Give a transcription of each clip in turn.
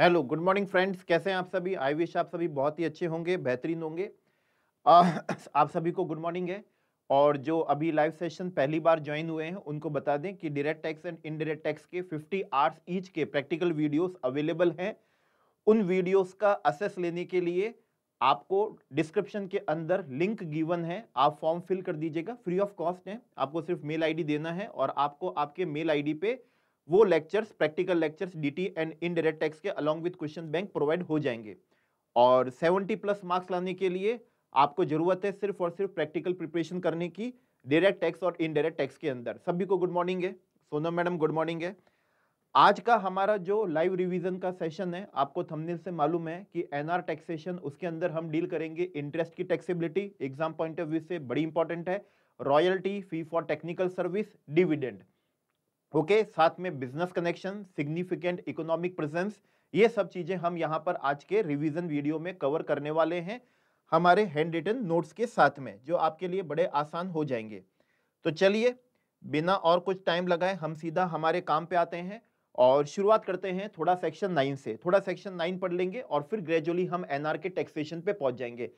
Hello good morning friends कैसे हैं आप सभी आई विश आप सभी बहुत ही अच्छे होंगे बेहतरीन होंगे आप सभी को गुड मॉर्निंग है और जो अभी लाइव सेशन पहली बार ज्वाइन हुए हैं उनको बता दें कि direct tax and indirect tax के 50 आर्ट्स ईच के प्रैक्टिकल वीडियोस अवेलेबल हैं उन वीडियोस का असेस लेने के लिए आपको डिस्क्रिप्शन के अंदर लिंक गिवन है आप फॉर्म फिल कर दीजिएगा फ्री ऑफ कॉस्ट है आपको सिर्फ मेल आईडी देना है और आपको आपके मेल आईडी पे वो lectures practical lectures DT and indirect tax के along with question bank provide हो जाएंगे और 70 प्लस मार्क्स लाने के लिए आपको जरूरत है सिर्फ और सिर्फ प्रैक्टिकल प्रिपरेशन करने की डायरेक्ट टैक्स और इनडायरेक्ट टैक्स के अंदर सभी को गुड मॉर्निंग है सोनम मैडम गुड मॉर्निंग है आज का हमारा जो लाइव रिविजन का सेशन है आपको थमने से मालूम है कि एन टैक्सेशन उसके अंदर हम डील करेंगे इंटरेस्ट की taxability exam point of view से बड़ी इंपॉर्टेंट है royalty fee for technical service dividend okay साथ में business connection significant economic presence ये सब चीजें हम यहाँ पर आज के रिविजन वीडियो में कवर करने वाले हैं हमारे हैंड रिटन नोट्स के साथ में जो आपके लिए बड़े आसान हो जाएंगे तो चलिए बिना और कुछ टाइम लगाए हम सीधा हमारे काम पे आते हैं और शुरुआत करते हैं थोड़ा सेक्शन नाइन से थोड़ा सेक्शन नाइन पढ़ लेंगे और फिर ग्रेजुअली हम एनआर के टैक्सेशन पे पहुंच जाएंगे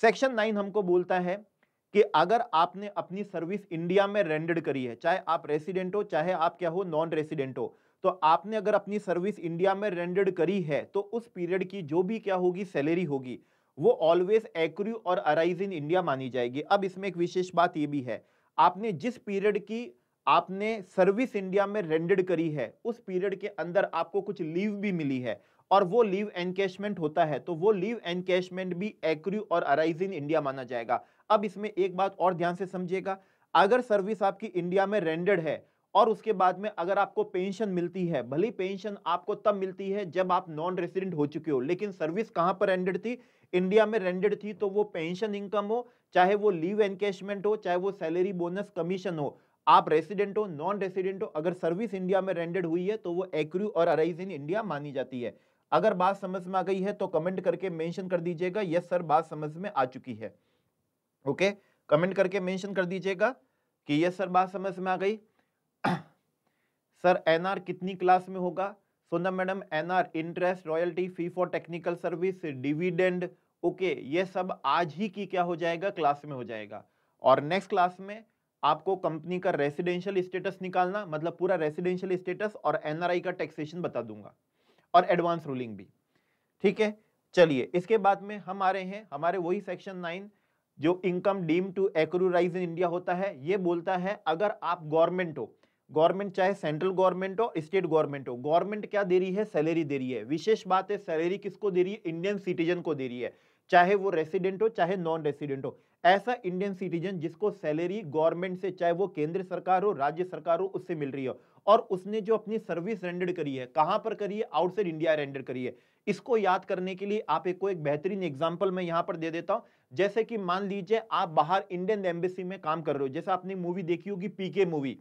सेक्शन नाइन हमको बोलता है कि अगर आपने अपनी सर्विस इंडिया में रेंडेड करी है चाहे आप रेसिडेंट हो चाहे आप क्या हो नॉन रेसिडेंट हो तो आपने अगर अपनी सर्विस इंडिया में रेंडेड करी है तो उस पीरियड की जो भी क्या होगी सैलरी होगी वो ऑलवेज एक्रू और अराइज इन इंडिया मानी जाएगी अब इसमें एक विशेष बात ये भी है आपने जिस पीरियड की आपने सर्विस इंडिया में रेंडेड करी है उस पीरियड के अंदर आपको कुछ लीव भी मिली है और वो लीव एनकेशमेंट होता है तो वो लीव एनकेशमेंट भी एक्रू और अराइज इन इंडिया माना जाएगा अब इसमें एक बात और ध्यान से समझिएगा अगर सर्विस आपकी इंडिया में रेंडेड है और उसके बाद में अगर आपको पेंशन मिलती है भली पेंशन आपको तब मिलती है जब आप नॉन रेसिडेंट हो चुके हो लेकिन सर्विस कहां पर रेंडेड थी इंडिया में रेंडेड थी तो वो पेंशन इनकम हो चाहे वो लीव एनकेशमेंट हो चाहे वो सैलरी बोनस कमीशन हो आप रेसिडेंट हो नॉन रेसिडेंट हो अगर सर्विस इंडिया में रेंडेड हुई है तो वो एक्रू और अराइज इन इंडिया मानी जाती है अगर बात समझ में आ गई है तो कमेंट करके मेंशन कर दीजिएगा यस सर बात समझ में आ चुकी है ओके कमेंट करके मेंशन कर दीजिएगा कि यस सर बात समझ में आ गई सर एनआर कितनी क्लास में होगा Sona madam NR interest royalty fee for technical service dividend okay ये सब आज ही की क्या हो जाएगा क्लास में हो जाएगा और नेक्स्ट क्लास में आपको कंपनी का रेसिडेंशियल स्टेटस निकालना मतलब पूरा रेसिडेंशियल स्टेटस और एनआरआई का टैक्सेशन बता दूंगा और एडवांस रूलिंग भी ठीक है चलिए इसके बाद में हम आ रहे हैं हमारे वही सेक्शन नाइन जो income deem to accrue in India होता है ये बोलता है अगर आप गवर्नमेंट हो गवर्नमेंट चाहे सेंट्रल गवर्नमेंट हो स्टेट गवर्नमेंट हो गवर्नमेंट क्या दे रही है सैलरी दे रही है विशेष बात है सैलरी किसको दे रही है इंडियन सिटीजन को दे रही है चाहे वो रेसिडेंट हो चाहे नॉन रेसिडेंट हो ऐसा इंडियन सिटीजन जिसको सैलरी गवर्नमेंट से चाहे वो केंद्र सरकार हो राज्य सरकार हो उससे मिल रही हो और उसने जो अपनी सर्विस रेंडर करी है कहां पर करी है आउटसाइड इंडिया रेंडर करी है इसको याद करने के लिए आप एक को एक बेहतरीन एग्जाम्पल मैं यहाँ पर दे देता हूँ जैसे कि मान लीजिए आप बाहर इंडियन एम्बेसी में काम कर रहे हो जैसे आपने मूवी देखी होगी पीके मूवी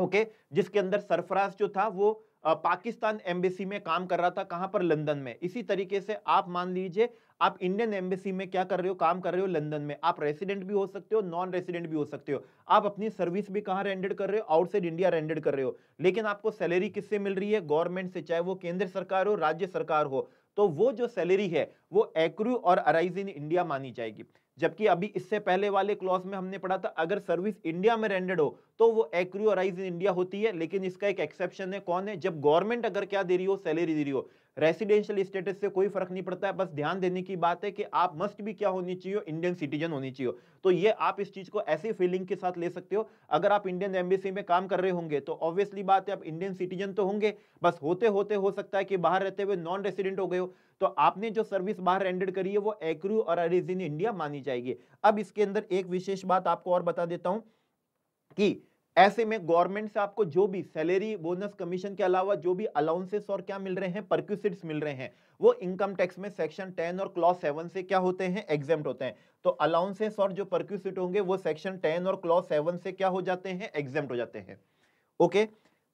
ओके जिसके अंदर सरफराज जो था वो पाकिस्तान एम्बेसी में काम कर रहा था कहां पर लंदन में इसी तरीके से आप मान लीजिए आप इंडियन एम्बेसी में क्या कर रहे हो काम कर रहे हो लंदन में आप रेसिडेंट भी हो सकते हो नॉन रेसिडेंट भी हो सकते हो आप अपनी सर्विस भी कहां रेंडेड कर रहे हो आउटसाइड इंडिया रेंडेड कर रहे हो लेकिन आपको सैलरी किससे मिल रही है गवर्नमेंट से चाहे वो केंद्र सरकार हो राज्य सरकार हो तो वो जो सैलरी है वो एक्रू और अराइज इन इंडिया मानी जाएगी जबकि अभी इससे पहले वाले क्लॉज में हमने पढ़ा था अगर सर्विस इंडिया में रेंडेड हो तो वो एक्रू अराइज इन इंडिया होती है लेकिन इसका एक एक्सेप्शन है कौन है जब गवर्नमेंट अगर क्या दे रही हो सैलरी दे रही हो रेसिडेंशियल स्टेटस से कोई फर्क नहीं पड़ता है बस ध्यान देने की बात है कि आप मस्ट भी क्या होनी चाहिए इंडियन सिटीजन होनी चाहिए तो ये आप इस चीज को ऐसे फीलिंग के साथ ले सकते हो अगर आप इंडियन एम्बेसी में काम कर रहे होंगे तो ऑब्वियसली बात है आप इंडियन सिटीजन तो होंगे बस होते होते हो सकता है कि बाहर रहते हुए नॉन रेसिडेंट हो गए हो तो आपने जो सर्विस बाहर रेंडेड करी है वो एक्रू और अरिजिन इंडिया मानी जाएगी अब इसके अंदर एक विशेष बात आपको और बता देता हूं कि ऐसे में गवर्नमेंट से आपको जो भी सैलरी बोनस कमीशन के अलावा जो भी अलाउंसेस और क्या मिल रहे हैं परक्यूसिट्स मिल रहे हैं वो इनकम टैक्स में सेक्शन टेन और क्लॉज सेवन से क्या होते हैं एग्जाम होते हैं तो अलाउंसेस और जो परक्यूसिट होंगे वो सेक्शन टेन और क्लॉज सेवन से क्या हो जाते हैं एग्जाम हो जाते हैं ओके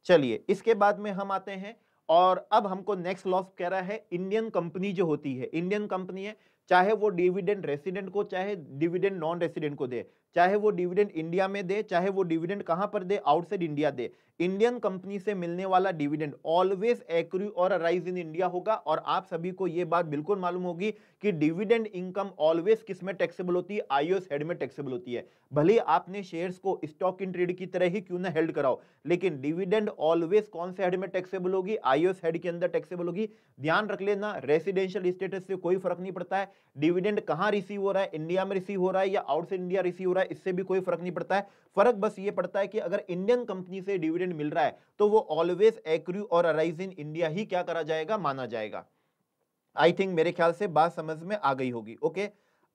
चलिए इसके बाद में हम आते हैं और अब हमको नेक्स्ट लॉस कह रहा है इंडियन कंपनी जो होती है इंडियन कंपनी है चाहे वो डिविडेंड रेसिडेंट को चाहे डिविडेंड नॉन रेसिडेंट को दे चाहे वो डिविडेंड इंडिया में दे चाहे वो डिविडेंड कहाँ पर दे आउटसाइड इंडिया दे इंडियन कंपनी से मिलने वाला डिविडेंड ऑलवेज एक्रू और अराइज इन इंडिया होगा और आप सभी को यह बात बिल्कुल मालूम होगी कि डिविडेंड इनकम ऑलवेज किस में टैक्सेबल होती है आईओएस हेड में टैक्सेबल होती है भले आपने शेयर्स को स्टॉक इन ट्रेड की तरह ही क्यों ना हेल्ड कराओ लेकिन डिविडेंड ऑलवेज कौन से हेड में टैक्सेबल होगी आईओएस हेड के अंदर टैक्सेबल होगी ध्यान रख लेना रेसिडेंशियल स्टेटस से कोई फर्क नहीं पड़ता है डिविडेंड कहां रिसीव हो रहा है इंडिया में रिसीव हो रहा है या आउटसाइड इंडिया रिसीव हो रहा है इससे भी कोई फर्क नहीं पड़ता है फर्क बस ये पड़ता है कि अगर इंडियन कंपनी से डिविडेंड मिल रहा है तो वो ऑलवेज एक्रू और अराइज इन इंडिया ही क्या करा जाएगा माना जाएगा आई थिंक मेरे ख्याल से बात समझ में आ गई होगी ओके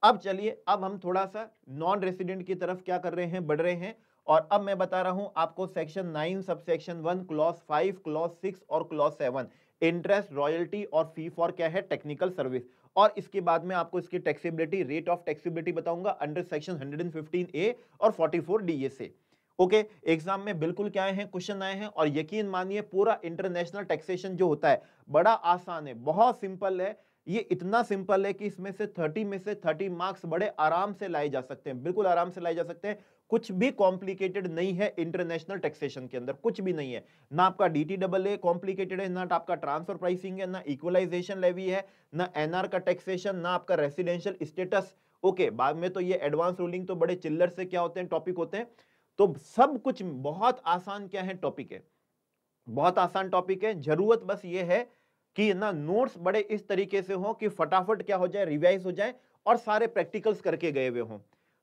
अब चलिए अब हम थोड़ा सा नॉन रेसिडेंट की तरफ क्या कर रहे हैं बढ़ रहे हैं और अब मैं बता रहा हूं आपको section nine sub section one clause five clause six और क्लॉस सेवन इंटरेस्ट रॉयल्टी और फी फॉर क्या है टेक्निकल सर्विस और इसके बाद में आपको इसकी टैक्सीबिलिटी रेट ऑफ टैक्सीबिलिटी बताऊंगा अंडर सेक्शन 115 ए और 44 डी ए से ओके okay, एग्जाम में बिल्कुल क्या हैं क्वेश्चन आए हैं और यकीन मानिए पूरा इंटरनेशनल टैक्सेशन जो होता है बड़ा आसान है बहुत सिंपल है ये इतना सिंपल है कि इसमें से 30 में से 30 मार्क्स बड़े आराम से लाए जा सकते हैं बिल्कुल आराम से लाए जा सकते हैं कुछ भी कॉम्प्लिकेटेड नहीं है इंटरनेशनल टैक्सेशन के अंदर कुछ भी नहीं है ना आपका डीटी डबल ए कॉम्प्लिकेटेड है ना आपका ट्रांसफर प्राइसिंग है ना इक्वलाइजेशन लेवी है ना एनआर का टैक्सेशन ना आपका रेसिडेंशियल स्टेटस ओके बाद में तो ये एडवांस रूलिंग तो बड़े चिल्लर से क्या होते हैं टॉपिक होते हैं तो सब कुछ बहुत आसान क्या है टॉपिक है बहुत आसान टॉपिक है जरूरत बस ये है कि ना नोट्स बड़े इस तरीके से हो कि फटाफट क्या हो जाए रिवाइज हो जाए और सारे प्रैक्टिकल्स करके गए हुए हों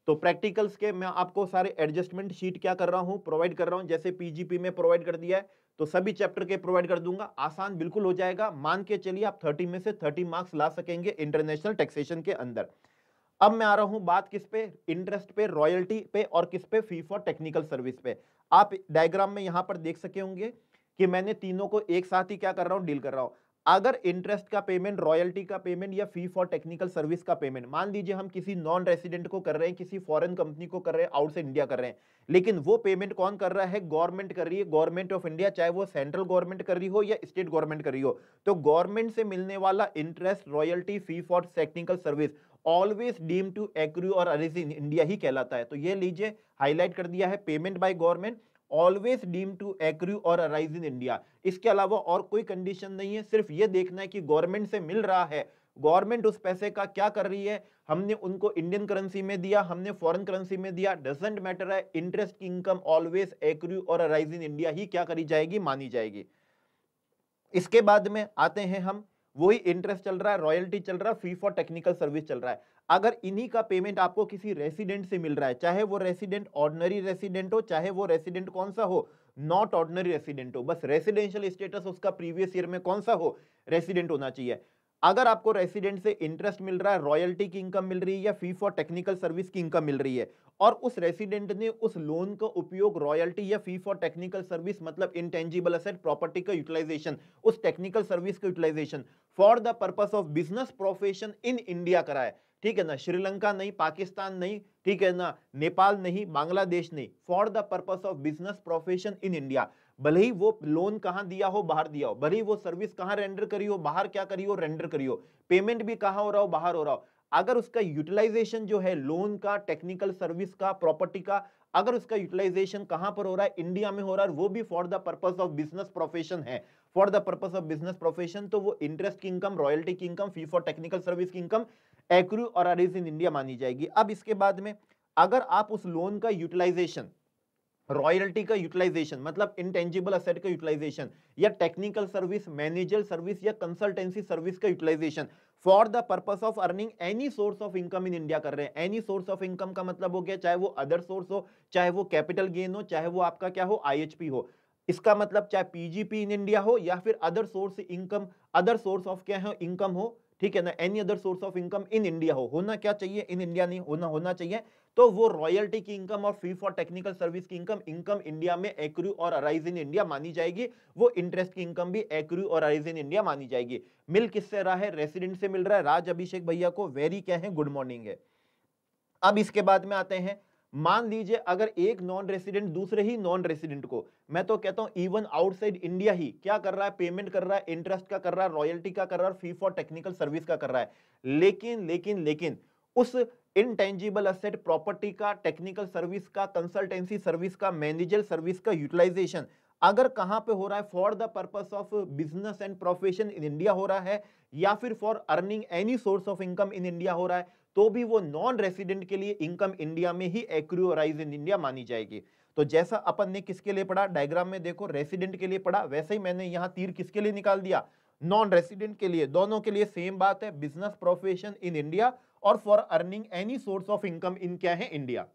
तो प्रैक्टिकल्स के मैं आपको सारे एडजस्टमेंट शीट क्या कर रहा हूँ प्रोवाइड कर रहा हूँ जैसे पीजीपी में प्रोवाइड कर दिया है तो सभी चैप्टर के प्रोवाइड कर दूंगा आसान बिल्कुल हो जाएगा मान के चलिए आप 30 में से 30 मार्क्स ला सकेंगे इंटरनेशनल टैक्सेशन के अंदर अब मैं आ रहा हूँ बात किस पे इंटरेस्ट पे रॉयल्टी पे और किस पे फी फॉर टेक्निकल सर्विस पे आप डायग्राम में यहाँ पर देख सके होंगे कि मैंने तीनों को एक साथ ही क्या कर रहा हूँ डील कर रहा हूँ अगर इंटरेस्ट का पेमेंट रॉयल्टी का पेमेंट या फी फॉर टेक्निकल सर्विस का पेमेंट मान लीजिए हम किसी नॉन रेसिडेंट को कर रहे हैं किसी फॉरेन कंपनी को कर रहे हैं आउट से इंडिया कर रहे हैं लेकिन वो पेमेंट कौन कर रहा है गवर्नमेंट कर रही है गवर्नमेंट ऑफ इंडिया चाहे वो सेंट्रल गवर्नमेंट कर रही हो या स्टेट गवर्नमेंट कर रही हो तो गवर्नमेंट से मिलने वाला interest royalty fee for technical service always deem to accrue और अरिजिन इंडिया ही कहलाता है तो ये लीजिए हाईलाइट कर दिया है payment by government always deem to accrue और अराइज इन इंडिया इसके अलावा और कोई कंडीशन नहीं है सिर्फ ये देखना है कि गवर्नमेंट से मिल रहा है गवर्नमेंट उस पैसे का क्या कर रही है हमने उनको इंडियन करेंसी में दिया हमने फॉरेन करेंसी में दिया डजेंट मैटर है इंटरेस्ट की इनकम ऑलवेज एक्रू और अराइज इन इंडिया ही क्या करी जाएगी मानी जाएगी इसके बाद में आते हैं हम वही इंटरेस्ट चल रहा है रॉयल्टी चल रहा है फी फॉर टेक्निकल सर्विस चल रहा है अगर इन्हीं का पेमेंट आपको किसी रेसिडेंट से मिल रहा है चाहे वो रेसिडेंट ऑर्डनरी रेसिडेंट हो चाहे वो रेसिडेंट कौन सा हो नॉट ऑर्डनरी रेसिडेंट हो बस रेसिडेंशियल स्टेटस उसका प्रीवियस ईयर में कौन सा हो रेसिडेंट होना चाहिए अगर आपको रेसिडेंट से इंटरेस्ट मिल रहा है रॉयल्टी की इनकम मिल रही है या फी फॉर टेक्निकल सर्विस की इनकम मिल रही है और उस रेसिडेंट ने उस लोन का उपयोग रॉयल्टी या फी फॉर टेक्निकल सर्विस मतलब इंटेंजिबल असेट प्रॉपर्टी का यूटिलाइजेशन उस टेक्निकल सर्विस का utilisation for the purpose of business profession in India कराए ठीक है ना श्रीलंका नहीं पाकिस्तान नहीं ठीक है ना नेपाल नहीं बांग्लादेश नहीं for the purpose of business profession in India भले ही वो लोन कहाँ दिया हो बाहर दिया हो भले ही वो सर्विस कहाँ रेंडर करी हो बाहर क्या करी हो रेंडर करी हो पेमेंट भी कहाँ हो रहा हो बाहर हो रहा हो अगर उसका यूटिलाइजेशन जो है लोन का टेक्निकल सर्विस का प्रॉपर्टी का अगर उसका यूटिलाइजेशन कहां पर हो रहा है इंडिया में हो रहा है वो भी for the purpose of business profession है for the purpose of business profession तो वो इंटरेस्ट की इनकम रॉयल्टी की income fee for technical service की इनकम एक्रू और अरेज इन इंडिया मानी जाएगी अब इसके बाद में अगर आप उस लोन का यूटिलाइजेशन रॉयल्टी का यूटिलाइजेशन मतलब इंटेंजिबल असेट का यूटिलाइजेशन या टेक्निकल सर्विस मैनेजर सर्विस या कंसल्टेंसी सर्विस का utilisation for the purpose of earning any source of income in India कर रहे हैं एनी सोर्स ऑफ इनकम का मतलब हो गया चाहे वो अदर सोर्स हो चाहे वो कैपिटल गेन हो चाहे वो आपका क्या हो आई हो इसका मतलब चाहे पीजीपी इन इंडिया हो या फिर other source income other source of क्या है इनकम हो ठीक है ना any other source of income in India हो होना क्या चाहिए इन इंडिया नहीं होना होना चाहिए तो वो रॉयल्टी की इनकम और फी फॉर टेक्निकल सर्विस की इनकम इनकम इंडिया में एक्रू और अराइज इन इंडिया मानी जाएगी वो इंटरेस्ट की इनकम भी एक्रू और अराइज इन इंडिया मानी जाएगी मिल किससे रहा है रेसिडेंट से मिल रहा है राज अभिषेक भैया को वेरी क्या है गुड मॉर्निंग है अब इसके बाद में आते हैं मान लीजिए अगर एक नॉन रेसिडेंट दूसरे ही नॉन रेसिडेंट को मैं तो कहता हूं इवन आउटसाइड इंडिया ही क्या कर रहा है पेमेंट कर रहा है इंटरेस्ट का कर रहा है रॉयल्टी का कर रहा है फी फॉर टेक्निकल सर्विस का कर रहा है लेकिन लेकिन लेकिन उस इनटेंजिबल असेट प्रॉपर्टी का टेक्निकल सर्विस का कंसल्टेंसी सर्विस का मैनेजर सर्विस का यूटिलाइजेशन अगर कहां पे हो रहा है for the purpose of business and profession in India हो रहा है या फिर for earning any source of income in India हो रहा है तो भी वो नॉन रेसिडेंट के लिए इनकम इंडिया में ही एक्रियोराइज इन इंडिया मानी जाएगी तो जैसा अपन ने किसके लिए पढ़ा डायग्राम में देखो रेसिडेंट के लिए पढ़ा वैसे ही मैंने यहाँ तीर किसके लिए निकाल दिया नॉन रेसिडेंट के लिए दोनों के लिए सेम बात है बिजनेस प्रोफेशन इन इंडिया और for earning any source of income in क्या है इंडिया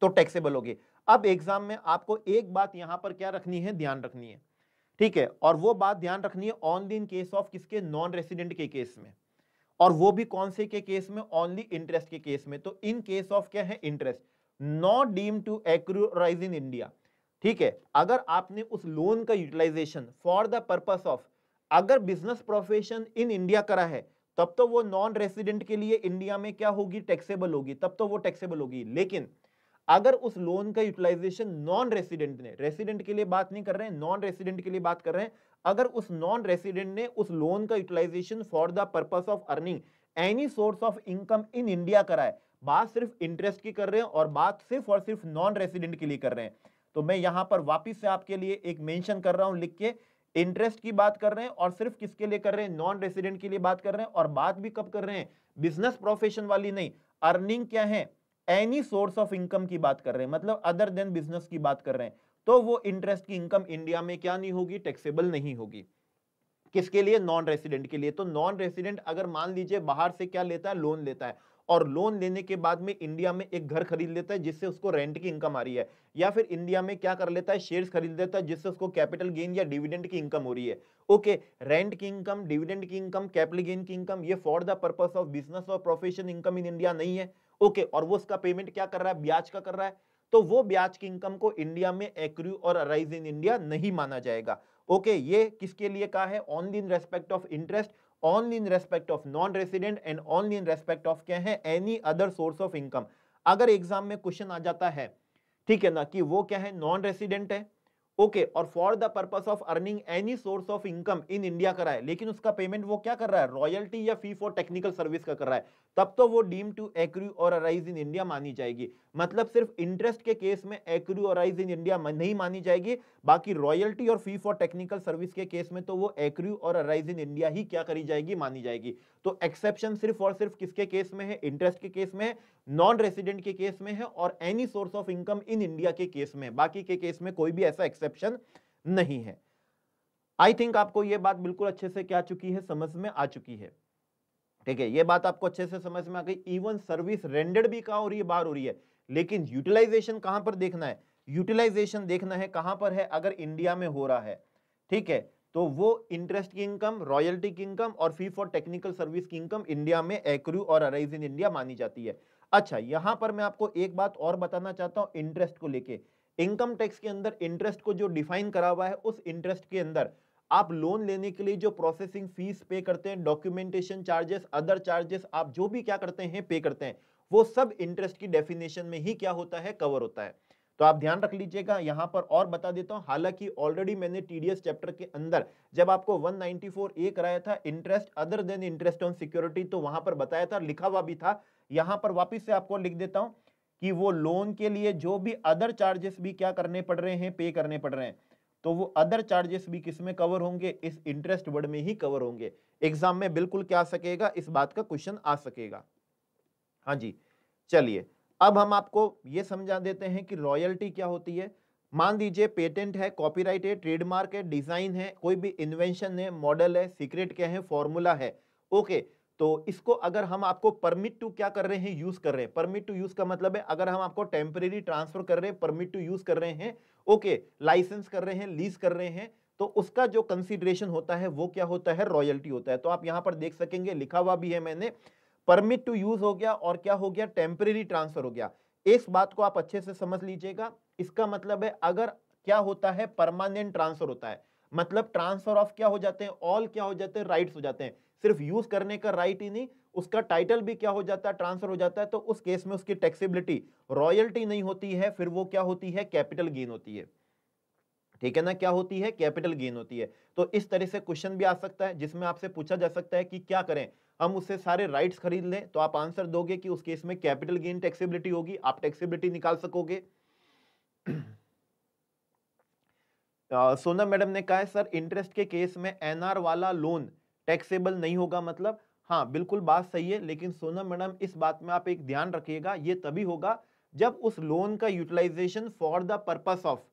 तो टैक्सेबल होगी अब एग्जाम में आपको एक बात यहां पर क्या रखनी है ध्यान रखनी है ठीक है और वो बात ध्यान रखनी है ऑन दिन केस ऑफ किसके नॉन रेसिडेंट के केस में और वो भी कौन से के केस में ओनली इंटरेस्ट के केस में तो इन केस ऑफ क्या है interest not deem to arise in India ठीक है अगर आपने उस लोन का utilisation for the purpose of अगर बिजनेस प्रोफेशन इन इंडिया करा है तब तो वो नॉन रेसिडेंट के लिए इंडिया में क्या होगी टैक्सेबल होगी तब तो वो टैक्सेबल होगी लेकिन अगर उस लोन का यूटिलाइजेशन नॉन रेसिडेंट ने रेसिडेंट के लिए बात नहीं कर रहे हैं नॉन रेसिडेंट के लिए बात कर रहे हैं अगर उस नॉन रेसिडेंट ने उस लोन का utilisation for the purpose of earning any source of income in India करा है बात सिर्फ इंटरेस्ट की कर रहे हैं और बात सिर्फ और सिर्फ नॉन रेसिडेंट के लिए कर रहे हैं तो मैं यहां पर वापिस से आपके लिए एक मैंशन कर रहा हूँ लिख के इंटरेस्ट की बात कर रहे हैं और सिर्फ किसके लिए कर रहे हैं नॉन रेसिडेंट के लिए बात कर रहे हैं और बात भी कब कर रहे हैं बिजनेस प्रोफेशन वाली नहीं अर्निंग क्या है एनी सोर्स ऑफ इनकम की बात कर रहे हैं मतलब अदर देन बिजनेस की बात कर रहे हैं तो वो इंटरेस्ट की इनकम इंडिया में क्या नहीं होगी टैक्सेबल नहीं होगी किसके लिए नॉन रेसिडेंट के लिए तो नॉन रेसिडेंट अगर मान लीजिए बाहर से क्या लेता है लोन लेता है और लोन लेने के बाद में इंडिया में एक घर खरीद लेता है जिससे उसको रेंट की इनकम आ रही है या फिर इंडिया में क्या कर लेता है शेयर्स खरीद लेता है जिससे उसको कैपिटल गेन या डिविडेंड की इनकम हो रही है ओके रेंट की इनकम डिविडेंड की इनकम कैपिटल गेन की इनकम ये for the purpose of business और प्रोफेशन इनकम इन इंडिया नहीं है ओके और वो उसका पेमेंट क्या कर रहा है ब्याज का कर रहा है तो वो ब्याज की इनकम को इंडिया में एक्रू और अराइज इन इंडिया नहीं माना जाएगा ओके ये किसके लिए कहा है only in respect of interest only in respect of non resident and only in respect of क्या है any other source of income अगर एग्जाम में क्वेश्चन आ जाता है ठीक है ना कि वो क्या है नॉन रेसिडेंट है ओके okay, और for the purpose of earning any source of income in India कर रहा है लेकिन उसका पेमेंट वो क्या कर रहा है रॉयल्टी या फी फॉर टेक्निकल सर्विस का कर रहा है तब तो वो डीम टू एक्रू और अराइज इन इंडिया मानी जाएगी मतलब सिर्फ इंटरेस्ट के केस में एक्रू और अराइज इन इंडिया नहीं मानी जाएगी बाकी रॉयल्टी और फी फॉर टेक्निकल सर्विस के केस में तो वो एक्रू और अराइज इन इंडिया ही क्या करी जाएगी मानी जाएगी तो एक्सेप्शन सिर्फ और सिर्फ किसके केस में है इंटरेस्ट के केस में है नॉन रेसिडेंट के केस में है और any source of income in India के केस में बाकी के केस में कोई भी ऐसा एक्सेप्शन नहीं है आई थिंक आपको ये बात बिल्कुल अच्छे से क्या चुकी है समझ में आ चुकी है ठीक है ये बात आपको अच्छे से समझ में आ गई इवन सर्विस रेंडेड भी कहा हो रही है बाहर हो रही है लेकिन यूटिलाइजेशन कहां पर देखना है यूटिलाइजेशन देखना है कहां पर है अगर इंडिया में हो रहा है ठीक है तो वो इंटरेस्ट की इनकम रॉयल्टी की इनकम और फी फॉर टेक्निकल सर्विस की इनकम इंडिया में एक्रू और अराइज इन इंडिया मानी जाती है अच्छा यहां पर मैं आपको एक बात और बताना चाहता हूं इंटरेस्ट को लेके इनकम टैक्स के अंदर इंटरेस्ट को जो डिफाइन करा हुआ है उस इंटरेस्ट के अंदर आप लोन लेने के लिए जो प्रोसेसिंग फीस पे करते हैं डॉक्यूमेंटेशन चार्जेस अदर चार्जेस आप जो भी क्या करते हैं पे करते हैं वो सब इंटरेस्ट की डेफिनेशन में ही क्या होता है कवर होता है तो आप ध्यान रख लीजिएगा यहाँ पर और बता देता हूँ हालांकि ऑलरेडी मैंने टीडीएस चैप्टर के अंदर जब आपको 194 ए कराया था interest other than interest on security तो वहां पर बताया था लिखा हुआ भी था यहाँ पर वापस से आपको लिख देता हूँ कि वो लोन के लिए जो भी अदर चार्जेस भी क्या करने पड़ रहे हैं पे करने पड़ रहे हैं तो वो अदर चार्जेस भी किस में कवर होंगे इस इंटरेस्ट वर्ड में ही कवर होंगे एग्जाम में बिल्कुल क्या सकेगा इस बात का क्वेश्चन आ सकेगा हाँ जी चलिए अब हम आपको ये समझा देते हैं कि रॉयल्टी क्या होती है मान दीजिए पेटेंट है कॉपीराइट है ट्रेडमार्क है डिजाइन है कोई भी इन्वेंशन है मॉडल है सीक्रेट क्या है फॉर्मूला है ओके तो इसको अगर हम आपको परमिट टू क्या कर रहे हैं यूज कर रहे हैं परमिट टू यूज का मतलब है अगर हम आपको टेम्परेरी ट्रांसफर कर रहे हैं परमिट टू यूज कर रहे हैं ओके लाइसेंस कर रहे हैं लीज कर रहे हैं तो उसका जो कंसिडरेशन होता है वो क्या होता है रॉयल्टी होता है तो आप यहां पर देख सकेंगे लिखा हुआ भी है मैंने परमिट टू यूज हो गया और क्या हो गया टेम्परेरी ट्रांसफर हो गया इस बात को आप अच्छे से समझ लीजिएगा इसका मतलब है अगर क्या होता है परमानेंट ट्रांसफर होता है मतलब ट्रांसफर ऑफ क्या हो जाते हैं ऑल क्या हो जाते हैं राइट्स हो जाते हैं सिर्फ यूज करने का राइट ही नहीं उसका टाइटल भी क्या हो जाता है ट्रांसफर हो जाता है तो उस केस में उसकी टैक्सीबिलिटी रॉयल्टी नहीं होती है फिर वो क्या होती है कैपिटल गेन होती है ठीक है ना क्या होती है कैपिटल गेन होती है तो इस तरह से क्वेश्चन भी आ सकता है जिसमें आपसे पूछा जा सकता है कि क्या करें हम उससे सारे राइट्स खरीद लें तो आप आंसर दोगे कि उस केस में कैपिटल गेन टैक्सीबिलिटी होगी आप टैक्सीबिलिटी निकाल सकोगे सोना मैडम ने कहा है सर इंटरेस्ट के केस में एनआर वाला लोन टैक्सेबल नहीं होगा मतलब हाँ बिल्कुल बात सही है लेकिन सोना मैडम इस बात में आप एक ध्यान रखिएगा ये तभी होगा जब उस लोन का utilisation for the purpose of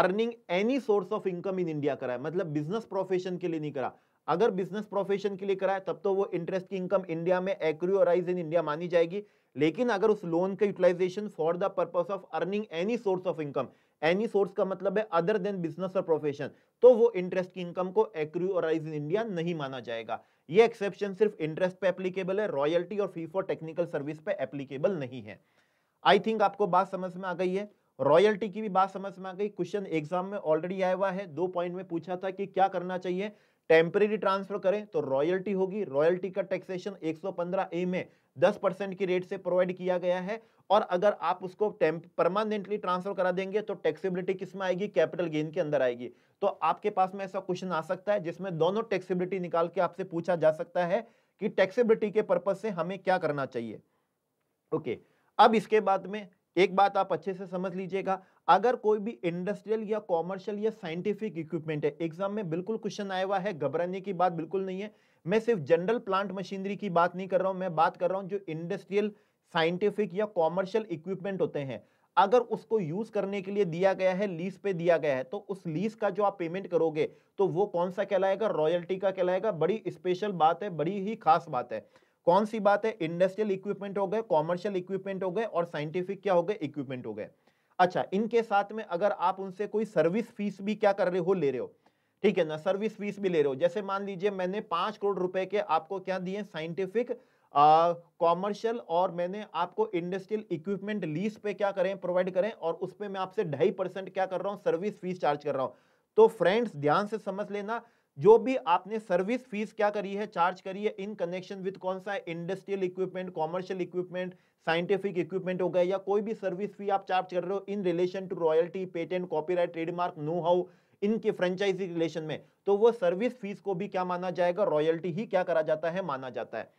earning any source of income in India करा है मतलब बिजनेस प्रोफेशन के लिए नहीं करा अगर बिजनेस प्रोफेशन के लिए करा है तब तो वो इंटरेस्ट की इनकम इंडिया में एक्रियोराइज इन इंडिया मानी जाएगी लेकिन अगर उस लोन का utilisation for the purpose of earning any source of income any source का मतलब है अदर देन बिजनेस और प्रोफेशन तो वो इंटरेस्ट की इनकम को एक्रू और इन इंडिया नहीं माना जाएगा ये एक्सेप्शन सिर्फ इंटरेस्ट पे एप्लीकेबल है रॉयल्टी और फी फॉर टेक्निकल सर्विस पे एप्लीकेबल नहीं है आई थिंक आपको बात समझ में आ गई है रॉयल्टी की भी बात समझ में आ गई क्वेश्चन एग्जाम में ऑलरेडी आया हुआ है दो पॉइंट में पूछा था कि क्या करना चाहिए टेम्परेरी ट्रांसफर करें तो रॉयल्टी होगी रॉयल्टी का टैक्सेशन 115 ए में 10 परसेंट की रेट से प्रोवाइड किया गया है और अगर आप उसको परमानेंटली ट्रांसफर करा देंगे तो टैक्सीबिलिटी किस में आएगी कैपिटल गेन के अंदर आएगी तो आपके पास में ऐसा क्वेश्चन आ सकता है जिसमें दोनों टैक्सीबिलिटी निकाल के आपसे पूछा जा सकता है कि टैक्सीबिलिटी के पर्पज से हमें क्या करना चाहिए ओके अब इसके बाद में एक बात आप अच्छे से समझ लीजिएगा अगर कोई भी इंडस्ट्रियल या कॉमर्शियल या साइंटिफिक इक्विपमेंट है एग्जाम में बिल्कुल क्वेश्चन आया हुआ है घबराने की बात बिल्कुल नहीं है मैं सिर्फ जनरल प्लांट मशीनरी की बात नहीं कर रहा हूं मैं बात कर रहा हूं जो इंडस्ट्रियल साइंटिफिक या कॉमर्शियल इक्विपमेंट होते हैं अगर उसको यूज करने के लिए दिया गया है लीज पे दिया गया है तो उस लीज का जो आप पेमेंट करोगे तो वो कौन सा कहलाएगा रॉयल्टी का कहलाएगा बड़ी स्पेशल बात है बड़ी ही खास बात है कौन सी बात है इंडस्ट्रियल इक्विपमेंट हो गए कॉमर्शियल इक्विपमेंट हो गए और साइंटिफिक क्या हो गए इक्विपमेंट हो गए अच्छा इनके साथ में अगर आप उनसे कोई सर्विस फीस भी क्या कर रहे हो ले रहे हो ठीक है ना सर्विस फीस भी ले रहे हो जैसे मान लीजिए मैंने पांच करोड़ रुपए के आपको क्या दिए साइंटिफिक कॉमर्शियल और मैंने आपको इंडस्ट्रियल इक्विपमेंट लीज पे क्या करें प्रोवाइड करें और उस पर मैं आपसे ढाई परसेंट क्या कर रहा हूँ सर्विस फीस चार्ज कर रहा हूँ तो फ्रेंड्स ध्यान से समझ लेना जो भी आपने सर्विस फीस क्या करी है चार्ज करी है इन कनेक्शन विद कौन सा industrial equipment commercial equipment scientific equipment हो गया या कोई भी सर्विस फी आप चार्ज कर रहे हो in relation to royalty patent copyright trademark know how इनके फ्रेंचाइजी रिलेशन में तो वो सर्विस फीस को भी क्या माना जाएगा रॉयल्टी ही क्या करा जाता है माना जाता है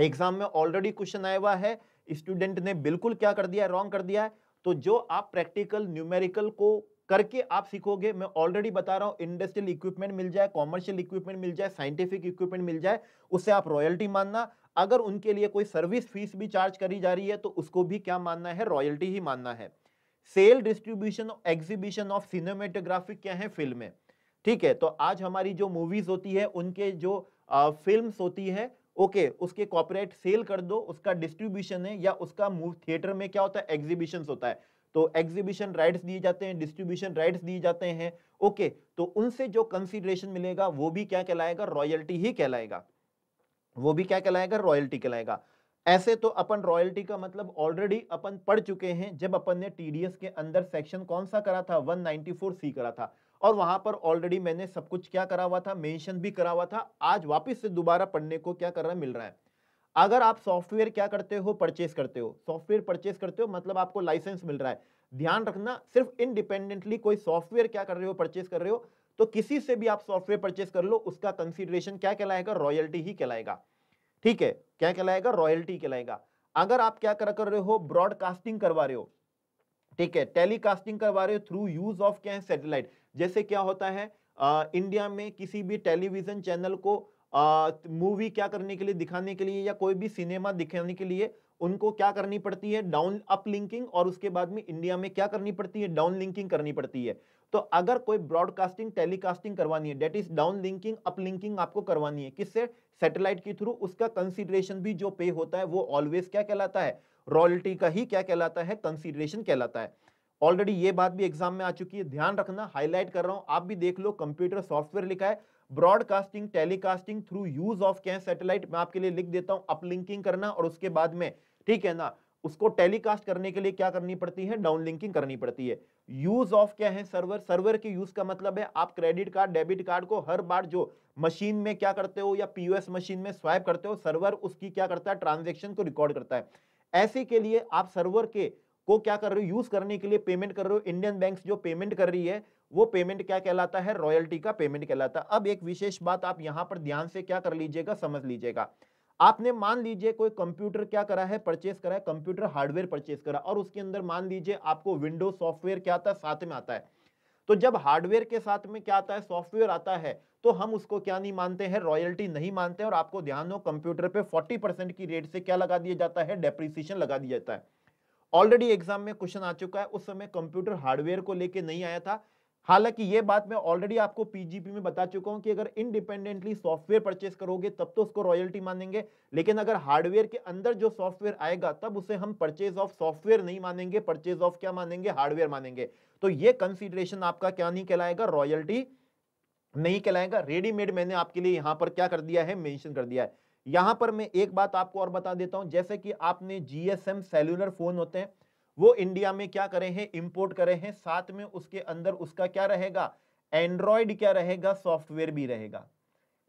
एग्जाम में ऑलरेडी क्वेश्चन आया हुआ है स्टूडेंट ने बिल्कुल क्या कर दिया है रॉन्ग कर दिया है तो जो आप प्रैक्टिकल न्यूमेरिकल को करके आप सीखोगे मैं ऑलरेडी बता रहा हूँ इंडस्ट्रियल इक्विपमेंट मिल जाए कॉमर्शियल इक्विपमेंट मिल जाए साइंटिफिक इक्विपमेंट मिल जाए उससे आप रॉयल्टी मानना अगर उनके लिए कोई सर्विस फीस भी चार्ज करी जा रही है तो उसको भी क्या मानना है रॉयल्टी ही मानना है sale distribution exhibition of cinematographic क्या है फिल्में ठीक है तो आज हमारी जो मूवीज होती है उनके जो फिल्म होती है ओके उसके कॉपरेट सेल कर दो उसका डिस्ट्रीब्यूशन है या उसका मूव थिएटर में क्या होता है एग्जीबिशन होता है तो एग्जीबिशन राइट्स दिए जाते हैं डिस्ट्रीब्यूशन राइट्स दिए जाते हैं ओके तो उनसे जो कंसिडरेशन मिलेगा वो भी क्या कहलाएगा रॉयल्टी ही कहलाएगा वो भी क्या कहलाएगा रॉयल्टी कहलाएगा ऐसे तो अपन रॉयल्टी का मतलब ऑलरेडी अपन पढ़ चुके हैं जब अपन ने टीडीएस के अंदर सेक्शन कौन सा करा था 194 सी करा था और वहां पर ऑलरेडी मैंने सब कुछ क्या करा हुआ था मेंशन भी करा हुआ था आज वापस से दोबारा पढ़ने को क्या कर रहा है मिल रहा है अगर आप सॉफ्टवेयर क्या करते हो परचेस करते हो सॉफ्टवेयर परचेस करते हो मतलब आपको लाइसेंस मिल रहा है ध्यान रखना सिर्फ इंडिपेंडेंटली कोई सॉफ्टवेयर क्या कर रहे हो परचेस कर रहे हो तो किसी से भी आप सॉफ्टवेयर परचेस कर लो उसका कंसिडरेशन क्या कहलाएगा रॉयल्टी ही कहलाएगा ठीक है क्या कहलाएगा रॉयल्टी कहलाएगा अगर आप क्या कर रहे हो ब्रॉडकास्टिंग करवा रहे हो ठीक है टेलीकास्टिंग करवा रहे हो थ्रू यूज ऑफ क्या है सैटेलाइट जैसे क्या होता है आ, इंडिया में किसी भी टेलीविजन चैनल को मूवी क्या करने के लिए दिखाने के लिए या कोई भी सिनेमा दिखाने के लिए उनको क्या करनी पड़ती है डाउन अप लिंकिंग और उसके बाद में इंडिया में क्या करनी पड़ती है डाउन लिंकिंग करनी पड़ती है तो अगर कोई ब्रॉडकास्टिंग टेलीकास्टिंग करवानी है that is down linking up linking आपको करवानी है किससे सैटेलाइट के थ्रू उसका कंसिडरेशन भी जो पे होता है वो ऑलवेज क्या कहलाता है रॉयल्टी का ही क्या कहलाता है कंसिडरेशन कहलाता है ऑलरेडी ये बात भी एग्जाम में आ चुकी है ध्यान रखना हाईलाइट कर रहा हूं आप भी देख लो कंप्यूटर सॉफ्टवेयर लिखा है broadcasting telecasting through use of can satellite मैं आपके लिए लिख देता हूं अपलिंकिंग करना और उसके बाद में ठीक है ना उसको टेलीकास्ट करने के लिए क्या करनी पड़ती है डाउनलिंकिंग करनी पड़ती है यूज ऑफ क्या है सर्वर सर्वर के यूज का मतलब है आप क्रेडिट कार्ड डेबिट कार्ड को हर बार जो मशीन में क्या करते हो या पीओएस मशीन में स्वाइप करते हो सर्वर उसकी क्या करता है ट्रांजेक्शन को रिकॉर्ड करता है ऐसे के लिए आप सर्वर के को क्या कर रहे हो यूज करने के लिए पेमेंट कर रहे हो इंडियन बैंक जो पेमेंट कर रही है वो पेमेंट क्या कहलाता है रॉयल्टी का पेमेंट कहलाता है अब एक विशेष बात आप यहाँ पर ध्यान से क्या कर लीजिएगा समझ लीजिएगा आपने मान लीजिए कोई कंप्यूटर क्या करा है परचेस करा है कंप्यूटर हार्डवेयर परचेस करा और उसके अंदर मान लीजिए आपको विंडो सॉफ्टवेयर क्या आता है साथ में आता है तो जब हार्डवेयर के साथ में क्या आता है सॉफ्टवेयर आता है तो हम उसको क्या नहीं मानते हैं रॉयल्टी नहीं मानते और आपको ध्यान हो कंप्यूटर पे 40 परसेंट की रेट से क्या लगा दिया जाता है डेप्रिसिएशन लगा दिया जाता है ऑलरेडी एग्जाम में क्वेश्चन आ चुका है उस समय कंप्यूटर हार्डवेयर को लेके नहीं आया था हालांकि ये बात मैं ऑलरेडी आपको पीजीपी में बता चुका हूं कि अगर इंडिपेंडेंटली सॉफ्टवेयर परचेस करोगे तब तो उसको रॉयल्टी मानेंगे लेकिन अगर हार्डवेयर के अंदर जो सॉफ्टवेयर आएगा तब उसे हम परचेज ऑफ सॉफ्टवेयर नहीं मानेंगे परचेज ऑफ क्या मानेंगे हार्डवेयर मानेंगे तो ये कंसिडरेशन आपका क्या नहीं कहलाएगा रॉयल्टी नहीं कहलाएगा रेडीमेड मैंने आपके लिए यहाँ पर क्या कर दिया है मेंशन कर दिया है यहां पर मैं एक बात आपको और बता देता हूं जैसे कि आपने जीएसएम सेल्यूलर फोन होते हैं वो इंडिया में क्या करे हैं इंपोर्ट करे हैं साथ में उसके अंदर उसका क्या रहेगा एंड्रॉयड क्या रहेगा सॉफ्टवेयर भी रहेगा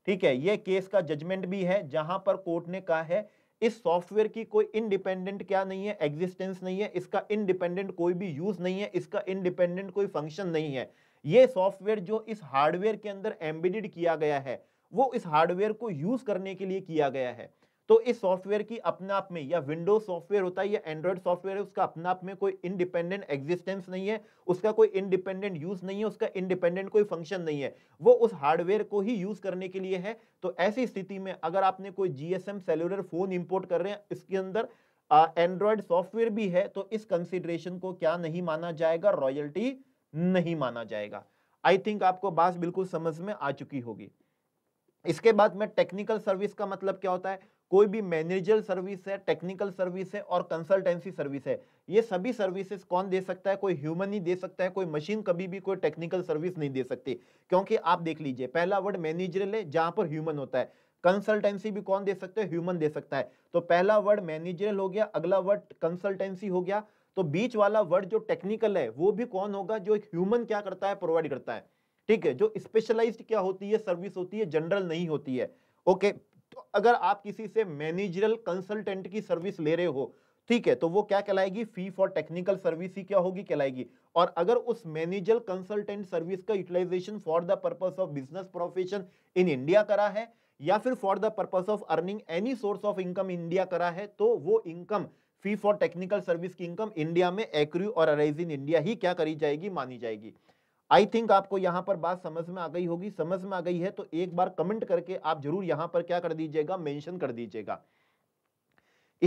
ठीक है ये केस का जजमेंट भी है जहां पर कोर्ट ने कहा है इस सॉफ्टवेयर की कोई इंडिपेंडेंट क्या नहीं है एग्जिस्टेंस नहीं है इसका इंडिपेंडेंट कोई भी यूज नहीं है इसका इंडिपेंडेंट कोई फंक्शन नहीं है ये सॉफ्टवेयर जो इस हार्डवेयर के अंदर एम्बेडेड किया गया है वो इस हार्डवेयर को यूज करने के लिए किया गया है तो इस सॉफ्टवेयर की अपने आप में या विंडोज सॉफ्टवेयर होता है या एंड्रॉइड सॉफ्टवेयर है उसका अपने आप में कोई इंडिपेंडेंट एग्जिस्टेंस नहीं है उसका कोई इंडिपेंडेंट यूज नहीं है उसका इंडिपेंडेंट कोई फंक्शन नहीं है वो उस हार्डवेयर को ही यूज करने के लिए है तो ऐसी स्थिति में अगर आपने कोई जीएसएम सेलुलर फोन इंपोर्ट कर रहे हैं इसके अंदर एंड्रॉयड सॉफ्टवेयर भी है तो इस कंसिडरेशन को क्या नहीं माना जाएगा रॉयल्टी नहीं माना जाएगा आई थिंक आपको बात बिल्कुल समझ में आ चुकी होगी इसके बाद में टेक्निकल सर्विस का मतलब क्या होता है कोई भी मैनेजर सर्विस है टेक्निकल सर्विस है और कंसल्टेंसी सर्विस है ये सभी सर्विसेज कौन दे सकता है कोई ह्यूमन ही दे सकता है कोई मशीन कभी भी कोई टेक्निकल सर्विस नहीं दे सकती क्योंकि आप देख लीजिए पहला वर्ड मैनेजरल है जहां पर ह्यूमन होता है कंसल्टेंसी भी कौन दे सकता है ह्यूमन दे सकता है तो पहला वर्ड मैनेजरल हो गया अगला वर्ड कंसल्टेंसी हो गया तो बीच वाला वर्ड जो टेक्निकल है वो भी कौन होगा जो एक ह्यूमन क्या करता है प्रोवाइड करता है ठीक है जो स्पेशलाइज क्या होती है सर्विस होती है जनरल नहीं होती है ओके तो अगर आप किसी से मैनेजरल कंसल्टेंट की सर्विस ले रहे हो ठीक है तो वो क्या कहलाएगी फी फॉर टेक्निकल सर्विस ही क्या होगी कहलाएगी और अगर उस मैनेजर कंसल्टेंट सर्विस का utilisation for the purpose of business profession in India करा है या फिर for the purpose of earning any source of income India करा है तो वो income fee for technical service की इनकम इंडिया में एक्रू और अराइज इन इंडिया ही क्या करी जाएगी मानी जाएगी आई थिंक आपको यहां पर बात समझ में आ गई होगी समझ में आ गई है तो एक बार कमेंट करके आप जरूर यहां पर क्या कर दीजिएगा मेंशन कर दीजिएगा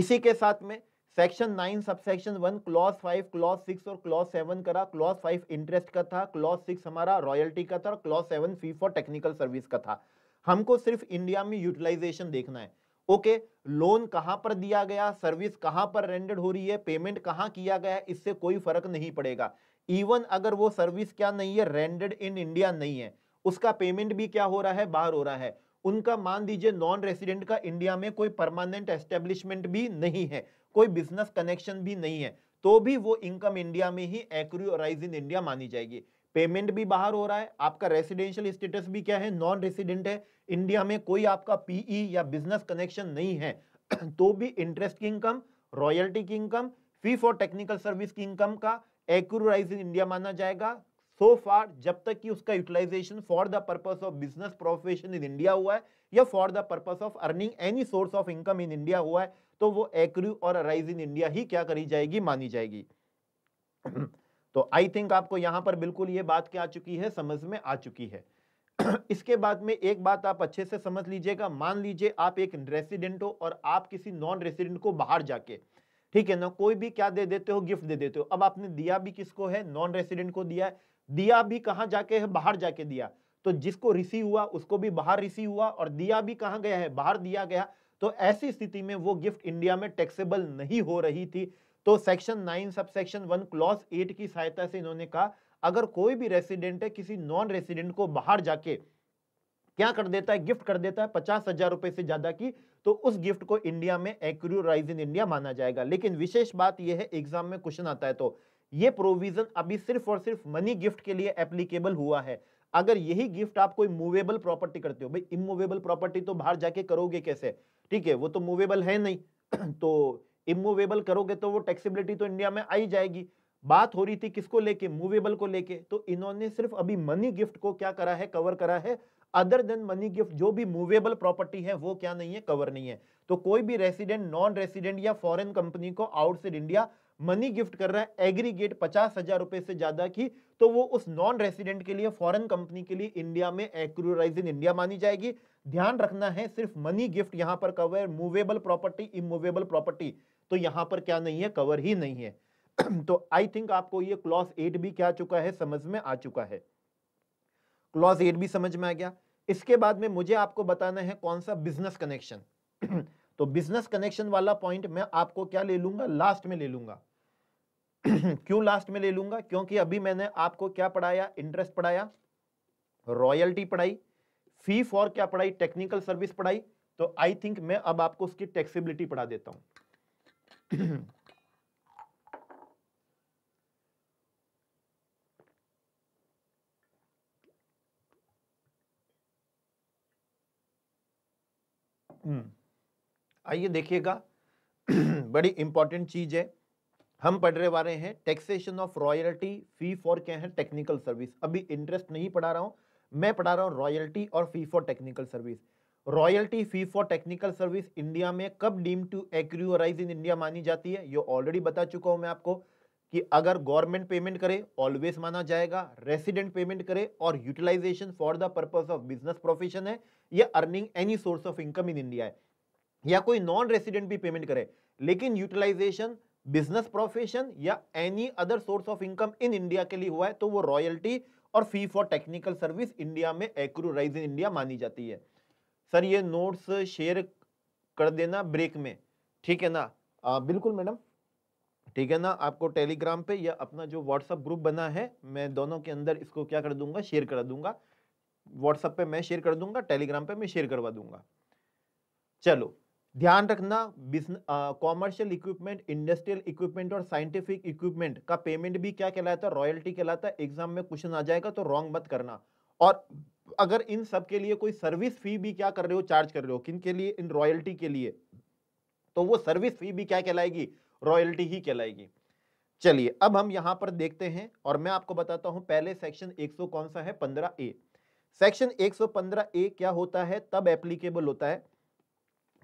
इसी के साथ में section nine sub section one clause five clause six और क्लॉज सेवन करा क्लॉज फाइव इंटरेस्ट का था क्लॉज सिक्स हमारा रॉयल्टी का था और clause seven fee for technical service का था हमको सिर्फ इंडिया में यूटिलाइजेशन देखना है ओके लोन कहां पर दिया गया सर्विस कहां पर रेंडेड हो रही है पेमेंट कहां किया गया इससे कोई फर्क नहीं पड़ेगा इवन अगर वो सर्विस क्या नहीं है रेंडेड इन इंडिया नहीं है उसका पेमेंट भी क्या हो रहा है बाहर हो रहा है उनका मान दीजिए नॉन रेसिडेंट का इंडिया में कोई परमानेंट एस्टेब्लिशमेंट भी नहीं है कोई बिजनेस कनेक्शन भी नहीं है तो भी वो इनकम इंडिया में ही एक्रूराइज इन इंडिया मानी जाएगी पेमेंट भी बाहर हो रहा है आपका रेसिडेंशियल स्टेटस भी क्या है नॉन रेसिडेंट है इंडिया में कोई आपका पीई e या बिजनेस कनेक्शन नहीं है तो भी इंटरेस्ट की इनकम रॉयल्टी की income fee for technical service की इनकम का एक्यूराइज इन इंडिया माना जाएगा सो so फार जब तक कि उसका utilisation for the purpose of business profession in India हुआ है या for the purpose of earning any source of income in India हुआ है तो वो एक्रू और अराइज इन इंडिया ही क्या करी जाएगी मानी जाएगी तो आई थिंक आपको यहां पर बिल्कुल ये बात क्या आ चुकी है समझ में आ चुकी है इसके बाद में एक बात आप अच्छे से समझ लीजिएगा मान लीजिए आप एक रेसिडेंट हो और आप किसी नॉन रेसिडेंट को बाहर जाके ठीक है ना कोई भी क्या दे देते हो गिफ्ट दे देते हो अब आपने दिया भी किसको है नॉन रेसिडेंट को दिया है दिया भी कहा जाके है बाहर जाके दिया तो जिसको रिसीव हुआ उसको भी बाहर रिसीव हुआ और दिया भी कहा गया है बाहर दिया गया तो ऐसी स्थिति में वो गिफ्ट इंडिया में टैक्सेबल नहीं हो रही थी तो section nine sub section one clause eight की सहायता से इन्होंने कहा अगर कोई भी रेसिडेंट है किसी नॉन रेसिडेंट को बाहर जाके क्या कर देता है गिफ्ट कर देता है पचास हजार रुपए से ज्यादा की तो उस गिफ्ट को इंडिया में एक्रू राइज इन इंडिया माना जाएगा लेकिन विशेष बात यह है एग्जाम में क्वेश्चन आता है तो ये प्रोविजन अभी सिर्फ और सिर्फ मनी गिफ्ट के लिए एप्लीकेबल हुआ है अगर यही गिफ्ट आप कोई मूवेबल प्रॉपर्टी करते हो भाई इमूवेबल प्रॉपर्टी तो बाहर जाके करोगे कैसे ठीक है वो तो मूवेबल है नहीं तो इमूवेबल करोगे तो वो टैक्सीबिलिटी तो इंडिया में आई जाएगी बात हो रही थी किसको लेके मूवेबल को लेके तो इन्होंने सिर्फ अभी मनी गिफ्ट को क्या करा है कवर करा है अदर देन मनी गिफ्ट जो भी मूवेबल प्रॉपर्टी है वो क्या नहीं है कवर नहीं है तो कोई भी रेसिडेंट नॉन रेसिडेंट या फॉरेन कंपनी को आउटसाइड इंडिया मनी गिफ्ट कर रहा है एग्रीगेट पचास हजार रुपए से ज्यादा की तो वो उस नॉन रेसिडेंट के लिए फॉरेन कंपनी के लिए इंडिया में एक्रूराइज इन इंडिया मानी जाएगी ध्यान रखना है सिर्फ मनी गिफ्ट यहां पर cover movable property immovable property तो यहां पर क्या नहीं है कवर ही नहीं है तो आई थिंक आपको ये क्लॉस एट भी क्या चुका है समझ में आ चुका है क्लॉस एट भी समझ में आ गया इसके बाद में मुझे आपको बताना है कौन सा बिजनेस कनेक्शन तो बिजनेस कनेक्शन वाला पॉइंट मैं आपको क्या ले लूंगा लास्ट में ले लूंगा क्यों लास्ट में ले लूंगा क्योंकि अभी मैंने आपको क्या पढ़ाया इंटरेस्ट पढ़ाया रॉयल्टी पढ़ाई फी फॉर क्या पढ़ाई टेक्निकल सर्विस पढ़ाई तो आई थिंक मैं अब आपको उसकी टेक्सीबिलिटी पढ़ा देता हूं हम्म, आइए देखिएगा बड़ी इंपॉर्टेंट चीज है हम पढ़ रहे वाले हैं taxation of royalty fee for क्या है टेक्निकल सर्विस अभी इंटरेस्ट नहीं पढ़ा रहा हूं मैं पढ़ा रहा हूं रॉयल्टी और fee for technical service royalty fee for technical service India में कब deem to accrue in India मानी जाती है ये ऑलरेडी बता चुका हूं मैं आपको कि अगर गवर्नमेंट पेमेंट करे ऑलवेज माना जाएगा रेसिडेंट पेमेंट करे और utilisation for the purpose of business profession है या earning any source of income in India है या कोई नॉन रेसिडेंट भी पेमेंट करे लेकिन यूटिलाइजेशन बिजनेस प्रोफेशन या any other source of income in India के लिए हुआ है तो वो रॉयल्टी और fee for technical service India में एक्रूराइज इन इंडिया मानी जाती है सर ये नोट्स शेयर कर देना ब्रेक में ठीक है ना आ, बिल्कुल मैडम ठीक है ना आपको टेलीग्राम पे या अपना जो व्हाट्सअप ग्रुप बना है मैं दोनों के अंदर इसको क्या कर दूंगा शेयर कर दूंगा व्हाट्सअप पे मैं शेयर कर दूंगा टेलीग्राम पे मैं शेयर करवा दूंगा चलो ध्यान रखना कॉमर्शियल इक्विपमेंट इंडस्ट्रियल इक्विपमेंट और साइंटिफिक इक्विपमेंट का पेमेंट भी क्या कहलाता है रॉयल्टी कहलाता है एग्जाम में क्वेश्चन आ जाएगा तो रॉन्ग मत करना और अगर इन सब के लिए कोई सर्विस फी भी क्या कर रहे हो चार्ज कर रहे हो किन के लिए इन रॉयल्टी के लिए तो वो सर्विस फी भी क्या कहलाएगी रॉयल्टी ही कहलाएगी चलिए अब हम यहां पर देखते हैं और मैं आपको बताता हूं पहले सेक्शन 100 कौन सा है 15 ए सेक्शन 115 ए क्या होता है तब एप्लीकेबल होता है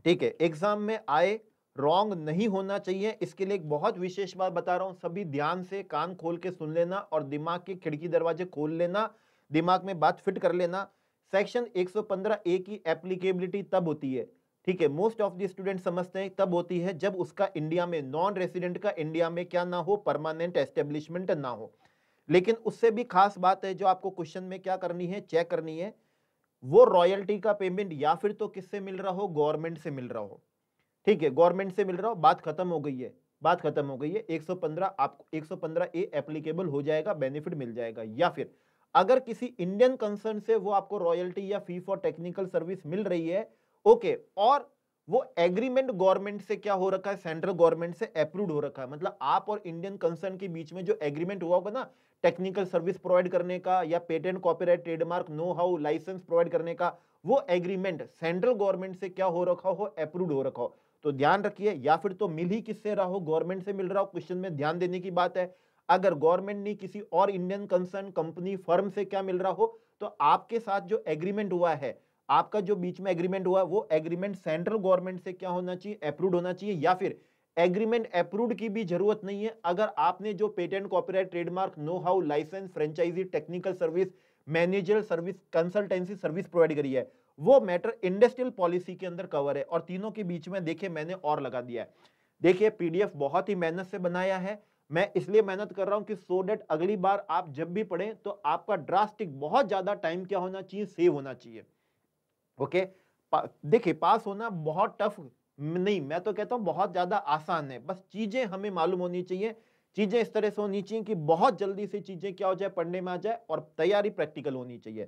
ठीक है एग्जाम में आए रॉन्ग नहीं होना चाहिए इसके लिए एक बहुत विशेष बात बता रहा हूं सभी ध्यान से कान खोल के सुन लेना और दिमाग के खिड़की दरवाजे खोल लेना दिमाग में बात फिट कर लेना सेक्शन 115 ए की एप्लीकेबिलिटी तब होती है ठीक है मोस्ट ऑफ द स्टूडेंट समझते हैं तब होती है जब उसका इंडिया में नॉन रेसिडेंट का इंडिया में क्या ना हो परमानेंट एस्टेब्लिशमेंट ना हो लेकिन उससे भी खास बात है जो आपको क्वेश्चन में क्या करनी है चेक करनी है वो रॉयल्टी का पेमेंट या फिर तो किससे मिल रहा हो गवर्नमेंट से मिल रहा हो ठीक है गवर्नमेंट से मिल रहा हो बात खत्म हो गई है बात खत्म हो गई है 115 आपको 115 ए एप्लीकेबल हो जाएगा बेनिफिट मिल जाएगा या फिर अगर किसी इंडियन कंसर्न से वो आपको रॉयल्टी या फी फॉर टेक्निकल सर्विस मिल रही है ओके और वो एग्रीमेंट गवर्नमेंट से क्या हो रखा है सेंट्रल गवर्नमेंट से अप्रूव हो रखा है मतलब आप और इंडियन कंसर्न के बीच में जो एग्रीमेंट हुआ होगा ना टेक्निकल सर्विस प्रोवाइड करने का या patent copyright trademark know how licence provide करने का वो एग्रीमेंट सेंट्रल गवर्नमेंट से क्या हो रखा हो अप्रूव हो रखा हो तो ध्यान रखिए या फिर तो मिल ही किससे रहा हो गवर्नमेंट से मिल रहा हो क्वेश्चन में ध्यान देने की बात है अगर गवर्नमेंट ने किसी और इंडियन कंसर्न कंपनी फर्म से क्या मिल रहा हो तो आपके साथ जो एग्रीमेंट हुआ है आपका जो बीच में एग्रीमेंट हुआ वो एग्रीमेंट सेंट्रल गवर्नमेंट से क्या होना चाहिए अप्रूव होना चाहिए या फिर एग्रीमेंट अप्रूव की भी जरूरत नहीं है अगर आपने जो patent copyright trademark know how licence franchisee technical service manager service consultancy service provide करी है वो मैटर इंडस्ट्रियल पॉलिसी के अंदर कवर है और तीनों के बीच में देखिए मैंने और लगा दिया है देखिए पीडीएफ बहुत ही मेहनत से बनाया है मैं इसलिए मेहनत कर रहा हूं कि सो डेट अगली बार आप जब भी पढ़ें तो आपका ड्रास्टिक बहुत ज्यादा टाइम क्या होना चाहिए सेव होना चाहिए ओके देखिए पास होना बहुत टफ नहीं मैं तो कहता हूं बहुत ज्यादा आसान है बस चीजें हमें मालूम होनी चाहिए चीजें इस तरह से होनी चाहिए कि बहुत जल्दी से चीजें क्या हो जाए पढ़ने में आ जाए और तैयारी प्रैक्टिकल होनी चाहिए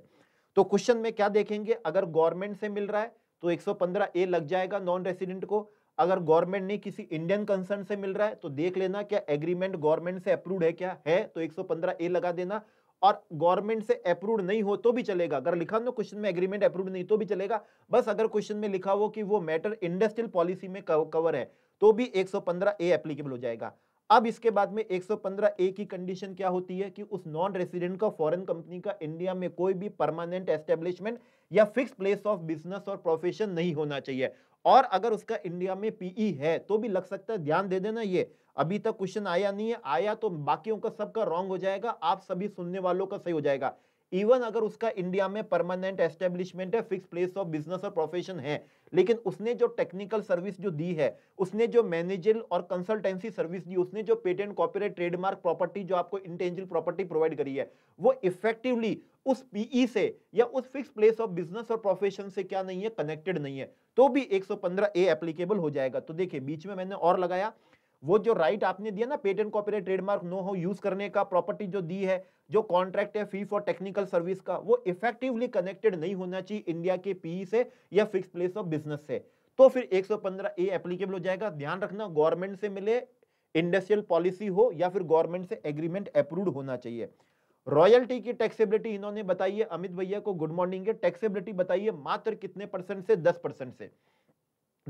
तो क्वेश्चन में क्या देखेंगे अगर गवर्नमेंट से मिल रहा है तो 115 ए लग जाएगा नॉन रेसिडेंट को अगर गवर्नमेंट नहीं किसी इंडियन कंसर्न से मिल रहा है तो देख लेना क्या एग्रीमेंट गवर्नमेंट से अप्रूव है क्या है तो 115 ए लगा देना और गवर्नमेंट से अप्रूव नहीं हो तो भी चलेगा अगर लिखा ना क्वेश्चन में एग्रीमेंट अप्रूव नहीं तो भी चलेगा बस अगर क्वेश्चन में लिखा हो कि वो मैटर इंडस्ट्रियल पॉलिसी में कवर है तो भी एक ए एप्लीकेबल हो जाएगा अब इसके बाद में 115 ए की कंडीशन क्या होती है कि उस नॉन रेसिडेंट का फॉरेन कंपनी का इंडिया में कोई भी परमानेंट एस्टेब्लिशमेंट या फिक्स प्लेस ऑफ बिजनेस और प्रोफेशन नहीं होना चाहिए और अगर उसका इंडिया में पीई e है तो भी लग सकता है ध्यान दे देना ये अभी तक क्वेश्चन आया नहीं है आया तो बाकियों का सबका रॉन्ग हो जाएगा आप सभी सुनने वालों का सही हो जाएगा इवन अगर उसका इंडिया में परमानेंट एस्टेब्लिशमेंट है फिक्स प्लेस ऑफ बिजनेस और प्रोफेशन है लेकिन उसने जो टेक्निकल सर्विस जो दी है उसने जो मैनेजर और कंसल्टेंसी सर्विस दी उसने जो पेटेंट कॉपीराइट ट्रेडमार्क प्रॉपर्टी जो आपको इंटेंजिबल प्रॉपर्टी प्रोवाइड करी है वो इफेक्टिवली उस पीई e से या उस फिक्स प्लेस ऑफ बिजनेस और प्रोफेशन से क्या नहीं है कनेक्टेड नहीं है तो भी 115 ए एप्लीकेबल हो जाएगा तो देखिए बीच में मैंने और लगाया वो जो राइट आपने दिया ना patent copyright trademark know how use करने का प्रॉपर्टी जो दी है जो कॉन्ट्रैक्ट है फी फॉर टेक्निकल सर्विस का वो इफेक्टिवली कनेक्टेड नहीं होना चाहिए इंडिया के पी e से या फिक्स प्लेस ऑफ बिजनेस से तो फिर 115 ए एप्लीकेबल हो जाएगा ध्यान रखना गवर्नमेंट से मिले इंडस्ट्रियल पॉलिसी हो या फिर गवर्नमेंट से एग्रीमेंट अप्रूव होना चाहिए रॉयल्टी की टैक्सेबिलिटी इन्होंने बताई है अमित भैया को गुड मॉर्निंग टैक्सेबिलिटी बताइए मात्र कितने परसेंट से दस परसेंट से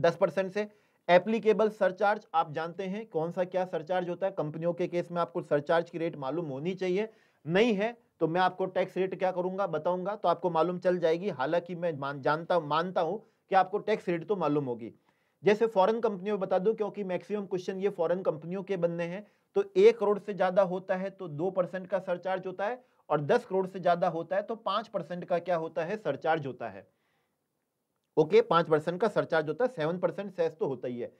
दस परसेंट से एप्लीकेबल सरचार्ज आप जानते हैं कौन सा क्या सरचार्ज होता है कंपनियों के केस में आपको सरचार्ज की रेट मालूम होनी चाहिए नहीं है तो मैं आपको टैक्स रेट क्या करूंगा बताऊंगा तो आपको मालूम चल जाएगी हालांकि मैं मान जानता मानता हूं कि आपको टैक्स रेट तो मालूम होगी जैसे फॉरेन कंपनियों बता दूं क्योंकि मैक्सिमम क्वेश्चन ये फॉरेन कंपनियों के बनने हैं तो एक करोड़ से ज्यादा होता है तो दो परसेंट का सरचार्ज होता है और दस करोड़ से ज्यादा होता है तो पांच परसेंट का क्या होता है सरचार्ज होता है ओके पांच परसेंट का सरचार्ज होता है सेवन परसेंट सेस तो होता ही है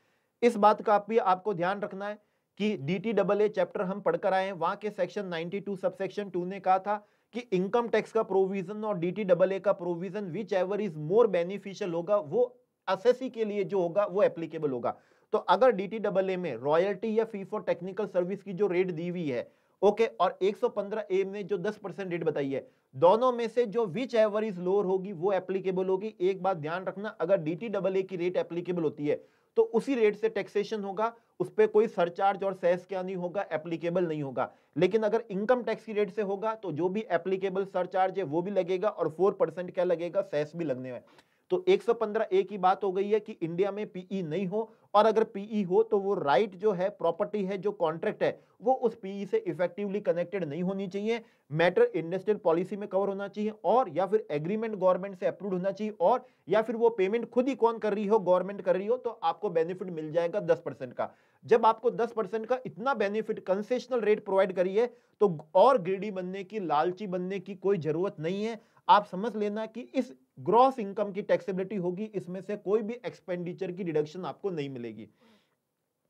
इस बात का आप भी आपको ध्यान रखना है कि D T double A chapter हम पढ़कर आए हैं वहां के सेक्शन नाइनटी 92 सेक्शन टू ने कहा था कि इनकम टैक्स का प्रोविजन और डी टी डबल ए का provision whichever is more beneficial होगा वो एसएससी के लिए जो होगा वो एप्लीकेबल होगा तो अगर डी टी डबल ए में रॉयल्टी या फी फॉर टेक्निकल सर्विस की जो रेट दी हुई है ओके और 115 ए में जो 10 परसेंट रेट बताई है दोनों में से जो विच एवर इज लोअर होगी वो एप्लीकेबल होगी एक बात ध्यान रखना अगर डी टी डबल ए की रेट एप्लीकेबल होती है तो उसी रेट से टैक्सेशन होगा उस पर कोई सरचार्ज और सेस क्या नहीं होगा एप्लीकेबल नहीं होगा लेकिन अगर इनकम टैक्स की रेट से होगा तो जो भी एप्लीकेबल सरचार्ज है वो भी लगेगा और फोर परसेंट क्या लगेगा सेस भी लगने में तो 115 ए की बात हो गई है कि इंडिया में पीई e नहीं हो और अगर पीई e हो तो वो राइट जो है प्रॉपर्टी है जो कॉन्ट्रैक्ट है वो उस पीई e से इफेक्टिवली कनेक्टेड नहीं होनी चाहिए मैटर इंडस्ट्रियल पॉलिसी में कवर होना चाहिए और या फिर एग्रीमेंट गवर्नमेंट से अप्रूव होना चाहिए और या फिर वो पेमेंट खुद ही कौन कर रही हो गवर्नमेंट कर रही हो तो आपको बेनिफिट मिल जाएगा दस का जब आपको दस का इतना बेनिफिट कंसेशनल रेट प्रोवाइड करिए तो और ग्रीडी बनने की लालची बनने की कोई जरूरत नहीं है आप समझ लेना कि इस ग्रॉस इनकम की टैक्सेबिलिटी होगी इसमें से कोई भी एक्सपेंडिचर की डिडक्शन आपको नहीं मिलेगी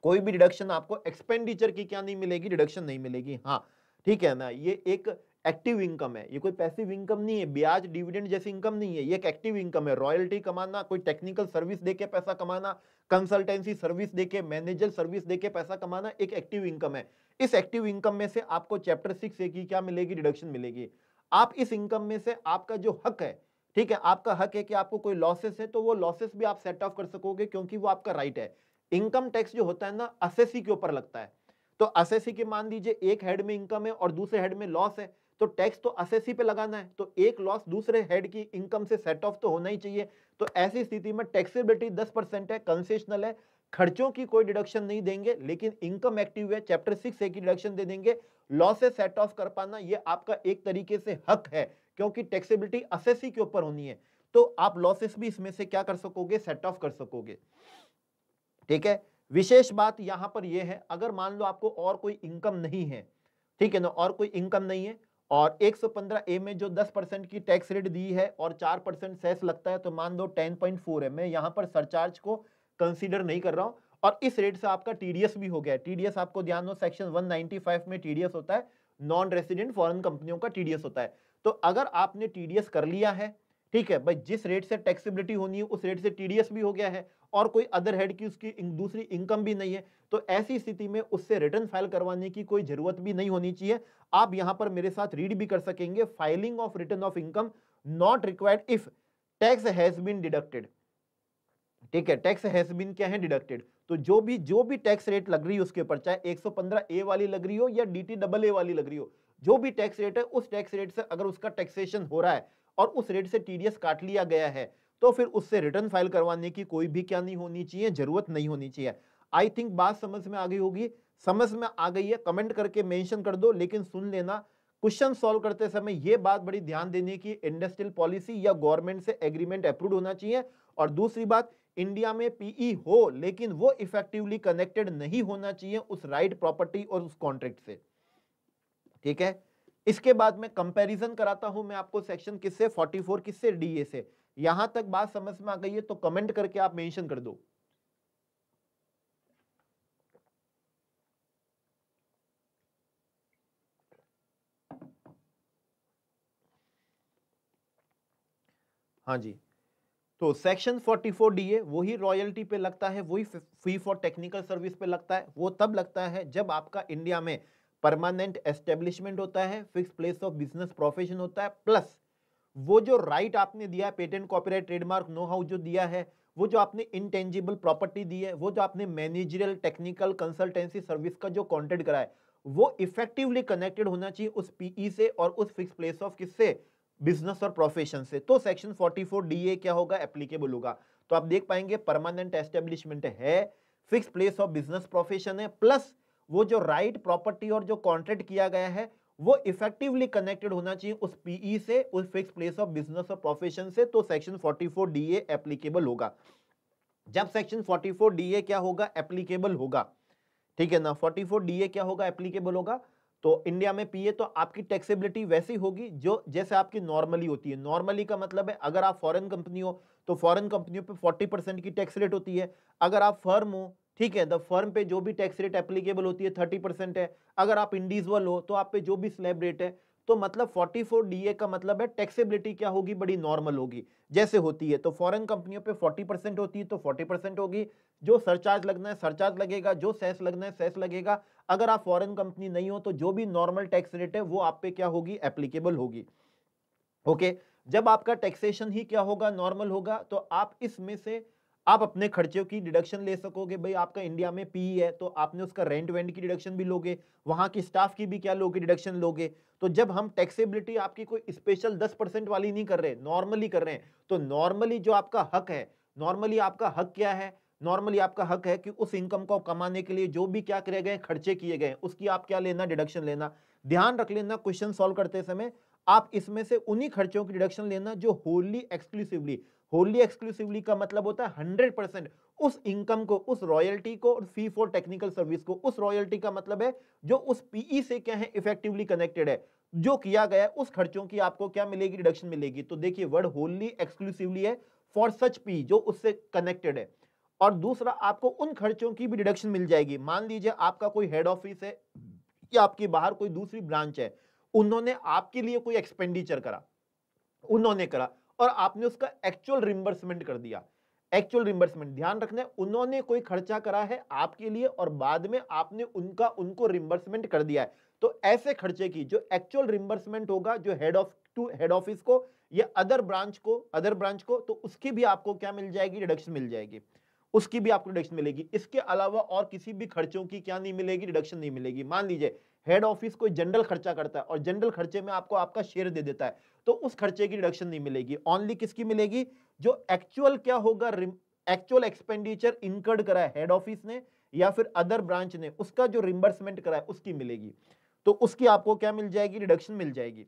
कोई भी डिडक्शन आपको एक्सपेंडिचर की क्या नहीं मिलेगी डिडक्शन नहीं मिलेगी हाँ ठीक है ना ये एक एक्टिव इनकम है ये कोई पैसिव इनकम नहीं है ब्याज डिविडेंड जैसी इनकम नहीं है ये एक एक्टिव इनकम है रॉयल्टी कमाना कोई टेक्निकल सर्विस देके पैसा कमाना कंसल्टेंसी सर्विस देके मैनेजर सर्विस देके पैसा कमाना एक एक्टिव इनकम है इस एक्टिव इनकम में से आपको चैप्टर सिक्स की क्या मिलेगी डिडक्शन मिलेगी आप इस इनकम में से आपका जो हक है ठीक है आपका हक है कि आपको कोई लॉसेस है तो वो लॉसेस भी आप सेट ऑफ कर सकोगे क्योंकि वो आपका राइट है इनकम टैक्स जो होता है ना असेसी के ऊपर लगता है तो असेसी के मान दीजिए एक हेड में इनकम है और दूसरे हेड में लॉस है तो टैक्स तो असेसी पे लगाना है तो एक लॉस दूसरे हेड की इनकम से सेट ऑफ तो होना ही चाहिए तो ऐसी स्थिति में टैक्सेबिलिटी दस परसेंट है कंसेशनल है खर्चों की कोई डिडक्शन नहीं देंगे लेकिन इनकम एक्टिव है चैप्टर सिक्स की डिडक्शन दे देंगे लॉसेस सेट ऑफ कर पाना ये आपका एक तरीके से हक है क्योंकि टैक्सेबिलिटी असेसी के ऊपर होनी है तो आप लॉसेस भी इसमें से क्या कर सकोगे सेट ऑफ कर सकोगे ठीक है विशेष बात यहां पर यह है अगर मान लो आपको और कोई इनकम नहीं है ठीक है ना और कोई इनकम नहीं है और 115 ए में जो 10 परसेंट की टैक्स रेट दी है और 4 परसेंट सेस लगता है तो मान लो 10.4 है मैं यहाँ पर सरचार्ज को कंसीडर नहीं कर रहा हूँ और इस रेट से आपका टीडीएस भी हो गया टीडीएस आपको ध्यान दो सेक्शन 195 में टीडीएस होता है नॉन रेसिडेंट फॉरेन कंपनियों का टीडीएस होता है तो अगर आपने टी कर लिया है ठीक है भाई जिस रेट से टैक्सीबिलिटी होनी है उस रेट से टी भी हो गया है और कोई अदर हेड की उसकी इंक, दूसरी इनकम भी नहीं है तो ऐसी स्थिति में उससे रिटर्न फाइल करवाने की कोई जरूरत भी नहीं होनी चाहिए आप यहां पर मेरे साथ रीड भी कर सकेंगे filing of return of income not required if tax has been deducted ठीक है टैक्स हैज बीन क्या है डिडक्टेड तो जो भी जो भी टैक्स रेट लग रही है उसके ऊपर चाहे 115 ए वाली लग रही हो या डी टी डबल ए वाली लग रही हो जो भी टैक्स रेट है उस टैक्स रेट से अगर उसका टैक्सेशन हो रहा है और उस रेट से टी काट लिया गया है तो फिर उससे रिटर्न फाइल करवाने की कोई भी क्या नहीं होनी चाहिए जरूरत नहीं होनी चाहिए आई थिंक बात समझ में आ गई होगी समझ में आ गई है कमेंट करके मेंशन कर दो लेकिन सुन लेना क्वेश्चन सॉल्व करते समय यह बात बड़ी ध्यान देने की इंडस्ट्रियल पॉलिसी या गवर्नमेंट से एग्रीमेंट अप्रूव होना चाहिए और दूसरी बात इंडिया में पीई e हो लेकिन वो इफेक्टिवली कनेक्टेड नहीं होना चाहिए उस राइट प्रॉपर्टी और उस कॉन्ट्रैक्ट से ठीक है इसके बाद में कंपैरिजन कराता हूं मैं आपको सेक्शन किससे 44 किससे डीए से यहां तक बात समझ में आ गई है तो कमेंट करके आप मेंशन कर दो हाँ जी तो सेक्शन 44 डीए वही रॉयल्टी पे लगता है वही फी फॉर टेक्निकल सर्विस पे लगता है वो तब लगता है जब आपका इंडिया में परमानेंट एस्टेब्लिशमेंट होता है fix place of business profession होता है प्लस वो जो राइट right आपने दिया patent copyright trademark know how जो दिया है वो जो आपने इनटेंजिबल प्रॉपर्टी दी है वो जो आपने मैनेजरियल टेक्निकल कंसल्टेंसी सर्विस का जो कॉन्ट्रैक्ट करा है वो इफेक्टिवली कनेक्टेड होना चाहिए उस पीई e से और उस फिक्स प्लेस ऑफ किससे बिजनेस और प्रोफेशन से तो सेक्शन 44 डीए क्या होगा एप्लीकेबल होगा तो आप देख पाएंगे परमानेंट एस्टेब्लिशमेंट है fix place of business profession है प्लस वो जो राइट प्रॉपर्टी और जो कॉन्ट्रैक्ट किया गया है वो इफेक्टिवली कनेक्टेड होना चाहिए उस पीई e से उस फिक्स प्लेस ऑफ बिजनेस और प्रोफेशन से तो सेक्शन 44 डीए एप्लीकेबल होगा जब सेक्शन 44 डीए क्या होगा एप्लीकेबल होगा ठीक है ना 44 डीए क्या होगा एप्लीकेबल होगा तो इंडिया में पीए तो आपकी टैक्सेबिलिटी वैसी होगी जो जैसे आपकी नॉर्मली होती है नॉर्मली का मतलब है अगर आप फॉरेन कंपनी हो तो फॉरेन कंपनियों पे 40 परसेंट की टैक्स रेट होती है अगर आप फर्म हो ठीक है द फर्म पे जो भी टैक्स रेट एप्लीकेबल होती है थर्टी परसेंट है अगर आप इंडिविजुअल हो तो आप पे जो भी स्लैब रेट है तो मतलब फोर्टी फोर डी ए का मतलब है टैक्सेबिलिटी क्या होगी बड़ी नॉर्मल होगी जैसे होती है तो फॉरेन कंपनियों पे फोर्टी परसेंट होती है तो फोर्टी परसेंट होगी जो सरचार्ज लगना है सरचार्ज लगेगा जो सेस लगना है सेस लगेगा अगर आप फॉरेन कंपनी नहीं हो तो जो भी नॉर्मल टैक्स रेट है वो आप पे क्या होगी एप्लीकेबल होगी ओके जब आपका टैक्सेशन ही क्या होगा नॉर्मल होगा तो आप इसमें से आप अपने खर्चे की डिडक्शन ले सकोगे भाई आपका इंडिया में पी e है तो आपने उसका रेंट वेंट की डिडक्शन भी लोगे वहां की स्टाफ की भी क्या लोगे डिडक्शन लोगे तो जब हम टैक्सेबिलिटी आपकी कोई स्पेशल दस परसेंट वाली नहीं कर रहे नॉर्मली कर रहे हैं तो नॉर्मली जो आपका हक है नॉर्मली आपका हक क्या है नॉर्मली आपका हक है कि उस इनकम को कमाने के लिए जो भी क्या करे गए खर्चे किए गए उसकी आप क्या लेना डिडक्शन लेना ध्यान रख लेना क्वेश्चन सॉल्व करते समय आप इसमें से उन्हीं खर्चों की डिडक्शन लेना जो होली एक्सक्लूसिवली होली एक्सक्लूसिवली का मतलब होता है हंड्रेड परसेंट उस इनकम को उस रॉयल्टी को और फी फॉर टेक्निकल सर्विस को उस रॉयल्टी का मतलब है जो उस पीई e से क्या है इफेक्टिवली कनेक्टेड है जो किया गया उस खर्चों की आपको क्या मिलेगी डिडक्शन मिलेगी तो देखिए वर्ड होली एक्सक्लूसिवली है फॉर सच पी जो उससे कनेक्टेड है और दूसरा आपको उन खर्चों की भी डिडक्शन मिल जाएगी मान लीजिए आपका कोई हेड ऑफिस है या आपकी बाहर कोई दूसरी ब्रांच है उन्होंने आपके लिए कोई एक्सपेंडिचर करा उन्होंने करा और आपने उसका एक्चुअल रिम्बर्समेंट कर दिया एक्चुअल रिम्बर्समेंट ध्यान रखना है उन्होंने कोई खर्चा करा है आपके लिए और बाद में आपने उनका उनको रिम्बर्समेंट कर दिया है तो ऐसे खर्चे की जो एक्चुअल रिम्बर्समेंट होगा जो head of to head office को या अदर ब्रांच को अदर ब्रांच को तो उसकी भी आपको क्या मिल जाएगी डिडक्शन मिल जाएगी उसकी भी आपको डिडक्शन मिलेगी इसके अलावा और किसी भी खर्चों की क्या नहीं मिलेगी डिडक्शन नहीं मिलेगी मान लीजिए हेड ऑफिस कोई जनरल खर्चा करता है और जनरल खर्चे में आपको आपका शेयर दे देता है तो उस खर्चे की डिडक्शन नहीं मिलेगी ऑनली किसकी मिलेगी जो एक्चुअल क्या होगा एक्चुअल एक्सपेंडिचर इनकर्ड करा हेड ऑफिस ने या फिर अदर ब्रांच ने उसका जो रिमबर्समेंट करा है उसकी मिलेगी तो उसकी आपको क्या मिल जाएगी डिडक्शन मिल जाएगी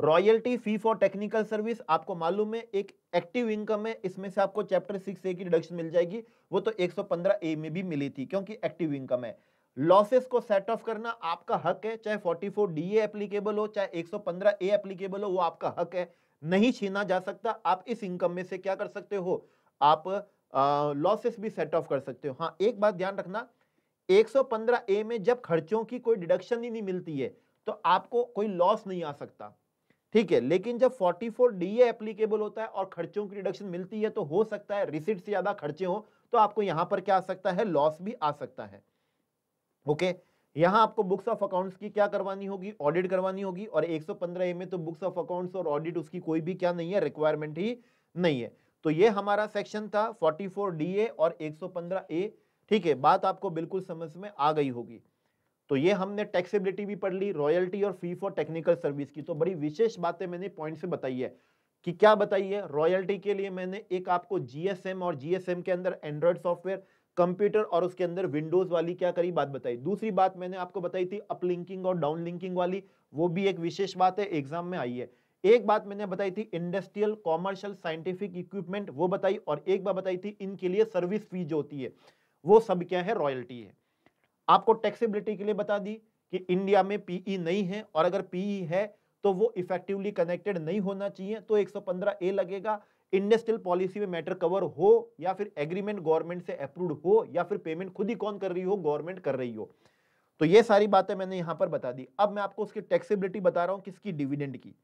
royalty fee for technical service आपको मालूम है एक एक्टिव इनकम है इसमें से आपको चैप्टर सिक्स ए की डिडक्शन मिल जाएगी वो तो 115 ए में भी मिली थी क्योंकि एक्टिव इनकम है लॉसेस को सेट ऑफ करना आपका हक है चाहे 44 डी एप्लीकेबल हो चाहे 115 ए एप्लीकेबल हो वो आपका हक है नहीं छीना जा सकता आप इस इनकम में से क्या कर सकते हो आप लॉसेस भी सेट ऑफ कर सकते हो हाँ एक बात ध्यान रखना 115 ए में जब खर्चों की कोई डिडक्शन ही नहीं मिलती है तो आपको कोई लॉस नहीं आ सकता ठीक है लेकिन जब 44 डी एप्लीकेबल होता है और खर्चों की डिडक्शन मिलती है तो हो सकता है रिसिट से ज्यादा खर्चे हो तो आपको यहां पर क्या आ सकता है लॉस भी आ सकता है ओके यहां आपको बुक्स ऑफ अकाउंट्स की क्या करवानी होगी ऑडिट करवानी होगी और 115 ए में तो बुक्स ऑफ अकाउंट्स और ऑडिट उसकी कोई भी क्या नहीं है रिक्वायरमेंट ही नहीं है तो ये हमारा सेक्शन था 44 ए और 115 ए ठीक है बात आपको बिल्कुल समझ में आ गई होगी तो ये हमने टैक्सेबिलिटी भी पढ़ ली रॉयल्टी और फी फॉर टेक्निकल सर्विस की तो बड़ी विशेष बातें मैंने पॉइंट से बताई है कि क्या बताइए रॉयल्टी के लिए मैंने एक आपको जीएसएम और जीएसएम के अंदर एंड्रॉयड सॉफ्टवेयर कंप्यूटर और उसके अंदर विंडोज वाली क्या करी बात बताई दूसरी बात मैंने आपको बताई थी अपलिंकिंग और डाउनलिंकिंग वाली वो भी एक विशेष बात है एग्जाम में आई है एक बात मैंने बताई थी इंडस्ट्रियल कॉमर्शियल साइंटिफिक इक्विपमेंट वो बताई और एक बात बताई थी इनके लिए सर्विस फी जो होती है वो सब क्या है रॉयल्टी है आपको टैक्सेबिलिटी के लिए बता दी कि इंडिया में पीई e नहीं है और अगर पीई e है तो वो इफेक्टिवली कनेक्टेड नहीं होना चाहिए तो 115 ए लगेगा इंडस्ट्रियल पॉलिसी में मैटर कवर हो या फिर एग्रीमेंट गवर्नमेंट से अप्रूव हो या फिर पेमेंट खुद ही कौन कर रही हो गवर्नमेंट कर रही हो तो ये सारी बातें मैंने यहां पर बता दी अब मैं आपको उसकी टैक्सेबिलिटी बता रहा हूं किसकी डिविडेंड की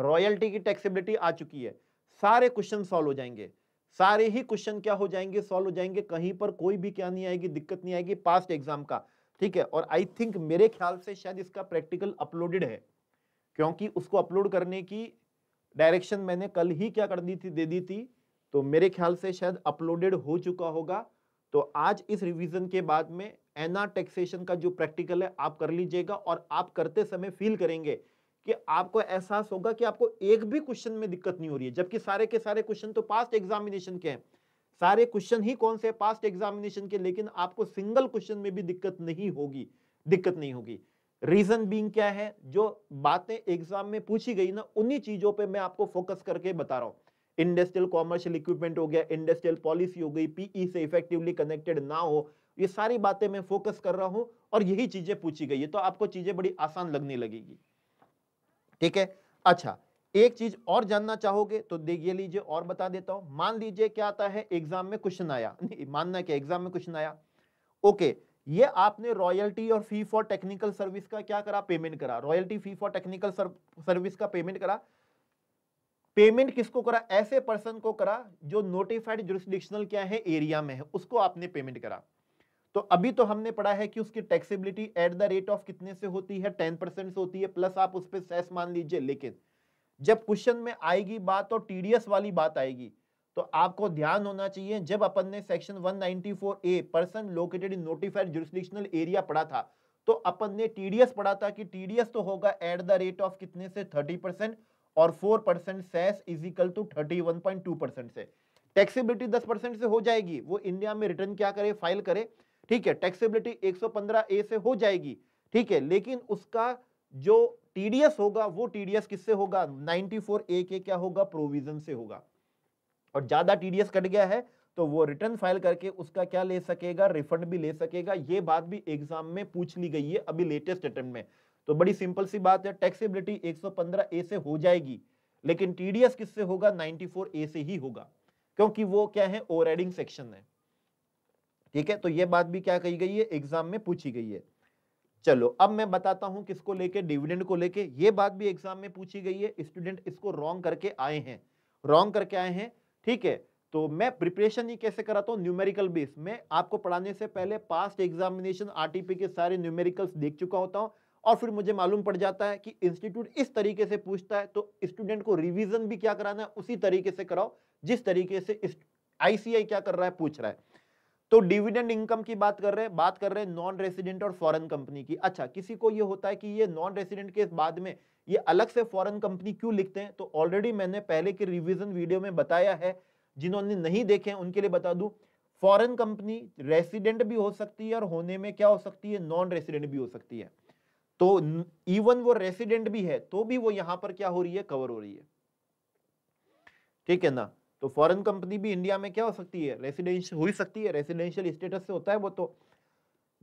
रॉयल्टी की टैक्सेबिलिटी आ चुकी है सारे क्वेश्चन सॉल्व हो जाएंगे सारे ही क्वेश्चन क्या हो जाएंगे सॉल्व हो जाएंगे कहीं पर कोई भी क्या नहीं आएगी दिक्कत नहीं आएगी पास्ट एग्जाम का ठीक है और आई थिंक मेरे ख्याल से शायद इसका प्रैक्टिकल अपलोडेड है क्योंकि उसको अपलोड करने की डायरेक्शन मैंने कल ही क्या कर दी थी दे दी थी तो मेरे ख्याल से शायद अपलोडेड हो चुका होगा तो आज इस रिवीजन के बाद में एना टैक्सेशन का जो प्रैक्टिकल है आप कर लीजिएगा और आप करते समय फील करेंगे कि आपको एहसास होगा कि आपको एक भी क्वेश्चन में दिक्कत नहीं हो रही है जबकि सारे के सारे क्वेश्चन तो पास्ट एग्जामिनेशन के हैं सारे क्वेश्चन ही कौन से पास्ट एग्जामिनेशन के लेकिन आपको सिंगल क्वेश्चन में भी दिक्कत नहीं होगी दिक्कत नहीं होगी रीजन बींग क्या है जो बातें एग्जाम में पूछी गई ना उन्हीं चीजों पे मैं आपको फोकस करके बता रहा हूँ इंडस्ट्रियल कॉमर्शियल इक्विपमेंट हो गया इंडस्ट्रियल पॉलिसी हो गई पीई e से इफेक्टिवली कनेक्टेड ना हो ये सारी बातें मैं फोकस कर रहा हूं और यही चीजें पूछी गई है तो आपको चीजें बड़ी आसान लगने लगेगी ठीक है अच्छा एक चीज और जानना चाहोगे तो देखिए लीजिए और बता देता हूं मान लीजिए क्या आता है एग्जाम में क्वेश्चन आया नहीं मानना क्या एग्जाम में क्वेश्चन आया ओके okay, ये आपने रॉयल्टी और फी फॉर टेक्निकल सर्विस का क्या करा पेमेंट करा royalty fee for technical service का पेमेंट करा पेमेंट किसको करा ऐसे पर्सन को करा जो नोटिफाइड जुरिस्डिक्शनल क्या है एरिया में है उसको आपने पेमेंट करा तो अभी तो हमने पढ़ा है कि उसकी taxability at the rate of कितने से होती है टेन परसेंट से होती है प्लस आप उस पर सेस मान लीजिए लेकिन जब क्वेश्चन में आएगी बात और टीडीएस वाली बात आएगी तो आपको ध्यान होना चाहिए जब अपन ने section 194 A person located in notified jurisdictional area पढ़ा था तो अपन ने टीडीएस पढ़ा था कि टीडीएस तो होगा एट द रेट ऑफ कितने से 30 परसेंट और 4 percent cess is equal to 31.2 percent से टैक्सेबिलिटी 10 परसेंट से हो जाएगी वो इंडिया में रिटर्न क्या करे फाइल करे ठीक है टैक्सेबिलिटी एक ए से हो जाएगी ठीक है लेकिन उसका जो टीडीएस होगा वो टीडीएस किससे होगा नाइनटी ए के क्या होगा प्रोविजन से होगा और ज़्यादा टी कट गया है तो वो रिटर्न फाइल करके उसका क्या ले सकेगा रिफंड भी ले सकेगा ये बात भी एग्जाम में पूछ ली गई है अभी लेटेस्ट अटेम्प्ट में तो बड़ी सिंपल सी बात है टैक्सेबिलिटी 115 ए से हो जाएगी लेकिन टीडीएस किससे होगा 94 ए से ही होगा क्योंकि वो क्या है ओवरराइडिंग सेक्शन है ठीक है तो ये बात भी क्या कही गई है एग्जाम में पूछी गई है चलो अब मैं बताता हूं किसको लेके डिविडेंड को लेके ये बात भी एग्जाम में पूछी गई है स्टूडेंट इसको रॉन्ग करके आए हैं रॉन्ग करके आए हैं ठीक है तो मैं प्रिपरेशन ही कैसे कराता हूँ न्यूमेरिकल बेस में आपको पढ़ाने से पहले पास्ट एग्जामिनेशन आरटीपी के सारे न्यूमेरिकल्स देख चुका होता हूँ और फिर मुझे मालूम पड़ जाता है कि इंस्टीट्यूट इस तरीके से पूछता है तो स्टूडेंट को रिवीजन भी क्या कराना है उसी तरीके से कराओ जिस तरीके से आईसीआई क्या कर रहा है पूछ रहा है तो डिविडेंड इनकम की बात कर रहे हैं बात कर रहे हैं नॉन रेसिडेंट और फॉरेन कंपनी की अच्छा किसी को ये होता है कि ये नॉन रेसिडेंट के बाद में ये अलग से फॉरेन कंपनी क्यों लिखते हैं तो ऑलरेडी मैंने पहले के रिविजन वीडियो में बताया है जिन्होंने नहीं देखे उनके लिए बता दू फॉरन कंपनी रेसिडेंट भी हो सकती है और होने में क्या हो सकती है नॉन रेसिडेंट भी हो सकती है तो इवन वो रेसिडेंट भी है तो भी वो यहां पर क्या हो रही है कवर हो रही है ठीक है ना तो फॉरेन कंपनी भी इंडिया में क्या हो सकती है रेसिडेंशियल हो सकती है रेसिडेंशियल स्टेटस से होता है वो तो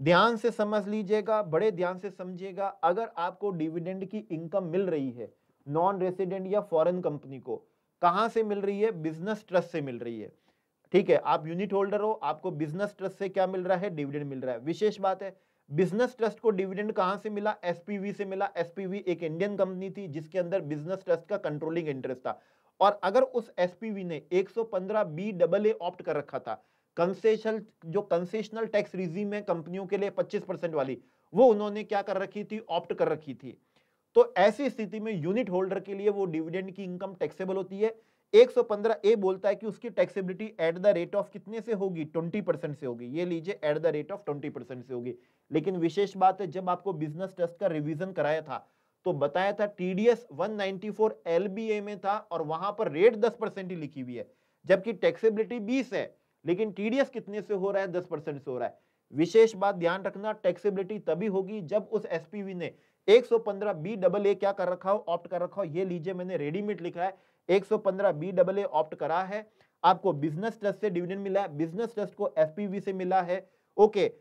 ध्यान से समझ लीजिएगा बड़े ध्यान से समझिएगा अगर आपको डिविडेंड की इनकम मिल रही है नॉन रेसिडेंट या फॉरेन कंपनी को कहाँ से मिल रही है बिजनेस ट्रस्ट से मिल रही है ठीक है आप यूनिट होल्डर हो आपको बिजनेस ट्रस्ट से क्या मिल रहा है डिविडेंड मिल रहा है विशेष बात है बिजनेस ट्रस्ट को डिविडेंड कहाँ से मिला एसपीवी से मिला एसपीवी एक इंडियन कंपनी थी जिसके अंदर बिजनेस ट्रस्ट का कंट्रोलिंग इंटरेस्ट था और अगर उस एसपीवी ने 115 बी डबल ए ऑप्ट कर रखा था कंसेशनल जो कंसेशनल टैक्स रिजीम है कंपनियों के लिए 25 परसेंट वाली वो उन्होंने क्या कर रखी थी ऑप्ट कर रखी थी तो ऐसी स्थिति में यूनिट होल्डर के लिए वो डिविडेंड की इनकम टैक्सेबल होती है 115 ए बोलता है कि उसकी taxability at the rate of कितने से होगी 20 से होगी ये लीजिए एट द रेट ऑफ 20 से होगी लेकिन विशेष बात है जब आपको बिजनेस ट्रस्ट का रिवीजन कराया था तो बताया था टीडीएस 194 एलबीए में था और वहां पर रेट 10 परसेंट ही लिखी हुई है जबकि टैक्सेबिलिटी 20 है लेकिन टीडीएस कितने से हो रहा है 10 परसेंट से हो रहा है विशेष बात ध्यान रखना टैक्सेबिलिटी तभी होगी जब उस एसपीवी ने 115 बी डबल ए क्या कर रखा हो ऑप्ट कर रखा हो ये लीजिए मैंने रेडीमेड लिखा है 115 बी डबल ए ऑप्ट करा है आपको बिजनेस ट्रस्ट से डिविडेंड मिला है बिजनेस ट्रस्ट को एसपीवी से मिला है ओके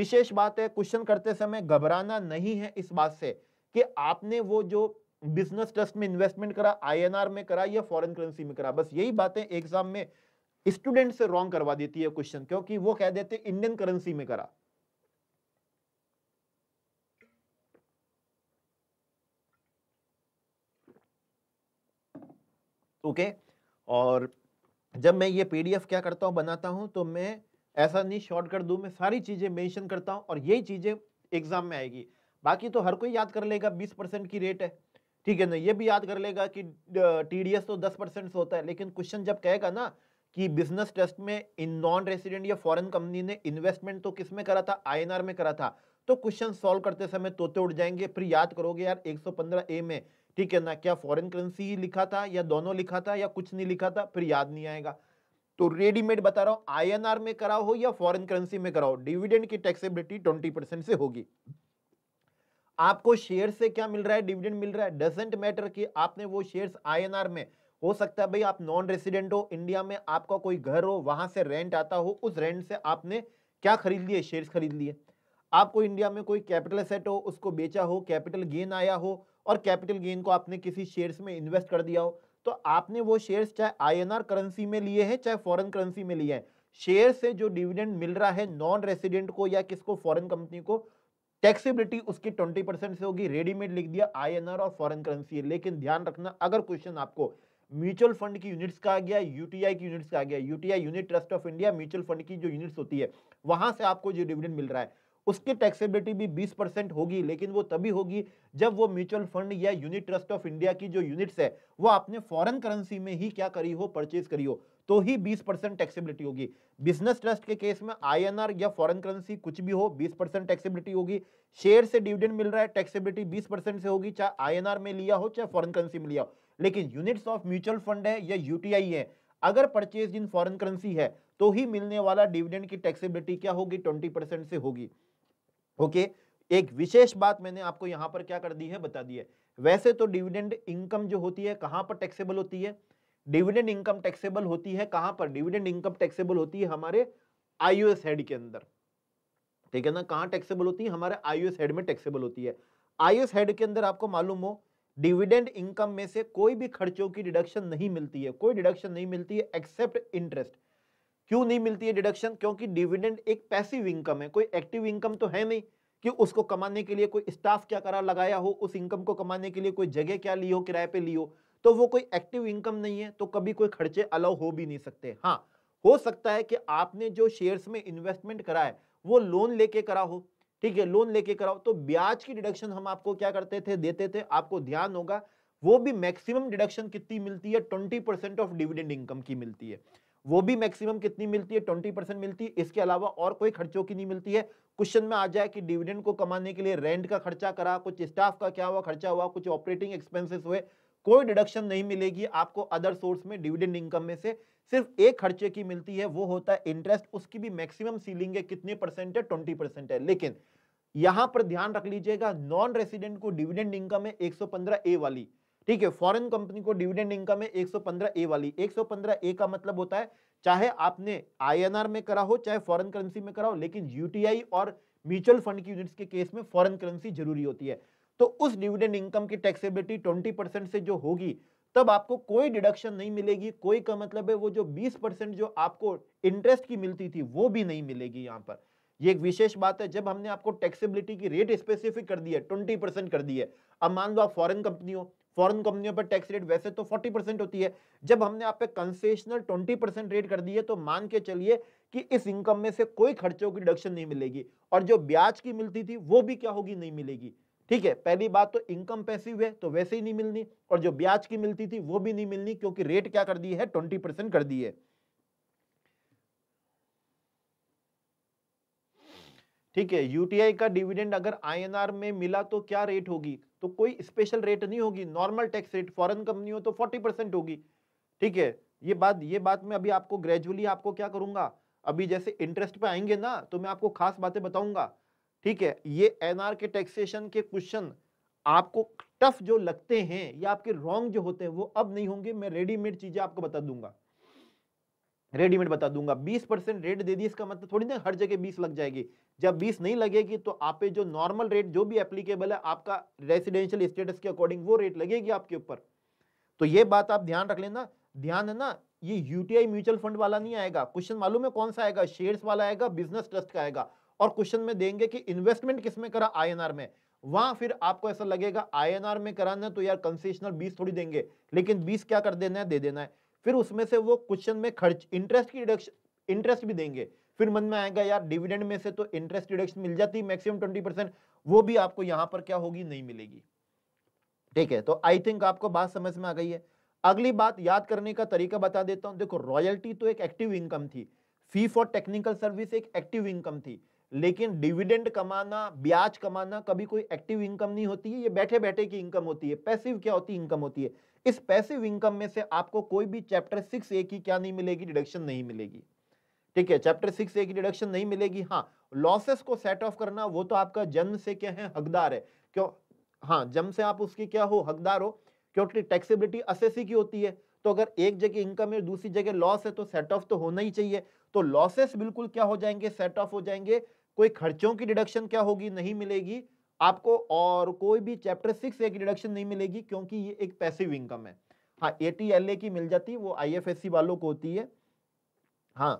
विशेष बात है क्वेश्चन करते समय घबराना नहीं है इस बात से कि आपने वो जो बिजनेस ट्रस्ट में इन्वेस्टमेंट करा आईएनआर में करा या फॉरेन करेंसी में करा बस यही बातें एग्जाम में स्टूडेंट से रॉन्ग करवा देती है क्वेश्चन क्योंकि वो कह देते इंडियन करेंसी में करा ओके okay? और जब मैं ये पीडीएफ क्या करता हूं बनाता हूं तो मैं ऐसा नहीं शॉर्ट कर मैं सारी चीज़ें मेंशन करता हूं और यही चीज़ें एग्जाम में आएगी बाकी तो हर कोई याद कर लेगा बीस परसेंट की रेट है ठीक है ना ये भी याद कर लेगा कि टीडीएस तो दस परसेंट होता है लेकिन क्वेश्चन जब कहेगा ना कि बिजनेस टेस्ट में इन नॉन रेसिडेंट या फॉरेन कंपनी ने इन्वेस्टमेंट तो किस में करा था आईएनआर में करा था तो क्वेश्चन सॉल्व करते समय तोते उड़ जाएंगे फिर याद करोगे यार 115 ए में ठीक है ना क्या फॉरेन करेंसी लिखा था या दोनों लिखा था या कुछ नहीं लिखा था फिर याद नहीं आएगा तो रेडीमेड बता रहा हूं आईएनआर में कराओ हो या फॉरेन करेंसी में कराओ डिविडेंड की टैक्सेबिलिटी 20 परसेंट से होगी आपको शेयर से क्या मिल रहा है डिविडेंड मिल रहा है डजेंट मैटर कि आपने वो शेयर्स आईएनआर में हो सकता है भाई आप नॉन रेसिडेंट हो इंडिया में आपका कोई घर हो वहां से रेंट आता हो उस रेंट से आपने क्या खरीद लिए शेयर्स खरीद लिए आपको इंडिया में कोई कैपिटल सेट हो उसको बेचा हो कैपिटल गेन आया हो और कैपिटल गेन को आपने किसी शेयर्स में इन्वेस्ट कर दिया हो तो आपने वो शेयर्स चाहे आई करेंसी में लिए हैं चाहे फॉरन करेंसी में लिए हैं शेयर से जो डिविडेंड मिल रहा है नॉन रेसिडेंट को या किसको फॉरेन कंपनी को टैक्सीबिलिटी उसकी 20 परसेंट से होगी रेडीमेड लिख दिया आईएनआर और फॉरेन करेंसी लेकिन ध्यान रखना अगर क्वेश्चन आपको म्यूचुअल फंड की यूनिट्स का आ गया यूटीआई की यूनिट्स का आ गया UTI unit trust of India mutual fund की जो यूनिट्स होती है वहां से आपको जो डिविडेंड मिल रहा है उसकी टैक्सीबिलिटी भी बीस होगी लेकिन वो तभी होगी जब वो म्यूचुअल फंड या यूनिट ट्रस्ट ऑफ इंडिया की जो यूनिट्स है वो आपने फॉरन करेंसी में ही क्या करी हो परचेज करी हो तो ही 20 परसेंट टैक्सेबिलिटी होगी बिजनेस ट्रस्ट के केस में आईएनआर या फॉरेन करेंसी कुछ भी हो 20 परसेंट टैक्सेबिलिटी होगी शेयर से डिविडेंड मिल रहा है टैक्सेबिलिटी 20 परसेंट से होगी चाहे आईएनआर में लिया हो चाहे फॉरेन करेंसी में लिया हो लेकिन यूनिट्स ऑफ म्यूचुअल फंड है या यूटीआई है अगर परचेज इन फॉरन करेंसी है तो ही मिलने वाला डिविडेंड की टैक्सेबिलिटी क्या होगी ट्वेंटी से होगी ओके एक विशेष बात मैंने आपको यहां पर क्या कर दी है बता दी है वैसे तो डिविडेंड इनकम जो होती है कहां पर टैक्सेबल होती है डिविडेंड इनकम टैक्सेबल होती है कहां पर डिविडेंड इनकम टैक्सेबल होती है हमारे आईओएस हेड के अंदर ठीक है ना कहाँ टैक्सेबल होती है हमारे आईओएस हेड में टैक्सेबल होती है आईओएस हेड के अंदर आपको मालूम हो डिविडेंड इनकम में से कोई भी खर्चों की डिडक्शन नहीं मिलती है कोई डिडक्शन नहीं मिलती है एक्सेप्ट इंटरेस्ट क्यों नहीं मिलती है डिडक्शन क्योंकि डिविडेंड एक पैसिव इनकम है कोई एक्टिव इनकम तो है नहीं कि उसको कमाने के लिए कोई स्टाफ क्या करा लगाया हो उस इनकम को कमाने के लिए कोई जगह क्या ली हो किराए पे ली हो तो वो कोई एक्टिव इनकम नहीं है तो कभी कोई खर्चे अलाउ हो भी नहीं सकते हाँ हो सकता है कि आपने जो शेयर्स में इन्वेस्टमेंट करा है वो लोन लेके करा हो ठीक है लोन लेके कराओ तो ब्याज की डिडक्शन हम आपको क्या करते थे देते थे आपको ध्यान होगा वो भी मैक्सिमम डिडक्शन कितनी मिलती है twenty percent of dividend income की मिलती है वो भी मैक्सिमम कितनी मिलती है ट्वेंटी परसेंट मिलती है इसके अलावा और कोई खर्चों की नहीं मिलती है क्वेश्चन में आ जाए कि डिविडेंड को कमाने के लिए रेंट का खर्चा करा कुछ स्टाफ का क्या हुआ खर्चा हुआ कुछ ऑपरेटिंग एक्सपेंसेस हुए कोई डिडक्शन नहीं मिलेगी आपको अदर सोर्स में डिविडेंड इनकम में से सिर्फ एक खर्चे की मिलती है वो होता है इंटरेस्ट उसकी भी मैक्सिमम सीलिंग है कितने परसेंट है ट्वेंटी परसेंट है लेकिन यहां पर ध्यान रख लीजिएगा नॉन रेसिडेंट को डिविडेंड इनकम है 115 ए वाली ठीक है फॉरेन कंपनी को डिविडेंड इनकम है 115 ए वाली 115 ए का मतलब होता है चाहे आपने आईएनआर में करा हो चाहे फॉरेन करेंसी में करा हो लेकिन यूटीआई और म्यूचुअल फंड की यूनिट्स के केस में फॉरेन करेंसी जरूरी होती है तो उस डिविडेंड इनकम की टैक्सेबिलिटी 20 परसेंट से जो होगी तब आपको कोई डिडक्शन नहीं मिलेगी कोई का मतलब है वो जो 20 परसेंट जो आपको इंटरेस्ट की मिलती थी वो भी नहीं मिलेगी यहाँ पर ये एक विशेष बात है जब हमने आपको टैक्सेबिलिटी की रेट स्पेसिफिक कर दी है ट्वेंटी परसेंट कर दी है अब मान लो आप फॉरन कंपनी हो फॉरन कंपनियों पर टैक्स रेट वैसे तो 40 परसेंट होती है जब हमने आप पे कंसेशनल 20 परसेंट रेट कर दी है तो मान के चलिए कि इस इनकम में से कोई खर्चों की डिडक्शन नहीं मिलेगी और जो ब्याज की मिलती थी वो भी क्या होगी नहीं मिलेगी ठीक है पहली बात तो इनकम पैसिव है तो वैसे ही नहीं मिलनी और जो ब्याज की मिलती थी वो भी नहीं मिलनी क्योंकि रेट क्या कर दी है ट्वेंटी परसेंट कर दी है ठीक है यूटीआई का डिविडेंड अगर आईएनआर में मिला तो क्या रेट होगी तो कोई स्पेशल रेट नहीं होगी normal tax rate foreign company हो तो फोर्टी परसेंट होगी ठीक है ये बात ये बात मैं अभी आपको ग्रेजुअली आपको क्या करूंगा अभी जैसे इंटरेस्ट पे आएंगे ना तो मैं आपको खास बातें बताऊंगा ठीक है ये एनआर के टैक्सेशन के क्वेश्चन आपको टफ जो लगते हैं या आपके रॉन्ग जो होते हैं वो अब नहीं होंगे मैं रेडीमेड चीजें आपको बता दूंगा रेडीमेड बता दूंगा 20 परसेंट रेट दे दी इसका मतलब थोड़ी ना हर जगह 20 लग जाएगी जब 20 नहीं लगेगी तो आप जो नॉर्मल रेट जो भी एप्लीकेबल है आपका रेसिडेंशियल स्टेटस के अकॉर्डिंग वो रेट लगेगी आपके ऊपर तो ये बात आप ध्यान रख लेना ध्यान है ना ये यूटीआई म्यूचुअल फंड वाला नहीं आएगा क्वेश्चन मालूम है कौन सा आएगा शेयर्स वाला आएगा बिजनेस ट्रस्ट का आएगा और क्वेश्चन में देंगे कि इन्वेस्टमेंट किस में करा आईएनआर में वहां फिर आपको ऐसा लगेगा आईएनआर में कराना है तो यार कंसेशनल बीस थोड़ी देंगे लेकिन बीस क्या कर देना है दे देना है फिर उसमें से वो क्वेश्चन में खर्च इंटरेस्ट की डिडक्शन इंटरेस्ट भी देंगे फिर मन में आएगा यार डिविडेंड में से तो इंटरेस्ट डिडक्शन मिल जाती है मैक्सिमम ट्वेंटी परसेंट वो भी आपको यहां पर क्या होगी नहीं मिलेगी ठीक है तो आई थिंक आपको बात समझ में आ गई है अगली बात याद करने का तरीका बता देता हूं देखो रॉयल्टी तो एक एक्टिव इनकम थी फी फॉर टेक्निकल सर्विस एक एक्टिव इनकम थी लेकिन डिविडेंड कमाना ब्याज कमाना कभी कोई एक्टिव इनकम नहीं होती है ये बैठे बैठे की इनकम होती है पैसिव क्या होती है इनकम होती है इस पैसिव इनकम में से आपको कोई भी चैप्टर सिक्स ए की क्या नहीं मिलेगी डिडक्शन नहीं मिलेगी ठीक है चैप्टर सिक्स ए की डिडक्शन नहीं मिलेगी हाँ लॉसेस को सेट ऑफ करना वो तो आपका जन्म से क्या है हकदार है क्यों हाँ जन्म से आप उसके क्या हो हकदार हो क्योंकि टैक्सीबिलिटी असेसी की होती है तो अगर एक जगह इनकम है दूसरी जगह लॉस है तो सेट ऑफ तो होना ही चाहिए तो लॉसेस बिल्कुल क्या हो जाएंगे सेट ऑफ हो जाएंगे कोई खर्चों की डिडक्शन क्या होगी नहीं मिलेगी आपको और कोई भी चैप्टर सिक्स की डिडक्शन नहीं मिलेगी क्योंकि ये एक पैसिव इनकम है हाँ ए टी एल ए की मिल जाती है वो आई एफ एस सी वालों को होती है हाँ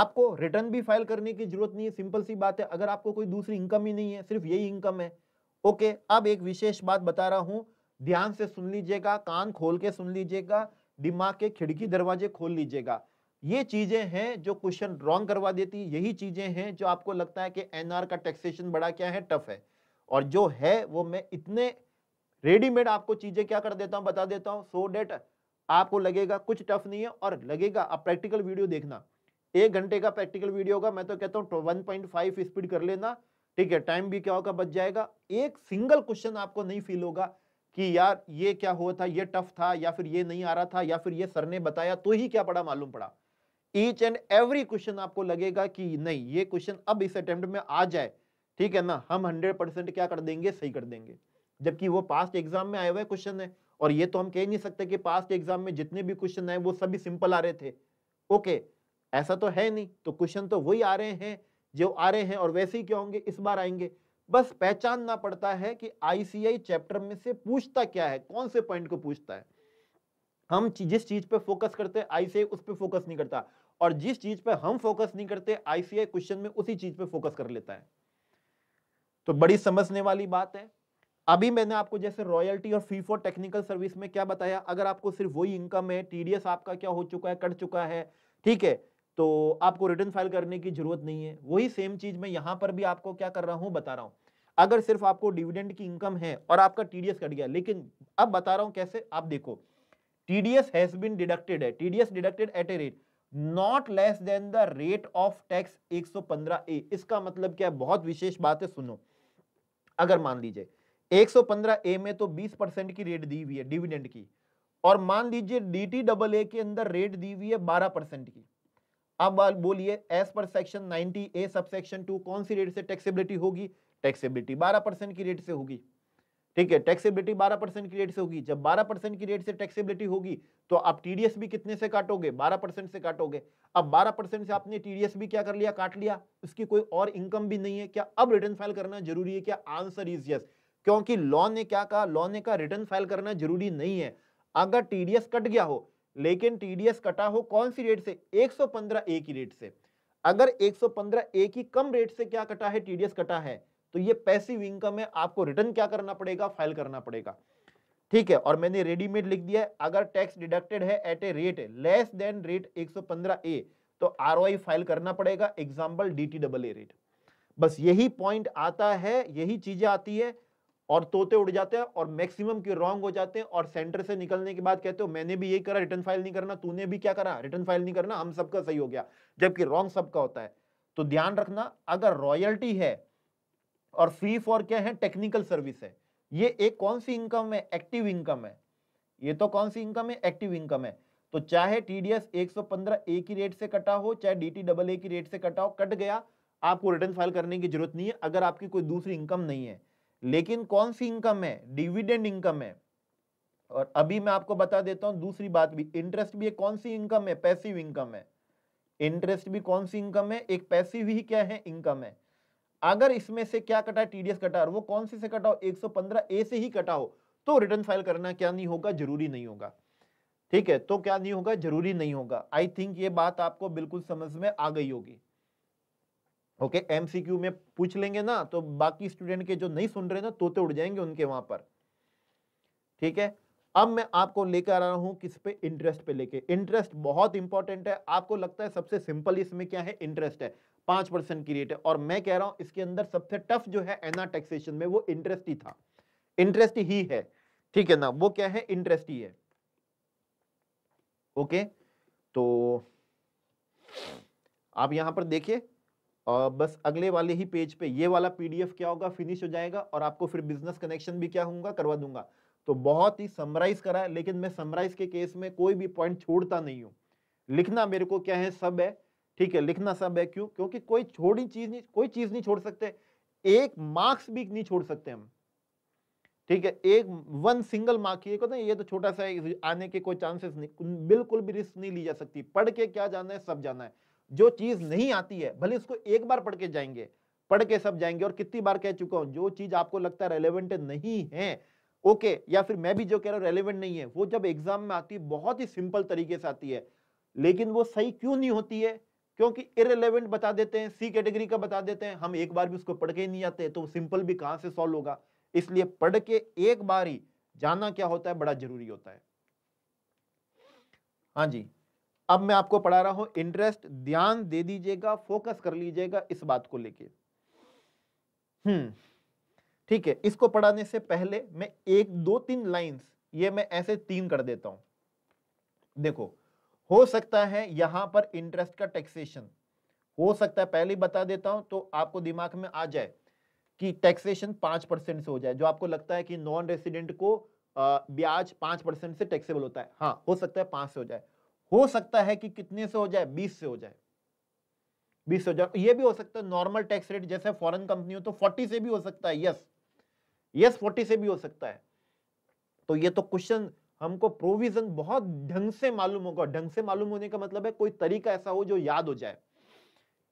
आपको रिटर्न भी फाइल करने की जरूरत नहीं है सिंपल सी बात है अगर आपको कोई दूसरी इनकम ही नहीं है सिर्फ यही इनकम है ओके अब एक विशेष बात बता रहा हूँ ध्यान से सुन लीजिएगा कान खोल के सुन लीजिएगा दिमाग के खिड़की दरवाजे खोल लीजिएगा ये चीजें हैं जो क्वेश्चन रॉन्ग करवा देती यही चीजें हैं जो आपको लगता है कि एनआर का टैक्सेशन बड़ा क्या है टफ है और जो है वो मैं इतने रेडीमेड आपको चीजें क्या कर देता हूँ बता देता हूँ सो डेट आपको लगेगा कुछ टफ नहीं है और लगेगा आप प्रैक्टिकल वीडियो देखना एक घंटे का प्रैक्टिकल वीडियो होगा मैं तो कहता हूँ तो वन पॉइंट फाइव स्पीड कर लेना ठीक है टाइम भी क्या होगा बच जाएगा एक सिंगल क्वेश्चन आपको नहीं फील होगा कि यार ये क्या हुआ था ये टफ था या फिर ये नहीं आ रहा था या फिर ये सर ने बताया तो ही क्या पड़ा मालूम पड़ा ईच एंड एवरी क्वेश्चन आपको लगेगा कि नहीं ये क्वेश्चन अब इस अटेम्प्ट में आ जाए ठीक है ना हम हंड्रेड परसेंट क्या कर देंगे सही कर देंगे जबकि वो पास्ट एग्जाम में आए हुए क्वेश्चन है और ये तो हम कह नहीं सकते कि पास्ट एग्जाम में जितने भी क्वेश्चन आए वो सभी सिंपल आ रहे थे ओके ऐसा तो है नहीं तो क्वेश्चन तो वही आ रहे हैं जो आ रहे हैं और वैसे ही क्या होंगे इस बार आएंगे बस पहचानना पड़ता है कि आईसीआई चैप्टर में से पूछता क्या है कौन से पॉइंट को पूछता है हम जिस चीज पे फोकस करते हैं आईसीआई उस पर फोकस नहीं करता और जिस चीज पर हम फोकस नहीं करते आईसीआई क्वेश्चन में उसी चीज पर फोकस कर लेता है तो बड़ी समझने वाली बात है अभी मैंने आपको जैसे रॉयल्टी और फीफो टेक्निकल सर्विस में क्या बताया अगर आपको सिर्फ वही इनकम है टीडीएस आपका क्या हो चुका है कट चुका है ठीक है तो आपको रिटर्न फाइल करने की जरूरत नहीं है वही सेम चीज मैं यहां पर भी आपको क्या कर रहा हूं बता रहा हूं अगर सिर्फ आपको डिविडेंड की इनकम है और आपका टीडीएस कट गया लेकिन अब बता रहा हूं कैसे आप देखो टीडीएस हैज बिन डिडक्टेड है TDS deducted at a rate not less than the rate of tax 115 A इसका मतलब क्या है बहुत विशेष बात है सुनो अगर मान लीजिए 115 ए में तो 20 परसेंट की रेट दी हुई है डिविडेंड की और मान लीजिए टी डबल ए के अंदर रेट दी हुई है 12 परसेंट की अब बोलिए as per section ninety A subsection two कौन सी रेट से टैक्सेबिलिटी होगी टैक्सेबिलिटी 12 परसेंट की रेट से होगी ठीक है टैक्सेबिलिटी 12 परसेंट की रेट से होगी जब 12 परसेंट की रेट से टैक्सेबिलिटी होगी तो आप टीडीएस भी कितने से काटोगे 12 परसेंट से काटोगे अब 12 परसेंट से आपने टीडीएस भी क्या कर लिया काट लिया उसकी कोई और इनकम भी नहीं है क्या अब रिटर्न फाइल करना जरूरी है क्या आंसर इज यस क्योंकि लॉ ने क्या कहा लॉ ने कहा रिटर्न फाइल करना जरूरी नहीं है अगर टीडीएस कट गया हो लेकिन टीडीएस कटा हो कौन सी रेट से एक ए की रेट से अगर एक ए की कम रेट से क्या कटा है टीडीएस कटा है तो ये पैसिव इनकम है आपको रिटर्न क्या करना पड़ेगा फाइल करना पड़ेगा ठीक है और मैंने रेडीमेड लिख दिया है अगर टैक्स डिडक्टेड है at a rate less than rate 115 A तो आर फाइल करना पड़ेगा example DT double A rate बस यही पॉइंट आता है यही चीजें आती है और तोते उड़ जाते हैं और मैक्सिमम के रॉन्ग हो जाते हैं और सेंटर से निकलने के बाद कहते हो मैंने भी यही करा रिटर्न फाइल नहीं करना तूने भी क्या करा रिटर्न फाइल नहीं करना हम सबका सही हो गया जबकि रॉन्ग सबका होता है तो ध्यान रखना अगर रॉयल्टी है और फी फॉर क्या है टेक्निकल सर्विस है ये एक कौन सी इनकम है एक्टिव इनकम है ये तो कौन सी इनकम है एक्टिव इनकम है तो चाहे टीडीएस 115 ए की रेट से कटा हो चाहे डीटी डबल ए की रेट से कटा हो कट गया आपको रिटर्न फाइल करने की जरूरत नहीं है अगर आपकी कोई दूसरी इनकम नहीं है लेकिन कौन सी इनकम है डिविडेंड इनकम है और अभी मैं आपको बता देता हूं दूसरी बात भी इंटरेस्ट भी एक कौन सी इनकम है पैसिव इनकम है इंटरेस्ट भी कौन सी इनकम है एक पैसिव ही क्या है इनकम है अगर इसमें से क्या कटा टीडीएस कटा और वो कौन सी से कटा हो 115 ए से ही कटा हो तो रिटर्न फाइल करना क्या नहीं होगा जरूरी नहीं होगा ठीक है तो क्या नहीं होगा जरूरी नहीं होगा आई थिंक ये बात आपको बिल्कुल समझ में आ गई होगी ओके okay, एमसीक्यू में पूछ लेंगे ना तो बाकी स्टूडेंट के जो नहीं सुन रहे ना तोते उड़ जाएंगे उनके वहां पर ठीक है अब मैं आपको लेकर आ रहा हूं किस पे इंटरेस्ट पे लेके इंटरेस्ट बहुत इंपॉर्टेंट है आपको लगता है सबसे सिंपल इसमें क्या है इंटरेस्ट है पांच परसेंट की रेट है और मैं कह रहा हूं इसके अंदर सबसे टफ जो है एना टैक्सेशन में वो इंटरेस्ट ही था इंटरेस्ट ही है ठीक है ना वो क्या है इंटरेस्ट ही है ओके तो आप यहां पर देखिए और बस अगले वाले ही पेज पे ये वाला पीडीएफ क्या होगा फिनिश हो जाएगा और आपको फिर बिजनेस कनेक्शन भी क्या होगा करवा दूंगा तो बहुत ही समराइज करा है लेकिन मैं समराइज के केस में कोई भी पॉइंट छोड़ता नहीं हूं लिखना मेरे को क्या है सब है ठीक है लिखना सब है क्यों क्योंकि कोई छोड़ी चीज नहीं कोई चीज नहीं छोड़ सकते एक मार्क्स भी नहीं छोड़ सकते हम ठीक है एक वन सिंगल मार्क ये कहते हैं ये तो छोटा सा आने के कोई चांसेस नहीं बिल्कुल भी रिस्क नहीं ली जा सकती पढ़ के क्या जाना है सब जाना है जो चीज नहीं आती है भले इसको एक बार पढ़ के जाएंगे पढ़ के सब जाएंगे और कितनी बार कह चुका हूं जो चीज आपको लगता है रेलिवेंट नहीं है ओके या फिर मैं भी जो कह रहा हूँ रेलिवेंट नहीं है वो जब एग्जाम में आती है बहुत ही सिंपल तरीके से आती है लेकिन वो सही क्यों नहीं होती है क्योंकि इरेलीवेंट बता देते हैं सी कैटेगरी का बता देते हैं हम एक बार भी उसको पढ़ के नहीं आते तो सिंपल भी कहां से सॉल्व होगा इसलिए पढ़ के एक बार ही जाना क्या होता है बड़ा जरूरी होता है हाँ जी अब मैं आपको पढ़ा रहा हूं इंटरेस्ट ध्यान दे दीजिएगा फोकस कर लीजिएगा इस बात को लेके हम्म ठीक है इसको पढ़ाने से पहले मैं एक दो तीन लाइंस ये मैं ऐसे तीन कर देता हूं देखो हो सकता है यहां पर इंटरेस्ट का टैक्सेशन हो सकता है पहले बता देता हूं तो आपको दिमाग में आ जाए कि टैक्सेशन पांच परसेंट से हो जाए जो आपको लगता है कि नॉन रेसिडेंट को ब्याज पांच परसेंट से टैक्सेबल होता है हाँ हो सकता है पांच से हो जाए हो सकता है कि कितने से हो जाए बीस से हो जाए बीस से हो जाए ये भी हो सकता है नॉर्मल टैक्स रेट जैसे फॉरन कंपनी हो तो फोर्टी से भी हो सकता है यस यस फोर्टी से भी हो सकता है तो ये तो क्वेश्चन हमको प्रोविजन बहुत ढंग से मालूम होगा ढंग से मालूम होने का मतलब है कोई तरीका ऐसा हो जो याद हो जाए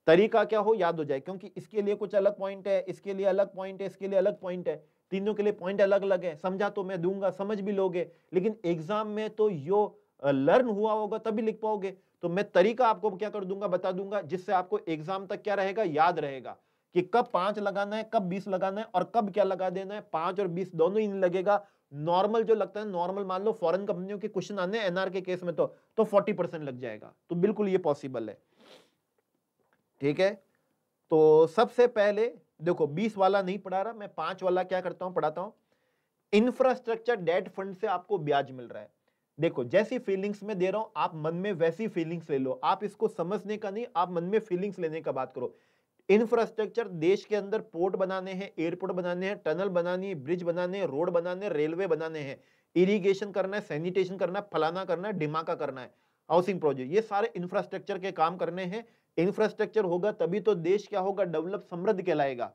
तरीका क्या हो याद हो जाए क्योंकि इसके लिए कुछ अलग पॉइंट है इसके लिए अलग पॉइंट है इसके लिए अलग पॉइंट है तीनों के लिए पॉइंट अलग अलग है समझा तो मैं दूंगा समझ भी लोगे लेकिन एग्जाम में तो यो लर्न हुआ होगा तभी लिख पाओगे तो मैं तरीका आपको क्या कर दूंगा बता दूंगा जिससे आपको एग्जाम तक क्या रहेगा याद रहेगा कि कब पांच लगाना है कब बीस लगाना है और कब क्या लगा देना है पांच और बीस दोनों ही नहीं लगेगा नॉर्मल जो लगता है नॉर्मल मान लो फॉरेन कंपनियों के क्वेश्चन आने एनआर के केस में तो तो 40 परसेंट लग जाएगा तो बिल्कुल ये पॉसिबल है ठीक है तो सबसे पहले देखो 20 वाला नहीं पढ़ा रहा मैं पांच वाला क्या करता हूं पढ़ाता हूं इंफ्रास्ट्रक्चर डेट फंड से आपको ब्याज मिल रहा है देखो जैसी फीलिंग्स में दे रहा हूं आप मन में वैसी फीलिंग्स ले लो आप इसको समझने का नहीं आप मन में फीलिंग्स लेने का बात करो इंफ्रास्ट्रक्चर देश के अंदर पोर्ट बनाने हैं एयरपोर्ट बनाने हैं टनल बनानी है ब्रिज बनाने हैं रोड बनाने रेलवे बनाने हैं इरिगेशन करना है सैनिटेशन करना है फलाना करना है डिमाका करना है हाउसिंग प्रोजेक्ट ये सारे इंफ्रास्ट्रक्चर के काम करने हैं इंफ्रास्ट्रक्चर होगा तभी तो देश क्या होगा डेवलप समृद्ध कहलाएगा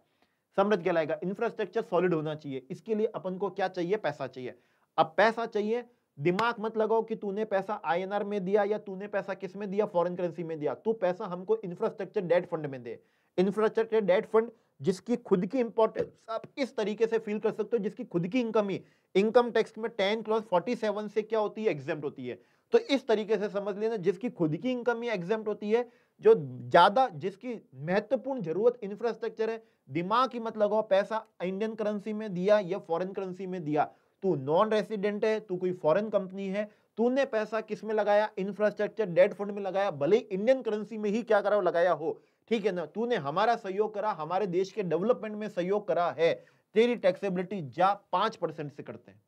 समृद्ध कहलाएगा इंफ्रास्ट्रक्चर सॉलिड होना चाहिए इसके लिए अपन को क्या चाहिए पैसा चाहिए अब पैसा चाहिए दिमाग मत लगाओ कि तूने पैसा आईएनआर में दिया या तूने पैसा किस में दिया फॉरेन करेंसी में दिया तू पैसा हमको इंफ्रास्ट्रक्चर डेट फंड में दे इंफ्रास्ट्रक्चर डेट फंड जिसकी खुद की इंपॉर्टेंस आप इस तरीके से फील कर सकते हो जिसकी खुद की इनकम ही इनकम टैक्स में टेन क्लॉस फोर्टी सेवन से क्या होती है एग्जाम होती है तो इस तरीके से समझ लेना जिसकी खुद की इनकम ही एग्जाम होती है जो ज्यादा जिसकी महत्वपूर्ण जरूरत इंफ्रास्ट्रक्चर है दिमाग की मत लगाओ पैसा इंडियन करेंसी में दिया या फॉरेन करेंसी में दिया तू नॉन रेसिडेंट है तू कोई फॉरेन कंपनी है तूने पैसा किस में लगाया इंफ्रास्ट्रक्चर डेट फंड में लगाया भले इंडियन करेंसी में ही क्या करो लगाया हो ठीक है ना तूने हमारा सहयोग करा हमारे देश के डेवलपमेंट में सहयोग करा है तेरी टैक्सेबिलिटी जा पांच परसेंट से करते हैं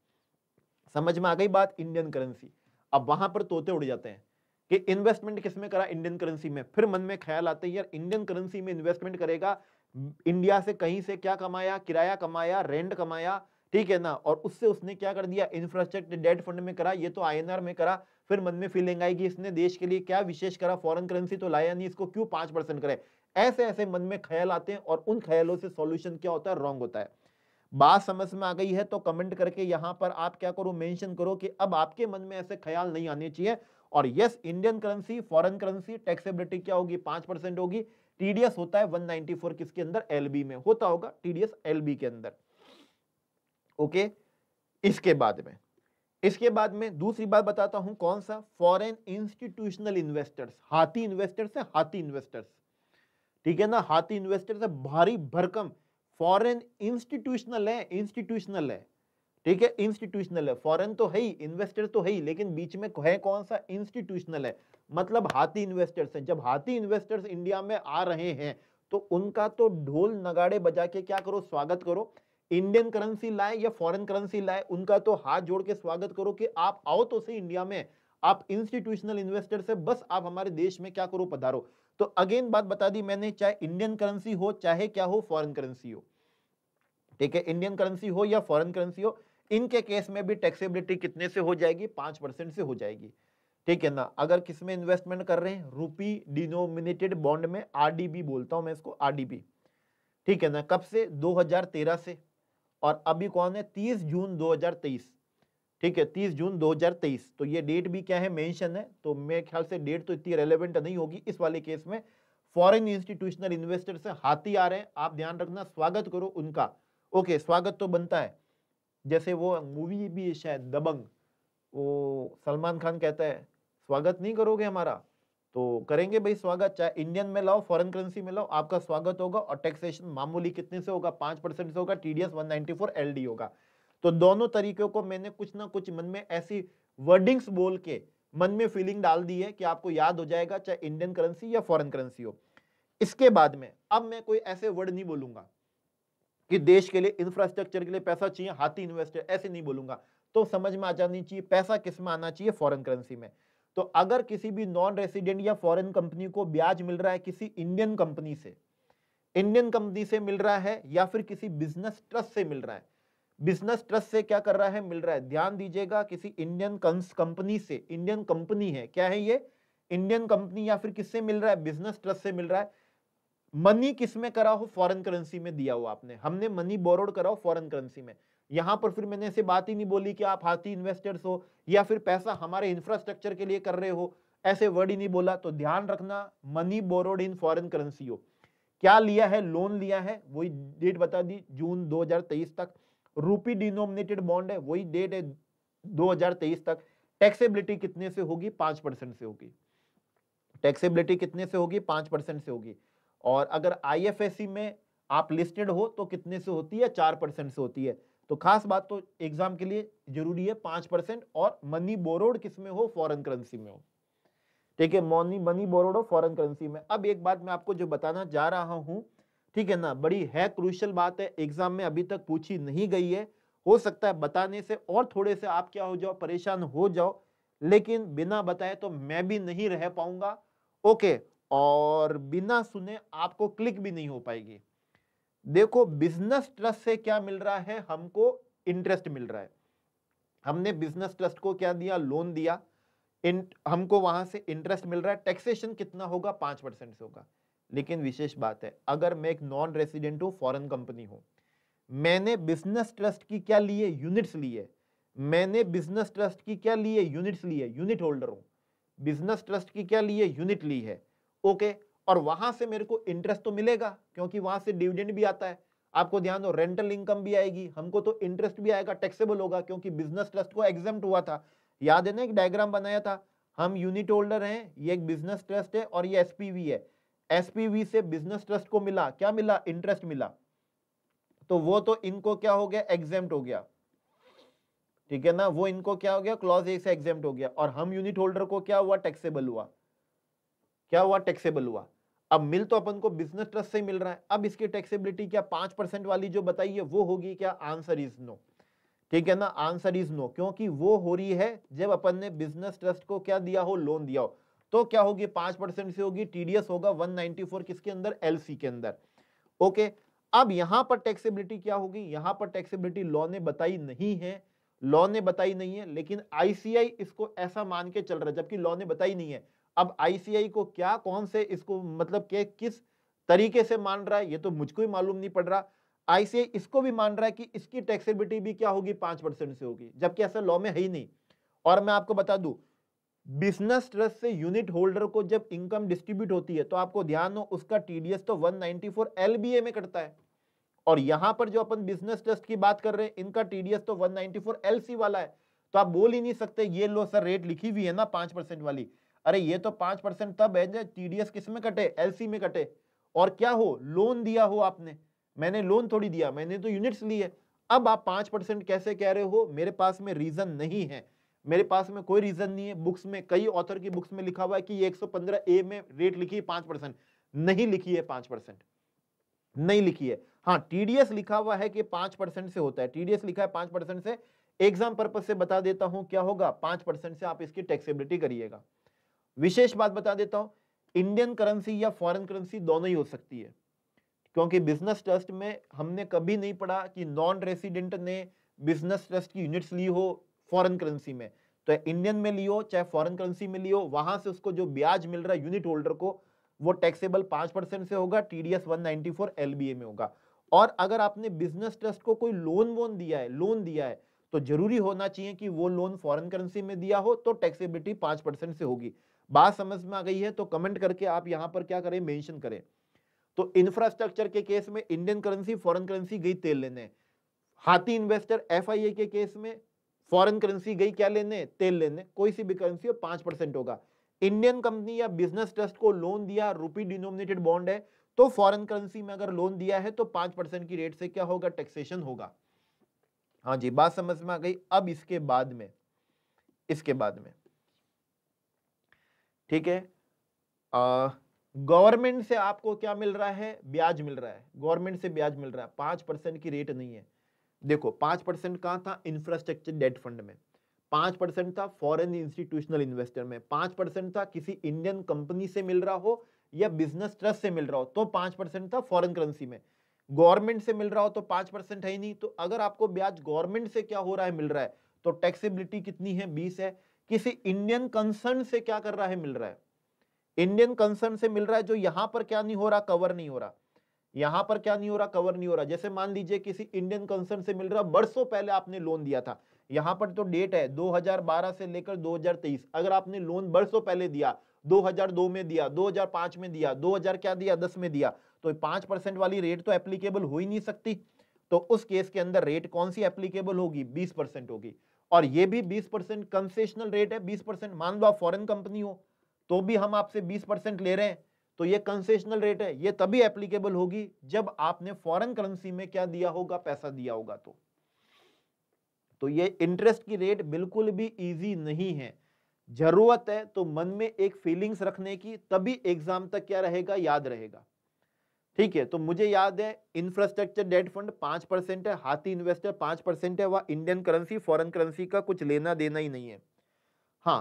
समझ में आ गई बात इंडियन करेंसी अब वहां पर तोते उड़ जाते हैं कि इन्वेस्टमेंट किसमें करा इंडियन करेंसी में फिर मन में ख्याल आते हैं यार इंडियन करेंसी में इन्वेस्टमेंट करेगा इंडिया से कहीं से क्या कमाया किराया कमाया रेंट कमाया ठीक है ना और उससे उसने क्या कर दिया इंफ्रास्ट्रक्चर डेट फंड में करा ये तो आईएनआर में करा फिर मन में फीलिंग आई कि इसने देश के लिए क्या विशेष करा फॉरेन करेंसी तो लाया नहीं इसको क्यों पांच परसेंट करे ऐसे ऐसे मन में ख्याल आते हैं और उन ख्यालों से सॉल्यूशन क्या होता है रॉन्ग होता है बात समझ में आ गई है तो कमेंट करके यहाँ पर आप क्या करो मैंशन करो कि अब आपके मन में ऐसे ख्याल नहीं आने चाहिए और yes Indian currency foreign currency taxability क्या होगी पांच परसेंट होगी टीडीएस होता है वन किसके अंदर एलबी में होता होगा टीडीएस एलबी के अंदर ओके इसके बाद में इसके बाद में दूसरी बात बताता हूं कौन सा फॉरेन इंस्टीट्यूशनल इन्वेस्टर्स हाथी इन्वेस्टर्स है हाथी इन्वेस्टर्स ठीक है ना हाथी इन्वेस्टर्स है भारी भरकम फॉरेन इंस्टीट्यूशनल है इंस्टीट्यूशनल है ठीक है इंस्टीट्यूशनल है फॉरेन तो है ही इन्वेस्टर तो है ही लेकिन बीच में है कौन सा इंस्टीट्यूशनल है मतलब हाथी इन्वेस्टर्स है जब हाथी इन्वेस्टर्स इंडिया में आ रहे हैं तो उनका तो ढोल नगाड़े बजा के क्या करो स्वागत करो इंडियन करेंसी लाए या फॉरेन करेंसी लाए उनका तो हाथ जोड़ के स्वागत करो कि आप आओ तो सही इंडिया में आप इंस्टीट्यूशनल इन्वेस्टर से बस आप हमारे देश में क्या करो पधारो तो अगेन बात बता दी मैंने चाहे इंडियन करेंसी हो चाहे क्या हो फॉरेन करेंसी हो ठीक है इंडियन करेंसी हो या फॉरेन करेंसी हो इनके केस में भी टैक्सेबिलिटी कितने से हो जाएगी पांच परसेंट से हो जाएगी ठीक है ना अगर किस में इन्वेस्टमेंट कर रहे हैं रूपी डिनोमिनेटेड बॉन्ड में आरडीबी बोलता हूं मैं इसको आरडीबी ठीक है ना कब से 2013 से और अभी कौन है तीस जून तेईस ठीक है तीस जून 2023 तो ये डेट भी क्या है मेंशन है तो मेरे ख्याल से डेट तो इतनी रेलेवेंट नहीं होगी इस वाले केस में फॉरेन इंस्टीट्यूशनल इन्वेस्टर से हाथी आ रहे हैं आप ध्यान रखना स्वागत करो उनका ओके स्वागत तो बनता है जैसे वो मूवी भी शायद दबंग वो सलमान खान कहता है स्वागत नहीं करोगे हमारा तो करेंगे भाई स्वागत चाहे इंडियन में लाओ फॉरेन करेंसी में लाओ आपका स्वागत होगा और टैक्सेशन मामूली कितने से होगा पांच परसेंट से होगा टीडीएस 194 एलडी होगा तो दोनों तरीकों को मैंने कुछ ना कुछ मन में ऐसी वर्डिंग्स बोल के मन में फीलिंग डाल दी है कि आपको याद हो जाएगा चाहे इंडियन करेंसी या फॉरेन करेंसी हो इसके बाद में अब मैं कोई ऐसे वर्ड नहीं बोलूंगा कि देश के लिए इंफ्रास्ट्रक्चर के लिए पैसा चाहिए हाथी इन्वेस्टर ऐसे नहीं बोलूंगा तो समझ में आ जानी चाहिए पैसा किस में आना चाहिए फॉरेन करेंसी में तो अगर किसी भी नॉन रेसिडेंट या फॉरेन कंपनी को ब्याज मिल रहा है किसी इंडियन कंपनी से इंडियन कंपनी से मिल रहा है या फिर किसी बिजनेस ट्रस्ट से मिल रहा है बिजनेस ट्रस्ट से क्या कर रहा है मिल रहा है ध्यान दीजिएगा किसी इंडियन कंपनी से इंडियन कंपनी है क्या है ये इंडियन कंपनी या फिर किससे मिल रहा है बिजनेस ट्रस्ट से मिल रहा है मनी किस में करा हो फॉरेन करेंसी में दिया हो आपने हमने मनी बोरोड करा हो फॉरेन करेंसी में यहां पर फिर मैंने ऐसे बात ही नहीं बोली कि आप हाथी इन्वेस्टर्स हो या फिर पैसा हमारे इंफ्रास्ट्रक्चर के लिए कर रहे हो ऐसे वर्ड ही नहीं बोला तो ध्यान रखना money borrowed in foreign currency हो क्या लिया है लोन लिया है वही डेट बता दी जून 2023 तक रूपी डिनोमिनेटेड बॉन्ड है वही डेट है 2023 तक टैक्सेबिलिटी कितने से होगी पांच परसेंट से होगी टैक्सेबिलिटी कितने से होगी पांच परसेंट से होगी और अगर आईएफएससी में आप लिस्टेड हो तो कितने से होती है चार परसेंट से होती है तो खास बात तो एग्जाम के लिए जरूरी है पांच परसेंट और मनी बोरोड किस में हो फॉरेन करेंसी में हो ठीक है मनी मनी बोरोड हो फॉरेन करेंसी में अब एक बात मैं आपको जो बताना जा रहा हूं ठीक है ना बड़ी है क्रूशल बात है एग्जाम में अभी तक पूछी नहीं गई है हो सकता है बताने से और थोड़े से आप क्या हो जाओ परेशान हो जाओ लेकिन बिना बताए तो मैं भी नहीं रह पाऊंगा ओके और बिना सुने आपको क्लिक भी नहीं हो पाएगी देखो बिजनेस ट्रस्ट से क्या मिल रहा है हमको इंटरेस्ट मिल रहा है हमने बिजनेस ट्रस्ट को क्या दिया लोन दिया इन हमको वहां से इंटरेस्ट मिल रहा है टैक्सेशन कितना होगा पांच परसेंट से होगा लेकिन विशेष बात है अगर मैं एक नॉन रेसिडेंट हूँ फॉरेन कंपनी हूँ मैंने बिजनेस ट्रस्ट की क्या लिए यूनिट्स लिए मैंने बिजनेस ट्रस्ट की क्या लिए यूनिट्स लिए यूनिट होल्डर हूँ बिजनेस ट्रस्ट की क्या लिए यूनिट ली है ओके okay, और वहां से मेरे को इंटरेस्ट तो मिलेगा क्योंकि वहां से डिविडेंड भी आता है आपको ध्यान दो रेंटल इनकम भी आएगी हमको तो इंटरेस्ट भी आएगा टैक्सेबल होगा क्योंकि बिजनेस ट्रस्ट को एग्जाम हुआ था याद है ना एक डायग्राम बनाया था हम यूनिट होल्डर हैं ये एक बिजनेस ट्रस्ट है और ये एसपीवी है एसपीवी से बिजनेस ट्रस्ट को मिला क्या मिला इंटरेस्ट मिला तो वो तो इनको क्या हो गया एग्जाम हो गया ठीक है ना वो इनको क्या हो गया क्लॉज ए से एग्जाम हो गया और हम यूनिट होल्डर को क्या हुआ टैक्सेबल हुआ क्या हुआ टैक्सेबल हुआ अब मिल तो अपन को बिजनेस ट्रस्ट से मिल रहा है अब इसकी टैक्सेबिलिटी क्या पांच परसेंट वाली जो बताई है वो होगी क्या आंसर इज नो ठीक है ना आंसर इज नो क्योंकि वो हो रही है जब अपन ने बिजनेस ट्रस्ट को क्या दिया हो लोन दिया हो तो क्या होगी पांच परसेंट से होगी टीडीएस होगा 194 किसके अंदर एलसी के अंदर ओके अब यहां पर टैक्सेबिलिटी क्या होगी यहां पर टैक्सेबिलिटी लॉ ने बताई नहीं है लॉ ने बताई नहीं है लेकिन आईसीआई इसको ऐसा मान के चल रहा है जबकि लॉ ने बताई नहीं है अब आईसीआई को क्या कौन से इसको मतलब के किस तरीके से मान रहा है ये तो मुझको ही मालूम नहीं पड़ रहा आईसीआई इसको भी मान रहा है कि इसकी टैक्सेबिलिटी भी क्या होगी पांच परसेंट से होगी जबकि ऐसा लॉ में है ही नहीं और मैं आपको बता दू बिजनेस ट्रस्ट से यूनिट होल्डर को जब इनकम डिस्ट्रीब्यूट होती है तो आपको ध्यान हो उसका टीडीएस तो वन नाइनटी में कटता है और यहां पर जो अपन बिजनेस ट्रस्ट की बात कर रहे हैं इनका टीडीएस तो 194 एलसी वाला है तो आप बोल ही नहीं सकते ये लो सर रेट लिखी हुई है ना पांच परसेंट वाली अरे ये तो पांच परसेंट तब है जब टीडीएस किस में कटे एलसी में कटे और क्या हो लोन दिया हो आपने मैंने लोन थोड़ी दिया मैंने तो यूनिट्स लिए अब आप पांच परसेंट कैसे कह रहे हो मेरे पास में रीजन नहीं है मेरे पास में कोई रीजन नहीं है बुक्स में कई ऑथर की बुक्स में लिखा हुआ है कि ये 115 ए में रेट लिखी है पांच परसेंट नहीं लिखी है पांच परसेंट नहीं लिखी है हाँ टीडीएस लिखा हुआ है कि पांच परसेंट से होता है टीडीएस लिखा है पांच परसेंट से एग्जाम पर्पज से बता देता हूं क्या होगा पांच परसेंट से आप इसकी टैक्सेबिलिटी करिएगा विशेष बात बता देता हूं इंडियन करेंसी या फॉरेन करेंसी दोनों ही हो सकती है क्योंकि बिजनेस ट्रस्ट में हमने कभी नहीं पढ़ा कि नॉन रेसिडेंट ने बिजनेस ट्रस्ट की यूनिट्स ली हो फॉरेन करेंसी में तो इंडियन में लियो चाहे फॉरेन करेंसी में लियो वहां से उसको जो ब्याज मिल रहा है यूनिट होल्डर को वो टैक्सेबल पांच परसेंट से होगा टीडीएस बी ए में होगा और अगर आपने बिजनेस ट्रस्ट को कोई लोन वोन दिया है लोन दिया है तो जरूरी होना चाहिए कि वो लोन फॉरेन करेंसी में दिया हो तो टैक्सेबिलिटी पांच परसेंट से होगी बात समझ में आ गई है तो कमेंट करके आप यहाँ पर क्या करें मेंशन करें तो इंफ्रास्ट्रक्चर के केस में इंडियन करेंसी फॉरेन करेंसी गई तेल लेने हाथी इन्वेस्टर एफ के, के केस में फॉरेन करेंसी गई क्या लेने तेल लेने कोई सी भी करेंसी हो पांच परसेंट होगा इंडियन कंपनी या बिजनेस ट्रस्ट को लोन दिया रूपी डिनोमिनेटेड बॉन्ड है तो फॉरेन करेंसी में अगर लोन दिया है तो पांच परसेंट की रेट से क्या होगा टैक्सेशन होगा हाँ जी बात समझ में आ गई अब इसके बाद में इसके बाद में ठीक है गवर्नमेंट से आपको क्या मिल रहा है ब्याज मिल रहा है गवर्नमेंट से ब्याज मिल रहा है पांच परसेंट की रेट नहीं है देखो पांच परसेंट कहां था इंफ्रास्ट्रक्चर डेट फंड में पांच परसेंट था फॉरेन इंस्टीट्यूशनल इन्वेस्टर में पांच परसेंट था किसी इंडियन कंपनी से मिल रहा हो या बिजनेस ट्रस्ट से मिल रहा हो तो पांच परसेंट था फॉरेन करेंसी में गवर्नमेंट से मिल रहा हो तो पांच परसेंट है ही नहीं तो अगर आपको ब्याज गवर्नमेंट से क्या हो रहा है मिल रहा है तो टैक्सेबिलिटी कितनी है बीस है किसी इंडियन कंसर्न से क्या कर रहा है मिल रहा है इंडियन कंसर्न से मिल रहा है जो यहां पर क्या नहीं हो रहा कवर नहीं हो रहा यहां पर क्या नहीं हो रहा कवर नहीं हो रहा जैसे मान लीजिए किसी इंडियन कंसर्न से मिल रहा बरसों पहले आपने लोन दिया था यहां पर तो डेट है 2012 से लेकर 2023 अगर आपने लोन बरसों पहले दिया 2002 में दिया 2005 में दिया 2000 क्या दिया 10 में दिया तो पांच परसेंट वाली रेट तो एप्लीकेबल हो ही नहीं सकती तो उस केस के अंदर रेट कौन सी एप्लीकेबल होगी बीस परसेंट होगी और ये भी 20 परसेंट कंसेशनल रेट है 20 परसेंट मान लो आप फॉरेन कंपनी हो तो भी हम आपसे 20 परसेंट ले रहे हैं तो ये कंसेशनल रेट है ये तभी एप्लीकेबल होगी जब आपने फॉरेन करेंसी में क्या दिया होगा पैसा दिया होगा तो तो ये इंटरेस्ट की रेट बिल्कुल भी इजी नहीं है जरूरत है तो मन में एक फीलिंग्स रखने की तभी एग्जाम तक क्या रहेगा याद रहेगा ठीक है तो मुझे याद है इंफ्रास्ट्रक्चर डेट फंड पांच परसेंट है हाथी इन्वेस्टर पांच परसेंट है वह इंडियन करेंसी फॉरेन करेंसी का कुछ लेना देना ही नहीं है हाँ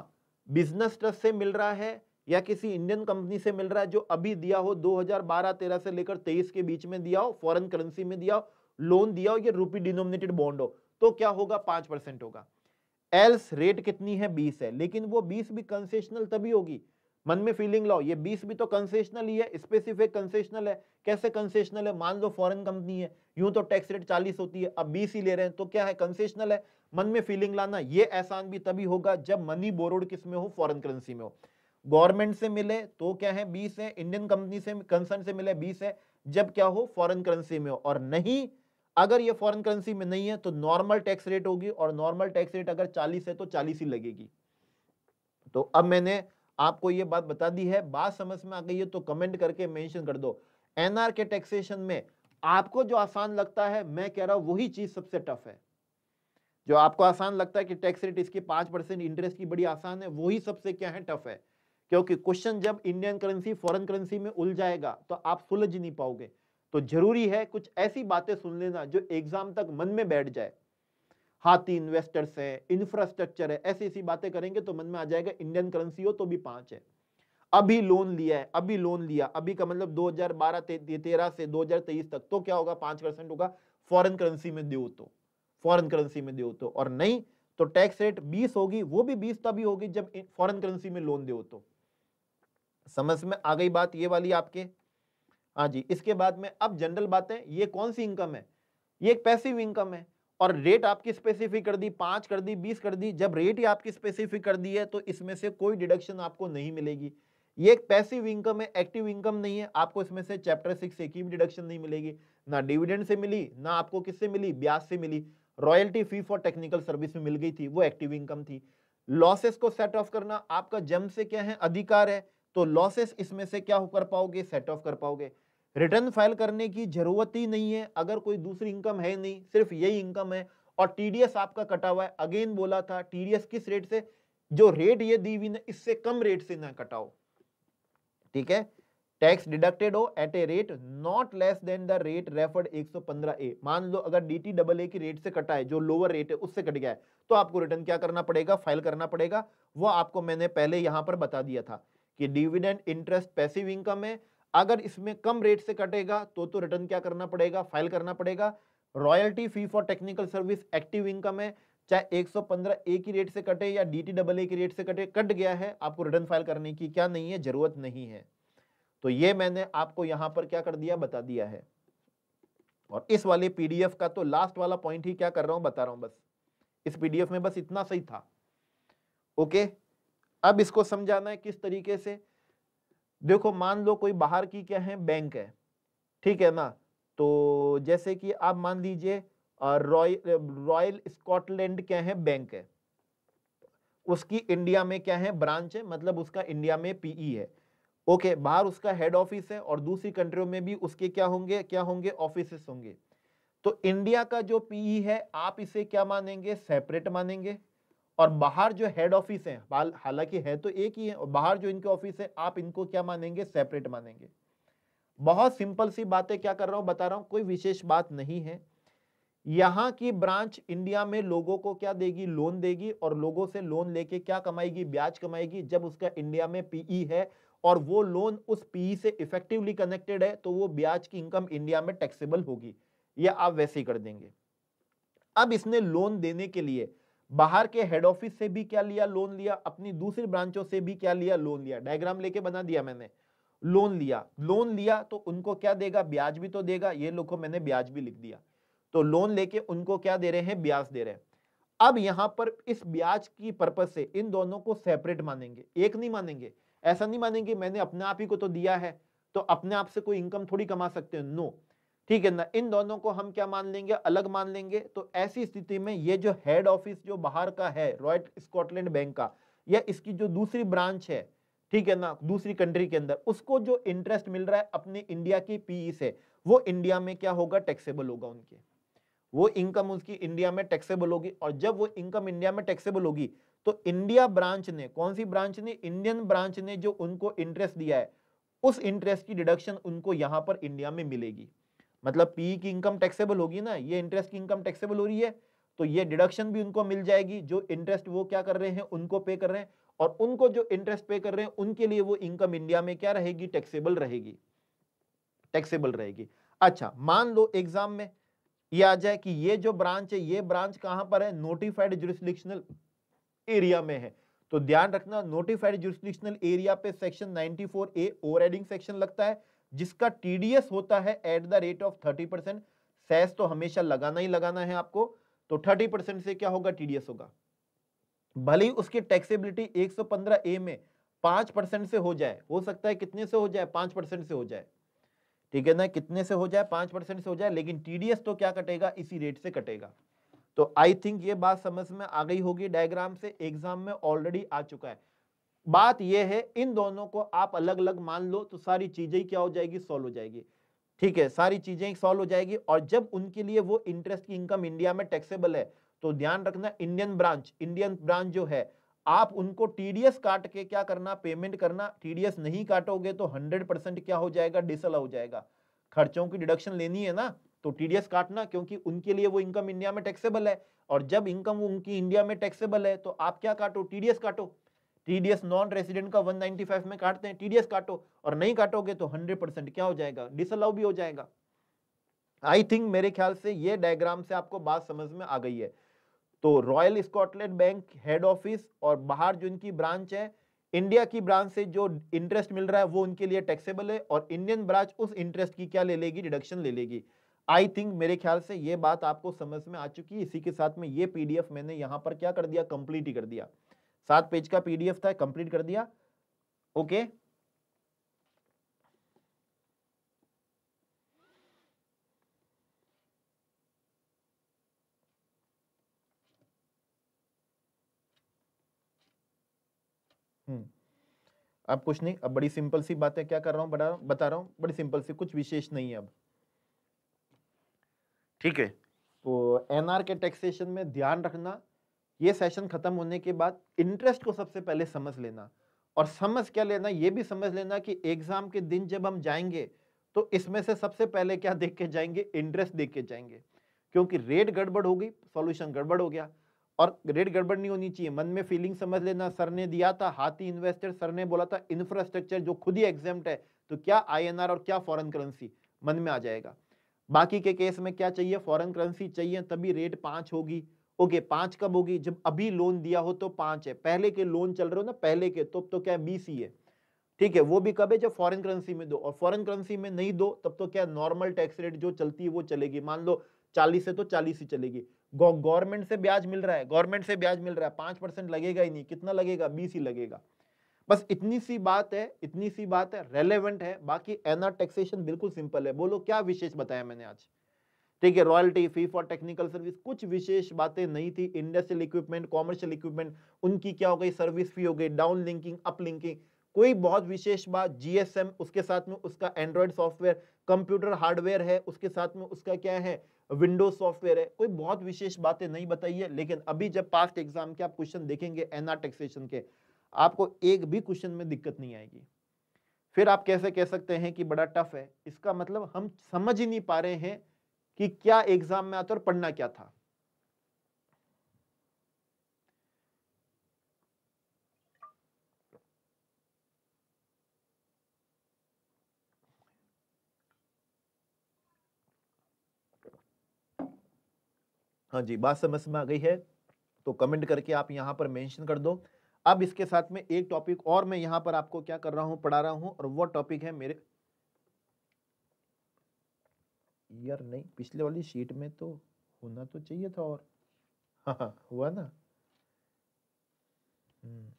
बिजनेस ट्रस्ट से मिल रहा है या किसी इंडियन कंपनी से मिल रहा है जो अभी दिया हो 2012-13 से लेकर 23 के बीच में दिया हो फॉरेन करेंसी में दिया हो लोन दिया हो या रूपी डिनोमिनेटेड बॉन्ड हो तो क्या होगा पांच परसेंट होगा एल्स रेट कितनी है बीस है लेकिन वो बीस भी कंसेशनल तभी होगी मन में फीलिंग लाओ ये बीस भी तो कंसेशनल ही है स्पेसिफिक कंसेशनल है कैसे कंसेशनल है मान लो फॉरेन कंपनी है यूं तो टैक्स रेट चालीस होती है अब बीस ही ले रहे हैं तो क्या है कंसेशनल है मन में फीलिंग लाना ये एहसान भी तभी होगा जब मनी बोरोड किस में हो फॉरन करेंसी में हो गवर्नमेंट से मिले तो क्या है बीस है इंडियन कंपनी से कंसर्न से मिले बीस है जब क्या हो फॉरन करेंसी में हो और नहीं अगर ये फॉरन करेंसी में नहीं है तो नॉर्मल टैक्स रेट होगी और नॉर्मल टैक्स रेट अगर चालीस है तो चालीस ही लगेगी तो अब मैंने आपको ये बात बता दी है बात समझ में आ गई है तो कमेंट करके मेंशन कर दो एनआर के टैक्सेशन में आपको जो आसान लगता है मैं कह रहा हूं वही चीज सबसे टफ है जो आपको आसान लगता है कि टैक्स रेट इसकी पांच परसेंट इंटरेस्ट की बड़ी आसान है वही सबसे क्या है टफ है क्योंकि क्वेश्चन जब इंडियन करेंसी फॉरन करेंसी में उलझ जाएगा तो आप सुलझ नहीं पाओगे तो जरूरी है कुछ ऐसी बातें सुन लेना जो एग्जाम तक मन में बैठ जाए हाथी इन्वेस्टर्स है इंफ्रास्ट्रक्चर है ऐसी ऐसी बातें करेंगे तो मन में आ जाएगा इंडियन करेंसी हो तो भी पांच है अभी लोन लिया है अभी लोन लिया अभी का मतलब 2012 बारह तेरह से 2023 तक तो क्या होगा पांच परसेंट होगा फॉरेन करेंसी में दे तो फॉरेन करेंसी में दे तो और नहीं तो टैक्स रेट 20 होगी वो भी 20 तभी होगी जब फॉरेन करेंसी में लोन दे तो समझ में आ गई बात ये वाली आपके हाँ जी इसके बाद में अब जनरल बातें ये कौन सी इनकम है ये एक पैसिव इनकम है और रेट आपकी स्पेसिफिक कर दी पांच कर दी बीस कर दी जब रेट ही आपकी स्पेसिफिक कर दी है तो इसमें से कोई डिडक्शन आपको नहीं मिलेगी ये एक पैसिव इनकम है एक्टिव इनकम नहीं है आपको इसमें से चैप्टर सिक्स एक भी डिडक्शन नहीं मिलेगी ना डिविडेंड से मिली ना आपको किससे मिली ब्याज से मिली royalty fee for technical service में मिल गई थी वो एक्टिव इनकम थी लॉसेस को सेट ऑफ करना आपका जम से क्या है अधिकार है तो लॉसेस इसमें से क्या कर पाओगे सेट ऑफ कर पाओगे रिटर्न फाइल करने की जरूरत ही नहीं है अगर कोई दूसरी इनकम है नहीं सिर्फ यही इनकम है और टीडीएस आपका कटा हुआ है अगेन बोला था टीडीएस किस रेट से जो रेट ये दी हुई ना इससे कम रेट से ना कटाओ ठीक है टैक्स डिडक्टेड हो at a rate not less than the rate referred 115 A मान लो अगर टी डबल ए की रेट से कटा है जो लोअर रेट है उससे कट गया है तो आपको रिटर्न क्या करना पड़ेगा फाइल करना पड़ेगा वो आपको मैंने पहले यहां पर बता दिया था कि डिविडेंड इंटरेस्ट पैसिव इनकम है अगर इसमें कम रेट से कटेगा तो तो रिटर्न क्या करना पड़ेगा फाइल करना पड़ेगा royalty fee for technical service active income है चाहे 115 ए की रेट से कटे या डी टी डबल ए की रेट से कटे कट गया है आपको रिटर्न फाइल करने की क्या नहीं है जरूरत नहीं है तो ये मैंने आपको यहां पर क्या कर दिया बता दिया है और इस वाले पीडीएफ का तो लास्ट वाला पॉइंट ही क्या कर रहा हूं बता रहा हूं बस इस पीडीएफ में बस इतना सही था ओके अब इसको समझाना है किस तरीके से देखो मान लो कोई बाहर की क्या है बैंक है ठीक है ना तो जैसे कि आप मान लीजिए रॉयल स्कॉटलैंड क्या है बैंक है उसकी इंडिया में क्या है ब्रांच है मतलब उसका इंडिया में पीई e है ओके बाहर उसका हेड ऑफिस है और दूसरी कंट्रियों में भी उसके क्या होंगे क्या होंगे ऑफिस होंगे तो इंडिया का जो पीई e है आप इसे क्या मानेंगे सेपरेट मानेंगे और बाहर जो हेड ऑफिस है हालांकि है तो एक ही है और बाहर जो इनके ऑफिस है आप इनको क्या मानेंगे सेपरेट मानेंगे बहुत सिंपल सी बातें क्या कर रहा हूं बता रहा हूं कोई विशेष बात नहीं है यहां की ब्रांच इंडिया में लोगों को क्या देगी लोन देगी और लोगों से लोन लेके क्या कमाएगी ब्याज कमाएगी जब उसका इंडिया में पीई e है और वो लोन उस पीई e से इफेक्टिवली कनेक्टेड है तो वो ब्याज की इनकम इंडिया में टैक्सेबल होगी या आप वैसे ही कर देंगे अब इसने लोन देने के लिए बाहर के हेड ऑफिस से भी क्या लिया लोन लिया अपनी दूसरी ब्रांचों से भी क्या लिया लोन लिया डायग्राम लेके बना दिया मैंने लोन लिया लोन लिया तो उनको क्या देगा ब्याज भी तो देगा ये लोग को मैंने ब्याज भी लिख दिया तो लोन लेके उनको क्या दे रहे हैं ब्याज दे रहे हैं अब यहां पर इस ब्याज की पर्पज से इन दोनों को सेपरेट मानेंगे एक नहीं मानेंगे ऐसा नहीं मानेंगे मैंने अपने आप ही को तो दिया है तो अपने आप से कोई इनकम थोड़ी कमा सकते हैं नो no. ठीक है ना इन दोनों को हम क्या मान लेंगे अलग मान लेंगे तो ऐसी स्थिति में ये जो हेड ऑफिस जो बाहर का है रॉयल स्कॉटलैंड बैंक का या इसकी जो दूसरी ब्रांच है ठीक है ना दूसरी कंट्री के अंदर उसको जो इंटरेस्ट मिल रहा है अपने इंडिया की पीई e से वो इंडिया में क्या होगा टैक्सेबल होगा उनके वो इनकम उसकी इंडिया में टैक्सेबल होगी और जब वो इनकम इंडिया में टैक्सेबल होगी तो इंडिया ब्रांच ने कौन सी ब्रांच ने इंडियन ब्रांच ने जो उनको इंटरेस्ट दिया है उस इंटरेस्ट की डिडक्शन उनको यहां पर इंडिया में मिलेगी मतलब पी की इनकम टैक्सेबल होगी ना ये इंटरेस्ट की इनकम टैक्सेबल हो रही है तो ये डिडक्शन भी उनको मिल जाएगी जो इंटरेस्ट वो क्या कर रहे हैं उनको पे कर रहे हैं और उनको जो इंटरेस्ट पे कर रहे हैं उनके लिए वो इनकम इंडिया में क्या रहेगी टैक्सेबल रहेगी टैक्सेबल रहेगी अच्छा मान लो एग्जाम में ये आ जाए कि ये जो ब्रांच है ये ब्रांच कहां पर है नोटिफाइड जुरिस्डिक्शनल एरिया में है तो ध्यान रखना नोटिफाइड जुरिस्डिक्शनल एरिया पे section four A over section लगता है जिसका टीडीएस होता है at the rate of thirty percent cess तो हमेशा लगाना ही लगाना है आपको तो थर्टी परसेंट से क्या होगा टीडीएस होगा भले ही उसकी टैक्सेबिलिटी पंद्रह ए में पांच परसेंट से हो जाए हो सकता है कितने से हो जाए पांच परसेंट से हो जाए ठीक है ना कितने से हो जाए पांच परसेंट से हो जाए लेकिन टीडीएस तो क्या कटेगा इसी रेट से कटेगा तो आई थिंक ये बात समझ में आ गई होगी डायग्राम से एग्जाम में ऑलरेडी आ चुका है बात यह है इन दोनों को आप अलग अलग मान लो तो सारी चीजें क्या हो जाएगी सॉल्व हो जाएगी ठीक है सारी चीजें सॉल्व हो जाएगी और जब उनके लिए वो इंटरेस्ट की इनकम इंडिया में टैक्सेबल है तो ध्यान रखना इंडियन ब्रांच इंडियन ब्रांच जो है आप उनको टीडीएस काट के क्या करना पेमेंट करना टीडीएस नहीं काटोगे तो हंड्रेड परसेंट क्या हो जाएगा डिसल हो जाएगा खर्चों की डिडक्शन लेनी है ना तो टीडीएस काटना क्योंकि उनके लिए वो इनकम इंडिया में टैक्सेबल है और जब इनकम उनकी इंडिया में टैक्सेबल है तो आप क्या काटो टीडीएस काटो टीडीएस नॉन रेसिडेंट का 195 में काटते हैं टीडीएस काटो और नहीं काटोगे तो 100 परसेंट क्या हो जाएगा डिसअलाउ भी हो जाएगा आई थिंक मेरे ख्याल से ये डायग्राम से आपको बात समझ में आ गई है तो royal Scotland bank head office और बाहर जो इनकी ब्रांच है इंडिया की ब्रांच से जो इंटरेस्ट मिल रहा है वो उनके लिए टैक्सेबल है और इंडियन ब्रांच उस इंटरेस्ट की क्या ले लेगी डिडक्शन ले लेगी आई थिंक मेरे ख्याल से ये बात आपको समझ में आ चुकी है इसी के साथ में ये पीडीएफ मैंने यहाँ पर क्या कर दिया कंप्लीट ही कर दिया सात पेज का पीडीएफ था कंप्लीट कर दिया ओके हम्म। अब कुछ नहीं अब बड़ी सिंपल सी बातें क्या कर रहा हूं बता बता रहा हूं बड़ी सिंपल सी कुछ विशेष नहीं है अब ठीक है तो एनआर के टैक्सेशन में ध्यान रखना ये सेशन खत्म होने के बाद इंटरेस्ट को सबसे पहले समझ लेना और समझ क्या लेना ये भी समझ लेना कि एग्जाम के दिन जब हम जाएंगे तो इसमें से सबसे पहले क्या देख के जाएंगे इंटरेस्ट देख के जाएंगे क्योंकि रेट गड़बड़ हो गई सॉल्यूशन गड़बड़ हो गया और रेट गड़बड़ नहीं होनी चाहिए मन में फीलिंग समझ लेना सर ने दिया था हाथी इन्वेस्टर सर ने बोला था इंफ्रास्ट्रक्चर जो खुद ही एग्जाम है तो क्या आईएनआर और क्या फॉरेन करेंसी मन में आ जाएगा बाकी के केस में क्या चाहिए फॉरेन करेंसी चाहिए तभी रेट पांच होगी ओके पांच कब होगी जब अभी लोन दिया हो तो पांच है पहले के लोन चल रहे हो ना पहले के तो, तो क्या है बीसी है ठीक है वो भी कब है जब फॉरेन करेंसी में दो और फॉरेन करेंसी में नहीं दो तब तो क्या नॉर्मल टैक्स रेट जो चलती है वो चलेगी मान लो चालीस से तो चालीस ही चलेगी गवर्नमेंट से ब्याज मिल रहा है गवर्नमेंट से ब्याज मिल रहा है पांच परसेंट लगेगा ही नहीं कितना लगेगा बीस ही लगेगा बस इतनी सी बात है इतनी सी बात है रेलेवेंट है बाकी एना टैक्सेशन बिल्कुल सिंपल है बोलो क्या विशेष बताया मैंने आज ठीक है royalty fee for technical service कुछ विशेष बातें नहीं थी इंडस्ट्रियल इक्विपमेंट कॉमर्शियल इक्विपमेंट उनकी क्या हो गई सर्विस फी हो गई डाउन लिंकिंग अप लिंकिंग कोई बहुत विशेष बात जीएसएम उसके साथ में उसका एंड्रॉयड सॉफ्टवेयर कंप्यूटर हार्डवेयर है उसके साथ में उसका क्या है विंडोज सॉफ्टवेयर है कोई बहुत विशेष बातें नहीं बताई है लेकिन अभी जब पास्ट एग्जाम के आप क्वेश्चन देखेंगे एनआर टैक्सेशन के आपको एक भी क्वेश्चन में दिक्कत नहीं आएगी फिर आप कैसे कह सकते हैं कि बड़ा टफ है इसका मतलब हम समझ ही नहीं पा रहे हैं कि क्या एग्जाम में आता और पढ़ना क्या था हाँ जी बात समझ में आ गई है तो कमेंट करके आप यहां पर मेंशन कर दो अब इसके साथ में एक टॉपिक और मैं यहां पर आपको क्या कर रहा हूं पढ़ा रहा हूं और वो टॉपिक है मेरे यार नहीं पिछले वाली शीट में तो होना तो चाहिए था और हाँ हाँ हुआ ना हम्म,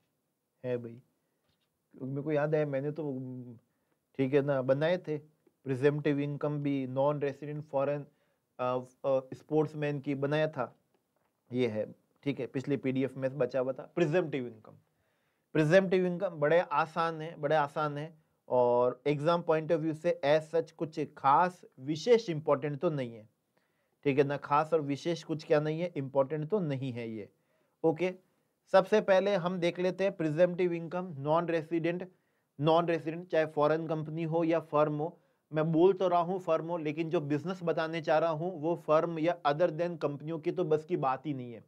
है भाई मेरे को याद है मैंने तो ठीक है ना बनाए थे प्रिजेंटिव इनकम भी नॉन रेसिडेंट फॉरेन स्पोर्ट्समैन की बनाया था ये है ठीक है पिछले पीडीएफ में बचा हुआ था प्रिजेंटिव इनकम प्रिजेंटिव इनकम बड़े आसान है बड़े आसान है और एग्जाम पॉइंट ऑफ व्यू से एज सच कुछ खास विशेष इंपॉर्टेंट तो नहीं है ठीक है ना खास और विशेष कुछ क्या नहीं है इंपॉर्टेंट तो नहीं है ये ओके सबसे पहले हम देख लेते हैं presumptive income non resident non resident चाहे फॉरेन कंपनी हो या फर्म हो मैं बोल तो रहा हूँ फर्म हो लेकिन जो बिजनेस बताने चाह रहा हूँ वो फर्म या अदर देन कंपनियों की तो बस की बात ही नहीं है